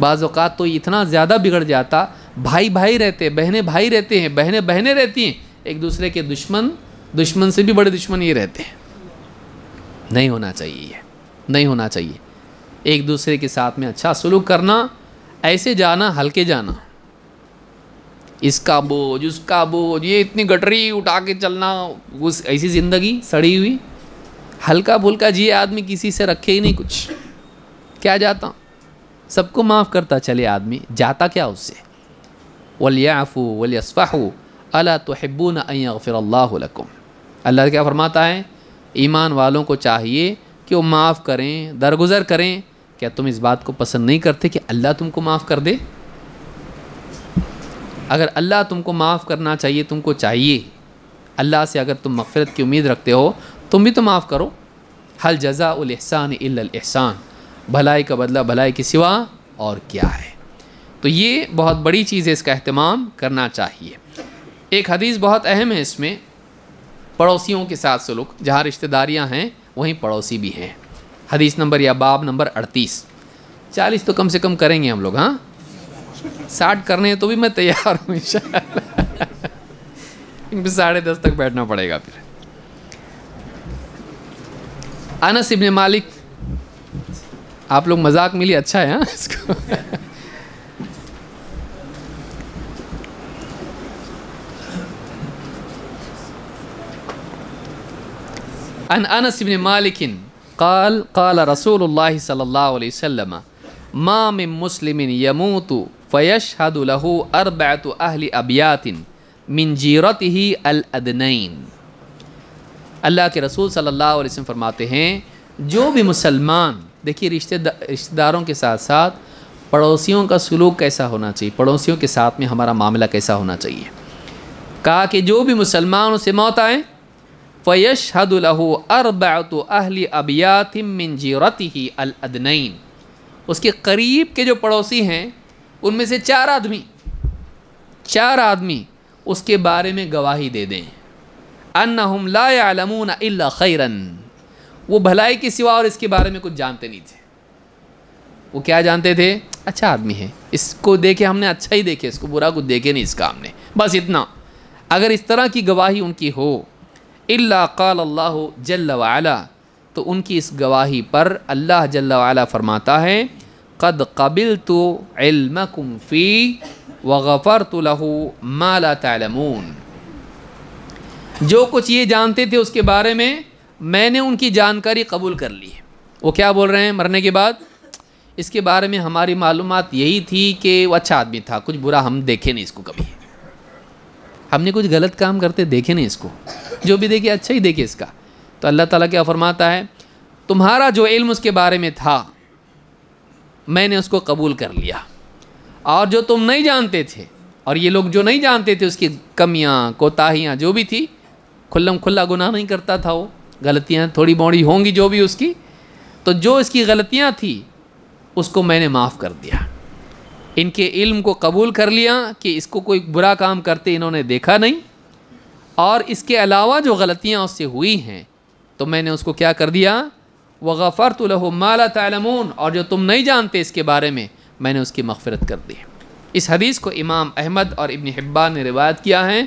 बाज़ात तो इतना ज़्यादा बिगड़ जाता भाई भाई रहते बहने भाई रहते हैं बहने बहने रहती हैं एक दूसरे के दुश्मन दुश्मन से भी बड़े दुश्मन ये रहते हैं नहीं होना चाहिए नहीं होना चाहिए एक दूसरे के साथ में अच्छा सलूक करना ऐसे जाना हल्के जाना इसका बोझ उसका बोझ ये इतनी गटरी उठा के चलना उस ऐसी ज़िंदगी सड़ी हुई हल्का फुल्का जिए आदमी किसी से रखे ही नहीं कुछ क्या जाता सबको माफ़ करता चले आदमी जाता क्या उससे वलियाफ़ू वलियसफ़ाहू अला तो फिर अल्लाकुम अल्लाह क्या फरमाता है ईमान वालों को चाहिए कि वो माफ़ करें दरगुजर करें क्या तुम इस बात को पसंद नहीं करते कि अल्लाह तुमको माफ़ कर दे अगर अल्लाह तुमको माफ़ करना चाहिए तुमको चाहिए अल्लाह से अगर तुम मफ़रत की उम्मीद रखते हो तुम भी तो माफ़ करो हल जजा उहसान एहसान भलाई का बदला भलाई के सिवा और क्या है तो ये बहुत बड़ी चीज़ है इसका अहतमाम करना चाहिए एक हदीस बहुत अहम है इसमें पड़ोसियों के साथ सलूक जहाँ रिश्तेदारियाँ हैं वहीं पड़ोसी भी हैं हदीस नंबर या बाब नंबर अड़तीस चालीस तो कम से कम करेंगे हम लोग हाँ साठ करने तो भी मैं तैयार हूँ इन साढ़े दस तक बैठना पड़ेगा फिर अनस इब्ने मालिक आप लोग मजाक मिली अच्छा है इसको अन अनस इबन मालिकिन قال قال رسول الله صلى الله عليه وسلم ما من مسلم يموت فيشهد له اربعه اهل ابيات من جيرته الادنين अल्लाह के रसूल सल्लल्लाहु अलैहि वसल्लम फरमाते हैं जो भी मुसलमान देखिए रिश्ते रिश्तेदारों के साथ साथ पड़ोसियों का सलूक कैसा होना चाहिए पड़ोसियों के साथ में हमारा मामला कैसा होना चाहिए कहा कि जो भी मुसलमान उसे मौत आए फ़यश हदलहू अरबात अहली अबियातिमिन जीरती ही अलअदनैन उसके करीब के जो पड़ोसी हैं उनमें से चार आदमी चार आदमी उसके बारे में गवाही दे दें अन्नहुम ला यालमून इल्ला खैरन वो भलाई के सिवा और इसके बारे में कुछ जानते नहीं थे वो क्या जानते थे अच्छा आदमी है इसको देखे हमने अच्छा ही देखे इसको बुरा कुछ देखे नहीं इसका हमने बस इतना अगर इस तरह की गवाही उनकी हो इल्ला काल अल्लाह जल तो उनकी इस गवाही पर अल्लाह जल वाला फरमाता है कद कबिल तो फ़ी व तो लहू माला जो कुछ ये जानते थे उसके बारे में मैंने उनकी जानकारी कबूल कर ली है वो क्या बोल रहे हैं मरने के बाद इसके बारे में हमारी मालूम यही थी कि वो अच्छा आदमी था कुछ बुरा हम देखे नहीं इसको कभी हमने कुछ गलत काम करते देखे नहीं इसको जो भी देखे अच्छा ही देखे इसका तो अल्लाह ताला क्या फरमाता है तुम्हारा जो इल्म उसके बारे में था मैंने उसको कबूल कर लिया और जो तुम नहीं जानते थे और ये लोग जो नहीं जानते थे उसकी कमियाँ कोताहियाँ जो भी थी खुल्लम खुल्ला गुनाह नहीं करता था वो गलतियाँ थोड़ी बौड़ी होंगी जो भी उसकी तो जो इसकी गलतियाँ थी उसको मैंने माफ़ कर दिया इनके इल्म को कबूल कर लिया कि इसको कोई बुरा काम करते इन्होंने देखा नहीं और इसके अलावा जो गलतियाँ उससे हुई हैं तो मैंने उसको क्या कर दिया व गफ़र तो माला और जो तुम नहीं जानते इसके बारे में मैंने उसकी मगफरत कर दी इस हदीस को इमाम अहमद और इबन हिब्बा ने रिवायत किया है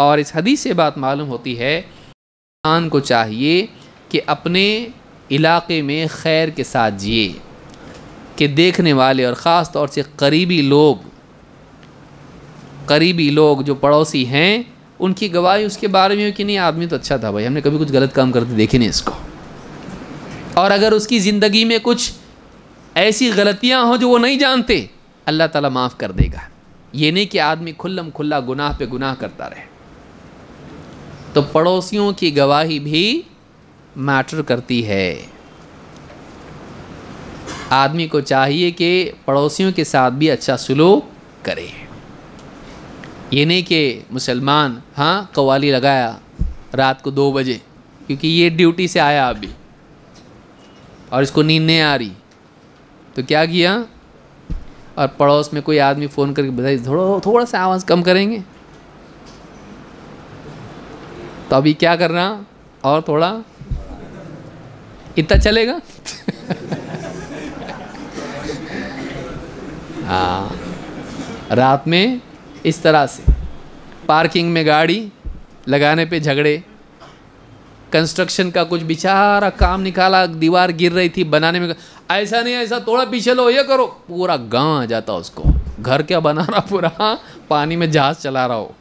और इस हदीस से बात मालूम होती है इंसान को चाहिए कि अपने इलाके में खैर के साथ जिए कि देखने वाले और ख़ास तौर से करीबी लोग करीबी लोग जो पड़ोसी हैं उनकी गवाही उसके बारे में हो कि नहीं आदमी तो अच्छा था भाई हमने कभी कुछ गलत काम करते देखे नहीं इसको और अगर उसकी ज़िंदगी में कुछ ऐसी गलतियाँ हों जो वो नहीं जानते अल्लाह ताला माफ़ कर देगा ये नहीं कि आदमी खुल्लम खुल्ला गुनाह पे गुनाह करता रहे तो पड़ोसियों की गवाही भी मैटर करती है आदमी को चाहिए कि पड़ोसियों के साथ भी अच्छा सलूक करे ये नहीं कि मुसलमान हाँ कवाली लगाया रात को दो बजे क्योंकि ये ड्यूटी से आया अभी और इसको नींद नहीं आ रही तो क्या किया और पड़ोस में कोई आदमी फ़ोन करके बताइए थोड़ा थोड़ा सा आवाज़ कम करेंगे तो अभी क्या करना और थोड़ा इतना चलेगा हाँ रात में इस तरह से पार्किंग में गाड़ी लगाने पे झगड़े कंस्ट्रक्शन का कुछ बेचारा काम निकाला दीवार गिर रही थी बनाने में ऐसा नहीं ऐसा थोड़ा पीछे लो ये करो पूरा गांव आ जाता उसको घर क्या बना रहा पूरा हाँ, पानी में जहाज़ चला रहा हो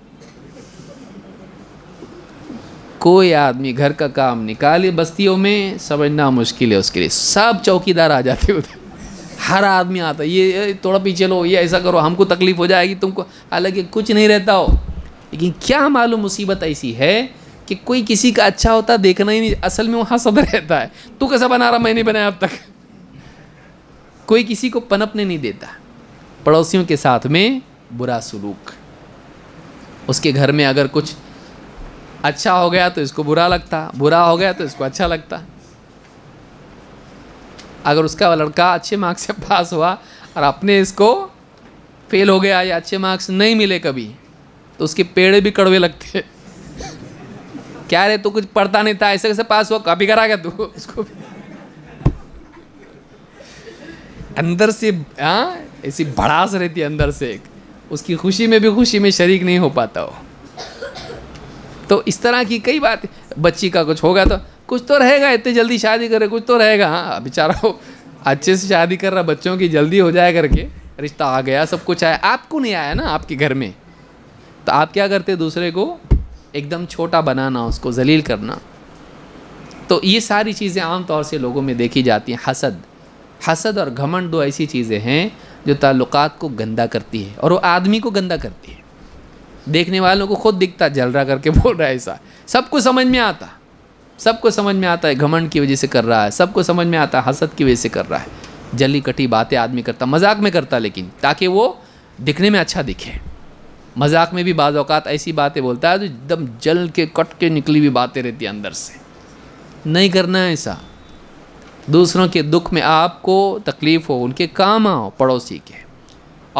कोई आदमी घर का काम निकाले बस्तियों में समझना मुश्किल है उसके लिए सब चौकीदार आ जाते उधर हर आदमी आता है ये थोड़ा पीछे लो ये ऐसा करो हमको तकलीफ़ हो जाएगी तुमको हालांकि कुछ नहीं रहता हो लेकिन क्या मालूम मुसीबत ऐसी है कि कोई किसी का अच्छा होता देखना ही नहीं असल में वहाँ सब रहता है तू कैसा बना रहा मैंने बनाया अब तक कोई किसी को पनपने नहीं देता पड़ोसियों के साथ में बुरा सलूक उसके घर में अगर कुछ अच्छा हो गया तो इसको बुरा लगता बुरा हो गया तो इसको अच्छा लगता अगर उसका लड़का अच्छे मार्क्स से पास हुआ और अपने इसको फेल हो गया या अच्छे मार्क्स नहीं मिले कभी तो उसके पेड़ भी कड़वे लगते क्या रे तू कुछ पढ़ता नहीं था ऐसे कैसे पास हुआ कभी करा गया तू उसको अंदर से हाँ ऐसी भड़ास रहती है अंदर से उसकी खुशी में भी खुशी में शरीक नहीं हो पाता हो तो इस तरह की कई बात बच्ची का कुछ होगा तो कुछ तो रहेगा इतनी जल्दी शादी करे कुछ तो रहेगा हाँ बेचारा हो अच्छे से शादी कर रहा बच्चों की जल्दी हो जाए करके रिश्ता आ गया सब कुछ आया आपको नहीं आया ना आपके घर में तो आप क्या करते दूसरे को एकदम छोटा बनाना उसको जलील करना तो ये सारी चीज़ें आमतौर से लोगों में देखी जाती हैं हसद हसद और घमंड दो ऐसी चीज़ें हैं जो ताल्लुकात को गंदा करती है और वो आदमी को गंदा करती है देखने वालों को खुद दिखता जल रहा करके बोल रहा है ऐसा सबको समझ में आता सबको समझ में आता है घमंड की वजह से कर रहा है सबको समझ में आता है हसद की वजह से कर रहा है जली कटी बातें आदमी करता मजाक में करता लेकिन ताकि वो दिखने में अच्छा दिखे मजाक में भी बाज़ात ऐसी बातें बोलता है जो एकदम जल के कट के निकली हुई बातें रहती है अंदर से नहीं करना है ऐसा दूसरों के दुख में आपको तकलीफ़ हो उनके काम आओ पड़ोसी के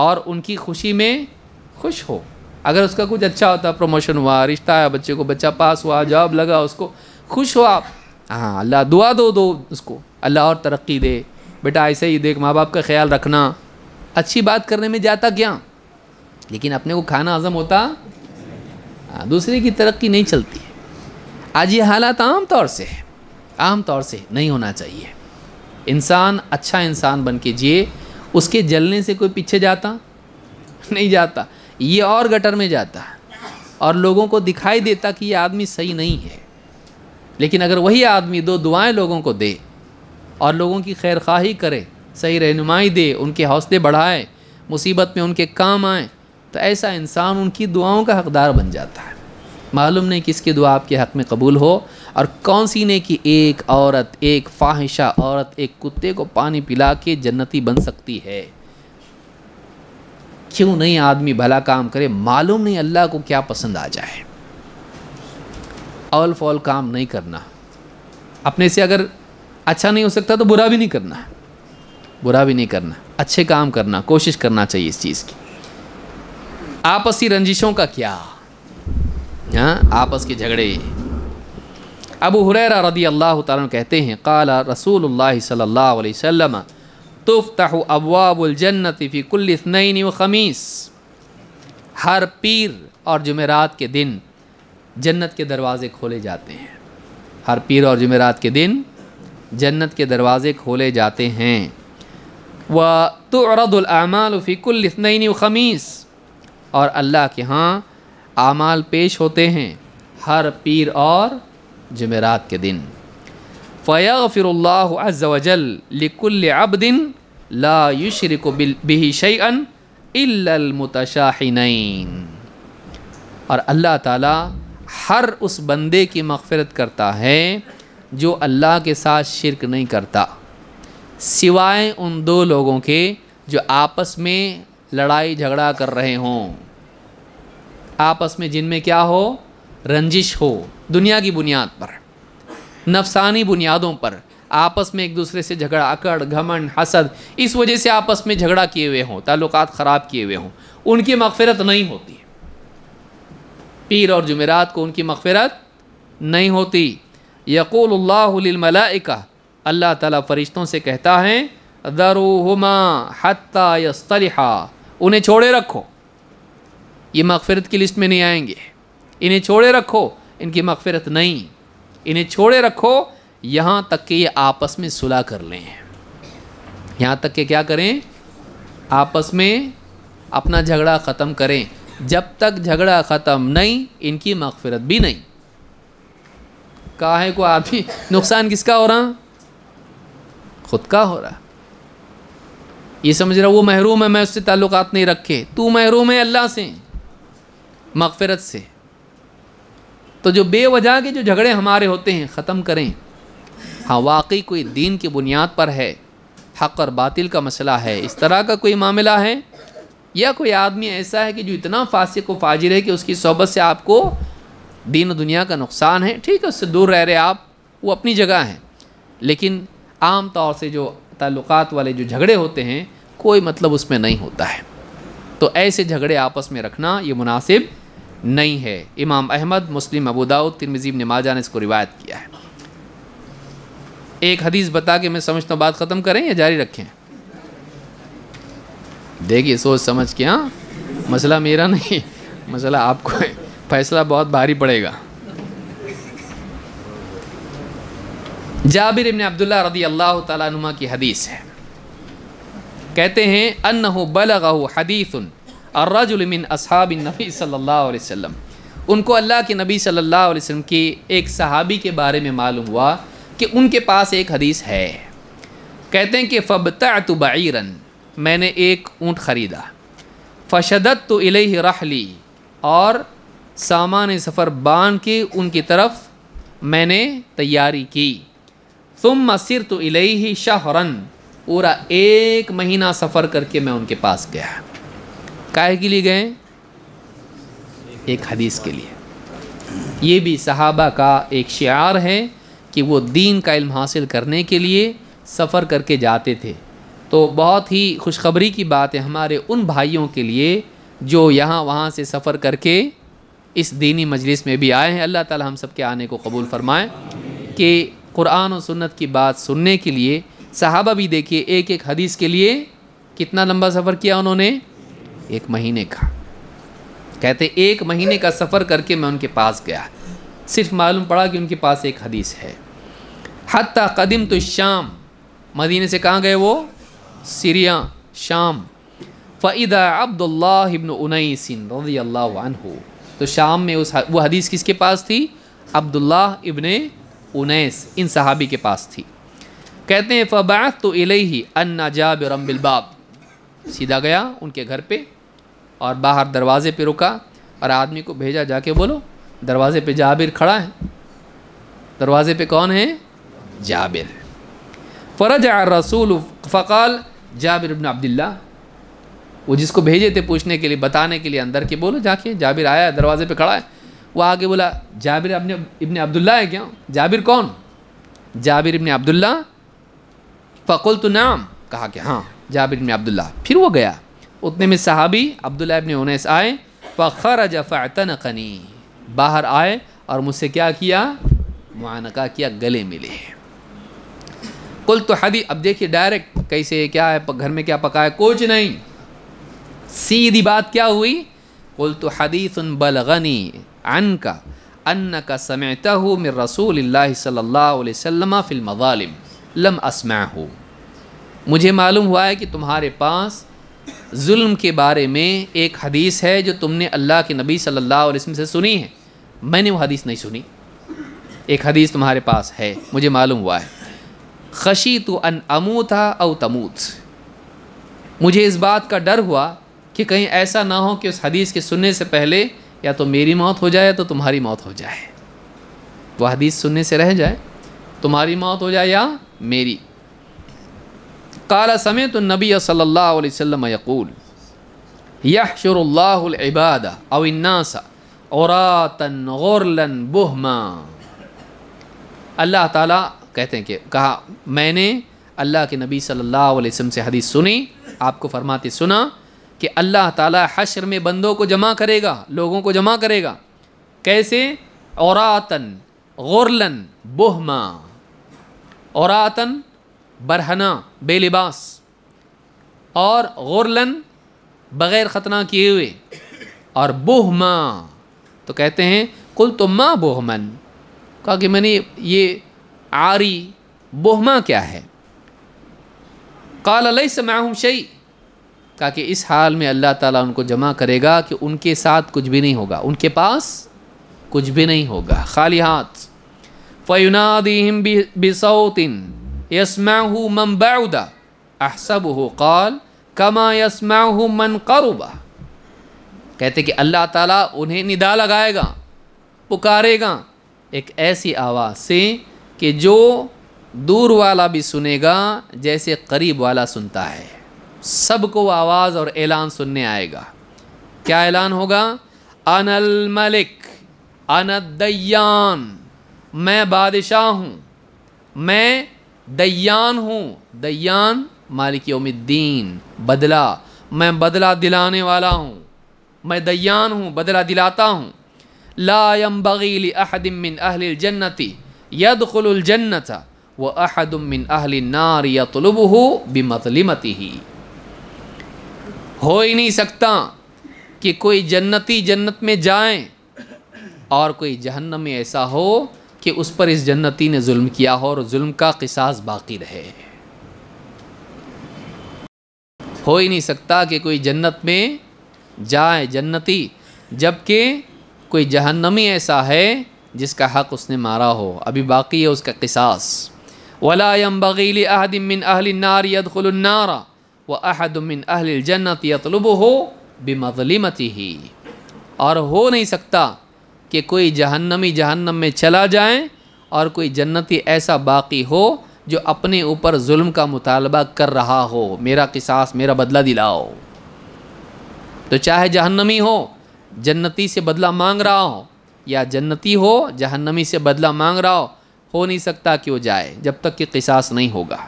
और उनकी खुशी में खुश हो अगर उसका कुछ अच्छा होता प्रमोशन हुआ रिश्ता आया बच्चे को बच्चा पास हुआ जॉब लगा उसको खुश हो आप हाँ अल्लाह दुआ दो दो उसको अल्लाह और तरक्की दे बेटा ऐसे ही देख माँ बाप का ख्याल रखना अच्छी बात करने में जाता क्या लेकिन अपने को खाना हज़म होता हाँ दूसरे की तरक्की नहीं चलती आज ये हालात आम तौर से है आम तौर से नहीं होना चाहिए इंसान अच्छा इंसान बन के जिए उसके जलने से कोई पीछे जाता नहीं जाता ये और गटर में जाता और लोगों को दिखाई देता कि ये आदमी सही नहीं है लेकिन अगर वही आदमी दो दुआएं लोगों को दे और लोगों की खैर खाही करे सही रहनुमाई दे उनके हौसले बढ़ाए मुसीबत में उनके काम आए तो ऐसा इंसान उनकी दुआओं का हकदार बन जाता है मालूम नहीं किसकी दुआ आपके हक़ में कबूल हो और कौन सी ने कि एक औरत एक फाहिशा औरत एक कुत्ते को पानी पिला के जन्नती बन सकती है क्यों नहीं आदमी भला काम करे मालूम नहीं अल्लाह को क्या पसंद आ जाए ऑल फॉल काम नहीं करना अपने से अगर अच्छा नहीं हो सकता तो बुरा भी नहीं करना बुरा भी नहीं करना अच्छे काम करना कोशिश करना चाहिए इस चीज़ की आपसी रंजिशों का क्या हाँ आपस के झगड़े अबू हुरैरा रदी अल्लाह तन कहते हैं काला रसूल सल्ला वसम तुफ़्तः अवाबुलजन्नतिफ़ी कुल्लनई व ख़मीस हर पीर और जुमेरात के दिन जन्नत के दरवाज़े खोले जाते हैं हर पीर और जुमेरात के दिन जन्नत के दरवाज़े खोले जाते हैं व तो तुरदुलमालफ़ीकुल्लनई व ख़मीस और अल्लाह के यहाँ आमाल पेश होते हैं हर पीर और जुमेरात के दिन फ़या फ़िर लिकुल अब दिन ला युशरक बिही शैन इलमतशाहिन और अल्लाह ताला हर उस बंदे की मगफरत करता है जो अल्लाह के साथ शिरक नहीं करता सिवाय उन दो लोगों के जो आपस में लड़ाई झगड़ा कर रहे हों आपस में जिनमें क्या हो रंजिश हो दुनिया की बुनियाद पर नफसानी बुनियादों पर आपस में एक दूसरे से झगड़ा अकड़ घमन हसद इस वजह से आपस में झगड़ा किए हुए हों ताल्लुकात ख़राब किए हुए हों उनकी मगफरत नहीं होती पीर और जुमेरात को उनकी मगफरत नहीं होती यक़ोल्लामलाइका अल्लाह ताला फ़रिश्तों से कहता है दरुहमा हत्ता यस्तरहा उन्हें छोड़े रखो ये मगफरत की लिस्ट में नहीं आएंगे इन्हें छोड़े रखो इनकी मगफरत नहीं इन्हें छोड़े रखो यहाँ तक कि ये आपस में सुलह कर लें यहाँ तक के क्या करें आपस में अपना झगड़ा ख़त्म करें जब तक झगड़ा ख़त्म नहीं इनकी मगफरत भी नहीं काहे को आदमी नुकसान किसका हो रहा खुद का हो रहा ये समझ रहा वो महरूम है मैं उससे ताल्लुकात नहीं रखे तू महरूम है अल्लाह से मगफरत से तो जो बेवजह के जो झगड़े हमारे होते हैं ख़त्म करें हाँ वाकई कोई दीन की बुनियाद पर है हक़ और बातिल का मसला है इस तरह का कोई मामला है या कोई आदमी ऐसा है कि जो इतना फासिक व फाजिर है कि उसकी सोबत से आपको दीन दुनिया का नुकसान है ठीक है उससे दूर रह रहे आप वो अपनी जगह हैं लेकिन आम तौर से जो ताल्लुकात वाले जो झगड़े होते हैं कोई मतलब उसमें नहीं होता है तो ऐसे झगड़े आपस में रखना ये मुनासिब नहीं है इमाम अहमद मुस्लिम अबू दाऊद तिरमिज़ीब माजा ने इसको रिवायत किया है एक हदीस बता के मैं समझता हूँ बात ख़त्म करें या जारी रखें देखिए सोच समझ के हाँ मसला मेरा नहीं मसला आपको है फैसला बहुत भारी पड़ेगा जाबिर इबन अब्दुल्ला रदी अल्लाह तुमा की हदीस है कहते हैं अन हो बलगा हदीसन अर्रजुलमिन असहाब नबी सल्लल्लाहु अलैहि वसल्लम उनको अल्लाह के नबी सल्लल्लाहु अलैहि वसल्लम के एक सहाबी के बारे में मालूम हुआ कि उनके पास एक हदीस है कहते हैं कि फ़बता तो बारन मैंने एक ऊँट ख़रीदा फ़शदत तो इलही रहली और सामान सफ़र बांध के उनकी तरफ मैंने तैयारी की तुम मसर तो इलही शाहरन पूरा एक महीना सफ़र करके मैं उनके पास गया काहे के लिए गए एक हदीस के लिए ये भी सहाबा का एक शार है कि वो दीन का इल्म हासिल करने के लिए सफ़र करके जाते थे तो बहुत ही खुशखबरी की बात है हमारे उन भाइयों के लिए जो यहाँ वहाँ से सफ़र करके इस दीनी मजलिस में भी आए हैं अल्लाह ताला हम सब के आने को कबूल फ़रमाएँ कि कुरान और सुन्नत की बात सुनने के लिए सहाबा भी देखिए एक एक हदीस के लिए कितना लंबा सफ़र किया उन्होंने एक महीने का कहते एक महीने का सफ़र करके मैं उनके पास गया सिर्फ मालूम पड़ा कि उनके पास एक हदीस है हती कदम तो शाम मदीने से कहाँ गए वो सीरिया शाम फ़ैदा अब्दुल्लाबन उनसिन रजी अल्लाह तो शाम में उस वो हदीस किसके पास थी अब्दुल्ल इबन उनैस इन सहाबी के पास थी कहते हैं फ़बात तो ही अन्ना जाब रम्बिलबाब सीधा गया उनके घर पे और बाहर दरवाज़े पे रुका और आदमी को भेजा जाके बोलो दरवाज़े पे जाबिर खड़ा है दरवाज़े पे कौन है जाबिर फ़रज रसूल फ़काल जाबिर इबन अब्दुल्ला वो जिसको भेजे थे पूछने के लिए बताने के लिए अंदर के बोलो जाके जाबिर आया दरवाज़े पे खड़ा है वो आगे बोला जाबिर अपने इबन अब्दुल्ला है क्या जाबिर कौन जाबिर इबन अब्दुल्ला फ़कुल तो नाम कहा कि हाँ जाबिर इबन अब्दुल्ला फिर वो गया उतने में सहाबी अब्दुल्ला इबन उनैस आए फ़खर जफ़ा बाहर आए और मुझसे क्या किया मुआनका किया गले मिले कुल तो हदी अब देखिए डायरेक्ट कैसे क्या है घर में क्या पकाया कुछ नहीं सीधी बात क्या हुई कुल तो हदी बल बलगनी अन का अन्न का समयता हो मेर रसूल सल्ला फिल्म फ़िल्मालिम लम असम हो मुझे मालूम हुआ है कि तुम्हारे पास जुल्म के बारे में एक हदीस है जो तुमने अल्लाह के नबी सल्लल्लाहु अलैहि वसल्लम से सुनी है मैंने वो हदीस नहीं सुनी एक हदीस तुम्हारे पास है मुझे मालूम हुआ है खशी तो अन अमूथा औ तमूत मुझे इस बात का डर हुआ कि कहीं ऐसा ना हो कि उस हदीस के सुनने से पहले या तो मेरी मौत हो जाए तो तुम्हारी मौत हो जाए वह हदीस सुनने से रह जाए तुम्हारी मौत हो जाए या मेरी काला समय तो नबी सल्ला वसम यकूल यह शरबाद अविन्नासा औरतन गौरलन बोहमा अल्लाह ताला कहते हैं कि कहा मैंने अल्लाह के नबी सल्लल्लाहु अलैहि वसल्लम से हदीस सुनी आपको फरमाते सुना कि अल्लाह ताला हशर में बंदों को जमा करेगा लोगों को जमा करेगा कैसे औरतन गौरलन बोहमा औरतन बरहना बेलिबास और गौरलन बग़ैर ख़तना किए हुए और बोहमा तो कहते हैं कुल तो माँ बोहमन कहा कि मैंने ये आरी बोहमा क्या है काल समाहम शई कहा कि इस हाल में अल्लाह ताला उनको जमा करेगा कि उनके साथ कुछ भी नहीं होगा उनके पास कुछ भी नहीं होगा खाली हाथ फ़युनादीम बिसौतिन यसमाहू मम बौदा अहसब हो काल कमा यसमाहू मन करूबा कहते कि अल्लाह ताला उन्हें निदा लगाएगा पुकारेगा एक ऐसी आवाज़ से कि जो दूर वाला भी सुनेगा जैसे करीब वाला सुनता है सबको आवाज़ और ऐलान सुनने आएगा क्या ऐलान होगा अनल मलिक अनदयान मैं बादशाह हूँ मैं दयान हूँ दयान मालिक योमद्दीन बदला मैं बदला दिलाने वाला हूँ मैं दयान हूँ बदला दिलाता हूँ लायम बगील अहदमिन अहल जन्नति खुलजन्नत व अहदमिन अहल नार यतलब हो बिमतलिमती ही हो ही नहीं सकता कि कोई जन्नती जन्नत में जाए और कोई जहन्नम में ऐसा हो कि उस पर इस जन्नती ने जुल्म किया हो और जुल्म का किसास बाकी रहे हो ही नहीं सकता कि कोई जन्नत में जाए जन्नती जबकि कोई जहन्नमी ऐसा है जिसका हक़ उसने मारा हो अभी बाकी है उसका किसास वलायम बगीली अहदमिन अहलनार यदनारा व अहदमिन अहल जन्नत यतलब हो बेमजलिमती ही और हो नहीं सकता कि कोई जहन्नमी जहन्नम में चला जाए और कोई जन्नती ऐसा बाकी हो जो अपने ऊपर जुल्म का मुतालबा कर रहा हो मेरा किसास मेरा बदला दिलाओ तो चाहे जहन्नमी हो जन्नती से बदला मांग रहा हो या जन्नती हो जहन्नमी से बदला मांग रहा हो हो नहीं सकता कि वो जाए जब तक कि किसास नहीं होगा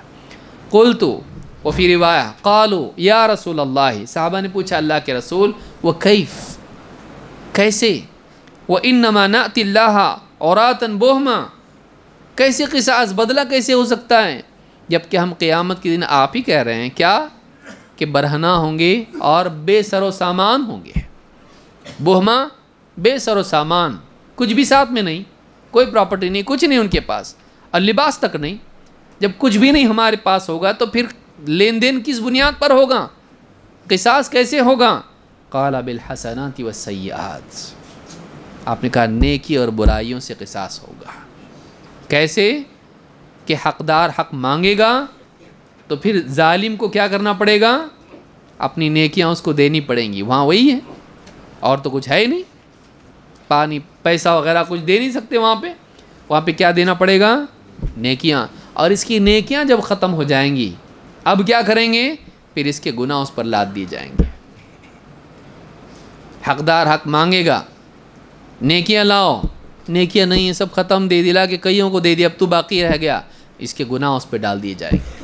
कुल तो वो फिर रिवाया कालो या रसूल अल्लाह साहबा ने पूछा अल्लाह के रसूल व कैफ कैसे व इन नमाना तिल्ला औरतन बोहमा कैसे किसास बदला कैसे हो सकता है जबकि हम क़ियामत के दिन आप ही कह रहे हैं क्या के बरहना होंगे और बेसर सामान होंगे बोहमा बेसर सामान कुछ भी साथ में नहीं कोई प्रॉपर्टी नहीं कुछ नहीं उनके पास और लिबास तक नहीं जब कुछ भी नहीं हमारे पास होगा तो फिर लेन देन किस बुनियाद पर होगा किसास कैसे होगा काला बिल हसनाती व सयाद आपने कहा नेकी और बुराइयों से किसास होगा कैसे कि हकदार हक मांगेगा तो फिर जालिम को क्या करना पड़ेगा अपनी नेकियां उसको देनी पड़ेंगी वहाँ वही है और तो कुछ है ही नहीं पानी पैसा वगैरह कुछ दे नहीं सकते वहाँ पे वहाँ पे क्या देना पड़ेगा नेकियां और इसकी नेकियां जब ख़त्म हो जाएंगी अब क्या करेंगे फिर इसके गुनाह उस पर लाद दिए जाएंगे हकदार हक मांगेगा नेकियां लाओ नेकियां नहीं है सब ख़त्म दे दिला के कईयों को दे दिया अब तो बाकी रह गया इसके गुनाह उस पर डाल दिए जाएंगे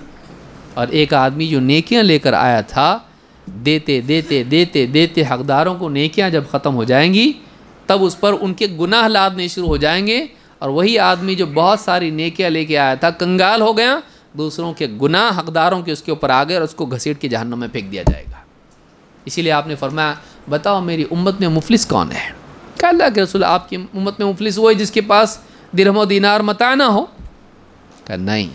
और एक आदमी जो नेकियां लेकर आया था देते देते देते देते हकदारों को नेकियां जब ख़त्म हो जाएंगी तब उस पर उनके गुनाह लादने शुरू हो जाएंगे और वही आदमी जो बहुत सारी नेकियां लेके आया था कंगाल हो गया दूसरों के गुनाह हकदारों के उसके ऊपर आ गए और उसको घसीट के जहन्नम में फेंक दिया जाएगा इसीलिए आपने फरमाया बताओ मेरी उम्मत में मुफलिस कौन है क्या अल्लाह के रसूल आपकी उम्मत में मुफलिस वो है जिसके पास दिरहमो दिनार मताना हो क्या नहीं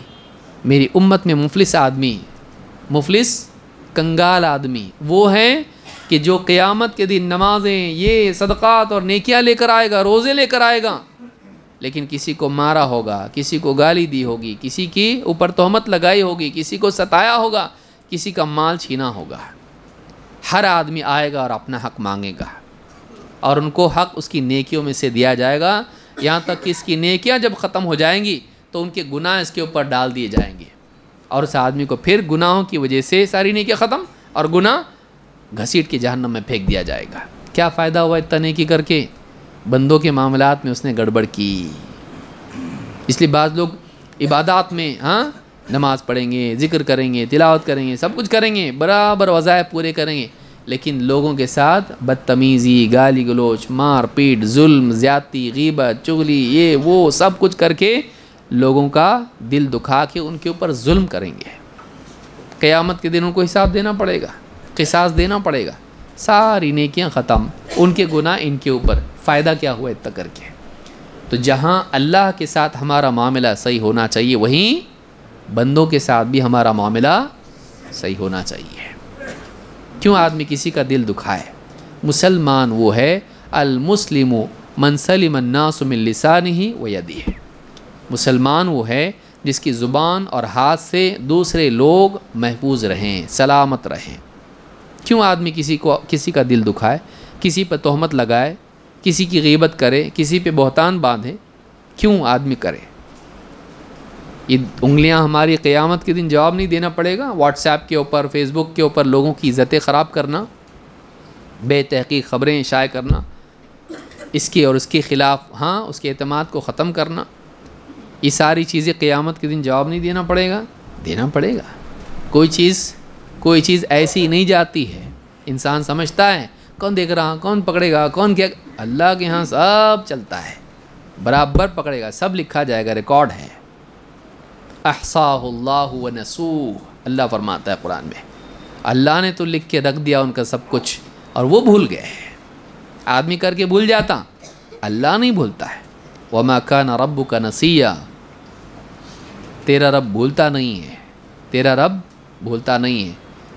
मेरी उम्मत में मुफलिस आदमी मुफलिस कंगाल आदमी वो हैं कि जो क़यामत के दिन नमाज़ें ये सदक़ात और नेकियां लेकर आएगा रोज़े लेकर आएगा लेकिन किसी को मारा होगा किसी को गाली दी होगी किसी की ऊपर तोहमत लगाई होगी किसी को सताया होगा किसी का माल छीना होगा हर आदमी आएगा और अपना हक मांगेगा और उनको हक उसकी नेकियों में से दिया जाएगा यहाँ तक कि इसकी नेकियां जब ख़त्म हो जाएंगी तो उनके गुनाह इसके ऊपर डाल दिए जाएंगे और उस आदमी को फिर गुनाहों की वजह से सारी नहीं ख़त्म और गुनाह घसीट के जहन्नम में फेंक दिया जाएगा क्या फ़ायदा हुआ इतना नेकी करके बंदों के मामला में उसने गड़बड़ की इसलिए बाज़ लोग इबादत में हाँ नमाज़ पढ़ेंगे ज़िक्र करेंगे तिलावत करेंगे सब कुछ करेंगे बराबर वज़ाए पूरे करेंगे लेकिन लोगों के साथ बदतमीज़ी गाली गलोच मार पीट जुल्म ज़्यादती गीबत चुगली ये वो सब कुछ करके लोगों का दिल दुखा के उनके ऊपर जुल्म करेंगे क़यामत के दिन उनको हिसाब देना पड़ेगा किसास देना पड़ेगा सारी नेकियां ख़त्म उनके गुनाह इनके ऊपर फ़ायदा क्या हुआ इतना करके तो जहाँ अल्लाह के साथ हमारा मामला सही होना चाहिए वहीं बंदों के साथ भी हमारा मामला सही होना चाहिए क्यों आदमी किसी का दिल दुखाए मुसलमान वो है अलमुस्लिम मनसलिमन्नासमिलसान ही वह यदि है मुसलमान वो है जिसकी ज़ुबान और हाथ से दूसरे लोग महफूज रहें सलामत रहें क्यों आदमी किसी को किसी का दिल दुखाए किसी पर तहमत लगाए किसी की गीबत करे किसी पे बहतान बांधे क्यों आदमी करे ये उंगलियां हमारी क़यामत के दिन जवाब नहीं देना पड़ेगा व्हाट्सएप के ऊपर फेसबुक के ऊपर लोगों की इज़्ज़तें ख़राब करना बेतहक़ीक ख़बरें शाये करना इसके और उसके ख़िलाफ़ हाँ उसके अतमाद को ख़त्म करना ये सारी चीज़ें क़यामत के दिन जवाब नहीं देना पड़ेगा देना पड़ेगा कोई चीज़ कोई चीज़ ऐसी नहीं जाती है इंसान समझता है कौन देख रहा कौन पकड़ेगा कौन क्या अल्लाह के यहाँ सब चलता है बराबर पकड़ेगा सब लिखा जाएगा रिकॉर्ड है अहसाह नसूह अल्लाह फरमाता है कुरान में अल्लाह ने तो लिख के रख दिया उनका सब कुछ और वो भूल गए हैं आदमी करके भूल जाता अल्लाह नहीं भूलता है वमा का न रब का नसिया तेरा रब बोलता नहीं है तेरा रब बोलता नहीं है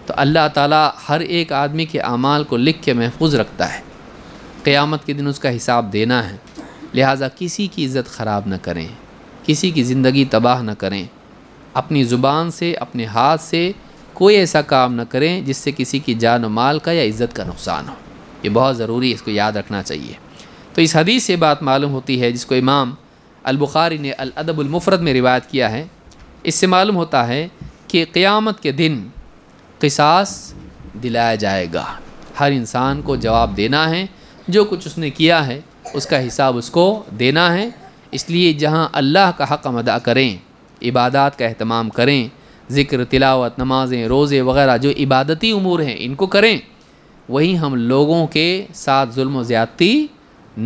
तो अल्लाह ताला हर एक आदमी के अमाल को लिख के महफूज रखता है क़यामत के दिन उसका हिसाब देना है लिहाजा किसी की इज़्ज़त ख़राब न करें किसी की ज़िंदगी तबाह न करें अपनी ज़ुबान से अपने हाथ से कोई ऐसा काम न करें जिससे किसी की जान व माल का या इज़्ज़त का नुकसान हो ये बहुत ज़रूरी है इसको याद रखना चाहिए तो इस हदीस से बात मालूम होती है जिसको इमाम अलबुखारी ने अलअदबुलमफ़रत में रिवायत किया है इससे मालूम होता है कि क़ियामत के दिन किसास दिलाया जाएगा हर इंसान को जवाब देना है जो कुछ उसने किया है उसका हिसाब उसको देना है इसलिए जहाँ अल्लाह का हक़ अदा करें इबादत का अहतमाम करें ज़िक्र तिलावत नमाज़ें रोज़े वगैरह जो इबादती उमूर हैं इनको करें वहीं हम लोगों के साथ जुल्म ज़्यादती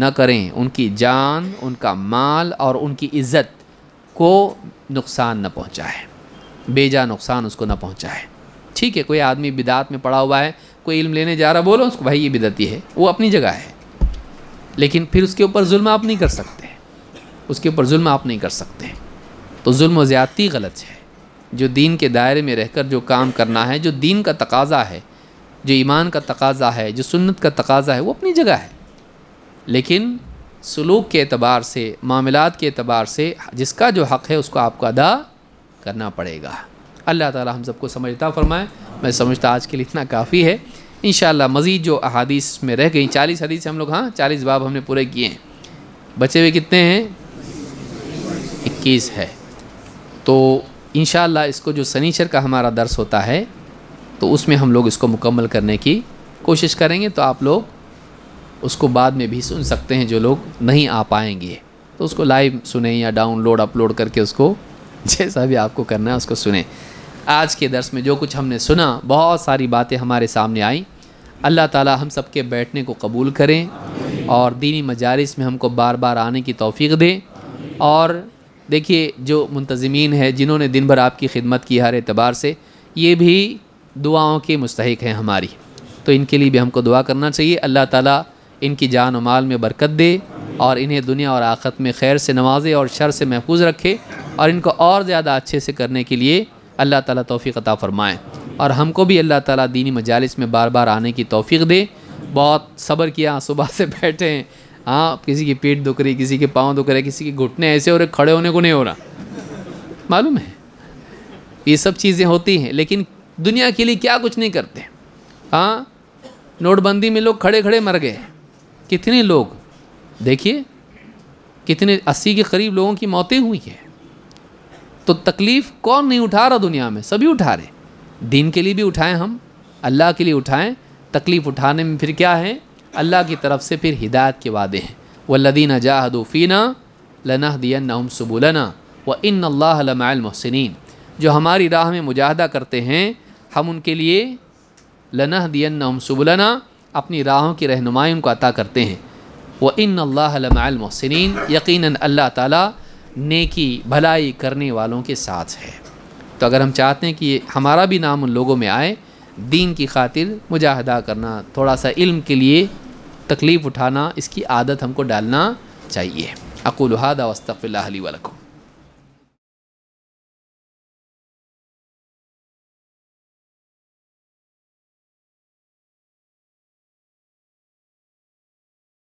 न करें उनकी जान उनका माल और उनकी इज़्ज़त को नुकसान न पहुँचाए बेजा नुकसान उसको न है ठीक है कोई आदमी बिदात में पड़ा हुआ है कोई इल्म लेने जा रहा बोलो उसको भाई ये बिदती है वो अपनी जगह है लेकिन फिर उसके ऊपर जुल्म आप नहीं कर सकते उसके ऊपर जुल्म आप नहीं कर सकते तो जुल्म ज़्यादती गलत है जो दीन के दायरे में रहकर जो काम करना है जो दीन का तकाजा है जो ईमान का तकाजा है जो सुन्नत का तकाजा है वो अपनी जगह है लेकिन सलूक के अतबार से मामलात के अतबार से जिसका जो हक़ है उसको आपको अदा करना पड़ेगा अल्लाह ताला हम सबको समझता फरमाए मैं समझता आज के लिए इतना काफ़ी है इन मज़ीद जो अहादीस में रह गई चालीस हदीस हम लोग हाँ चालीस बाब हमने पूरे किए हैं बचे हुए कितने हैं इक्कीस है तो इन इसको जो सनीचर का हमारा दर्स होता है तो उसमें हम लोग इसको मुकम्मल करने की कोशिश करेंगे तो आप लोग उसको बाद में भी सुन सकते हैं जो लोग नहीं आ पाएंगे तो उसको लाइव सुने या डाउनलोड अपलोड करके उसको जैसा भी आपको करना है उसको सुने आज के दर्स में जो कुछ हमने सुना बहुत सारी बातें हमारे सामने आई अल्लाह ताला हम सब के बैठने को कबूल करें और दीनी मजारिस में हमको बार बार आने की तोफ़ी दें और देखिए जो मुंतज़मीन है जिन्होंने दिन भर आपकी खिदमत की हर एतबार से ये भी दुआओं के मुस्तक हैं हमारी तो इनके लिए भी हमको दुआ करना चाहिए अल्लाह ताला इनकी जान माल में बरकत दे और इन्हें दुनिया और आखत में खैर से नवाजे और शर से महफूज रखे और इनको और ज़्यादा अच्छे से करने के लिए अल्लाह ताला तौफीक अता फ़रमाएँ और हमको भी अल्लाह ताला दीनी मजालस में बार बार आने की तौफीक दे बहुत सब्र किया सुबह से बैठे हैं हाँ किसी की पीठ दुख रही किसी के पाँव दुख रहे किसी के घुटने ऐसे हो रहे खड़े होने को नहीं हो रहा मालूम है ये सब चीज़ें होती हैं लेकिन दुनिया के लिए क्या कुछ नहीं करते हाँ नोटबंदी में लोग खड़े खड़े मर गए कितने लोग देखिए कितने अस्सी के करीब लोगों की मौतें हुई हैं तो तकलीफ़ कौन नहीं उठा रहा दुनिया में सभी उठा रहे दीन के लिए भी उठाएं हम अल्लाह के लिए उठाएं तकलीफ़ उठाने में फिर क्या है अल्लाह की तरफ से फिर हिदायत के वादे हैं लदीन जाहदूफ़ीना लना दिया नम सबुलना व इन अल्लाहमसिन जो हमारी राह में मुजाहदा करते हैं हम उनके लिए लना दिया नम सबुलना अपनी राहों की रहनुमाई उनको अता करते हैं व इन अल्लाहमसिन यकीन अल्लाह ताली नेकी भलाई करने वालों के साथ है तो अगर हम चाहते हैं कि हमारा भी नाम उन लोगों में आए दीन की खातिर मुजाहदा करना थोड़ा सा इल्म के लिए तकलीफ़ उठाना इसकी आदत हमको डालना चाहिए अकुल हादा वस्तफ़ी वलकुम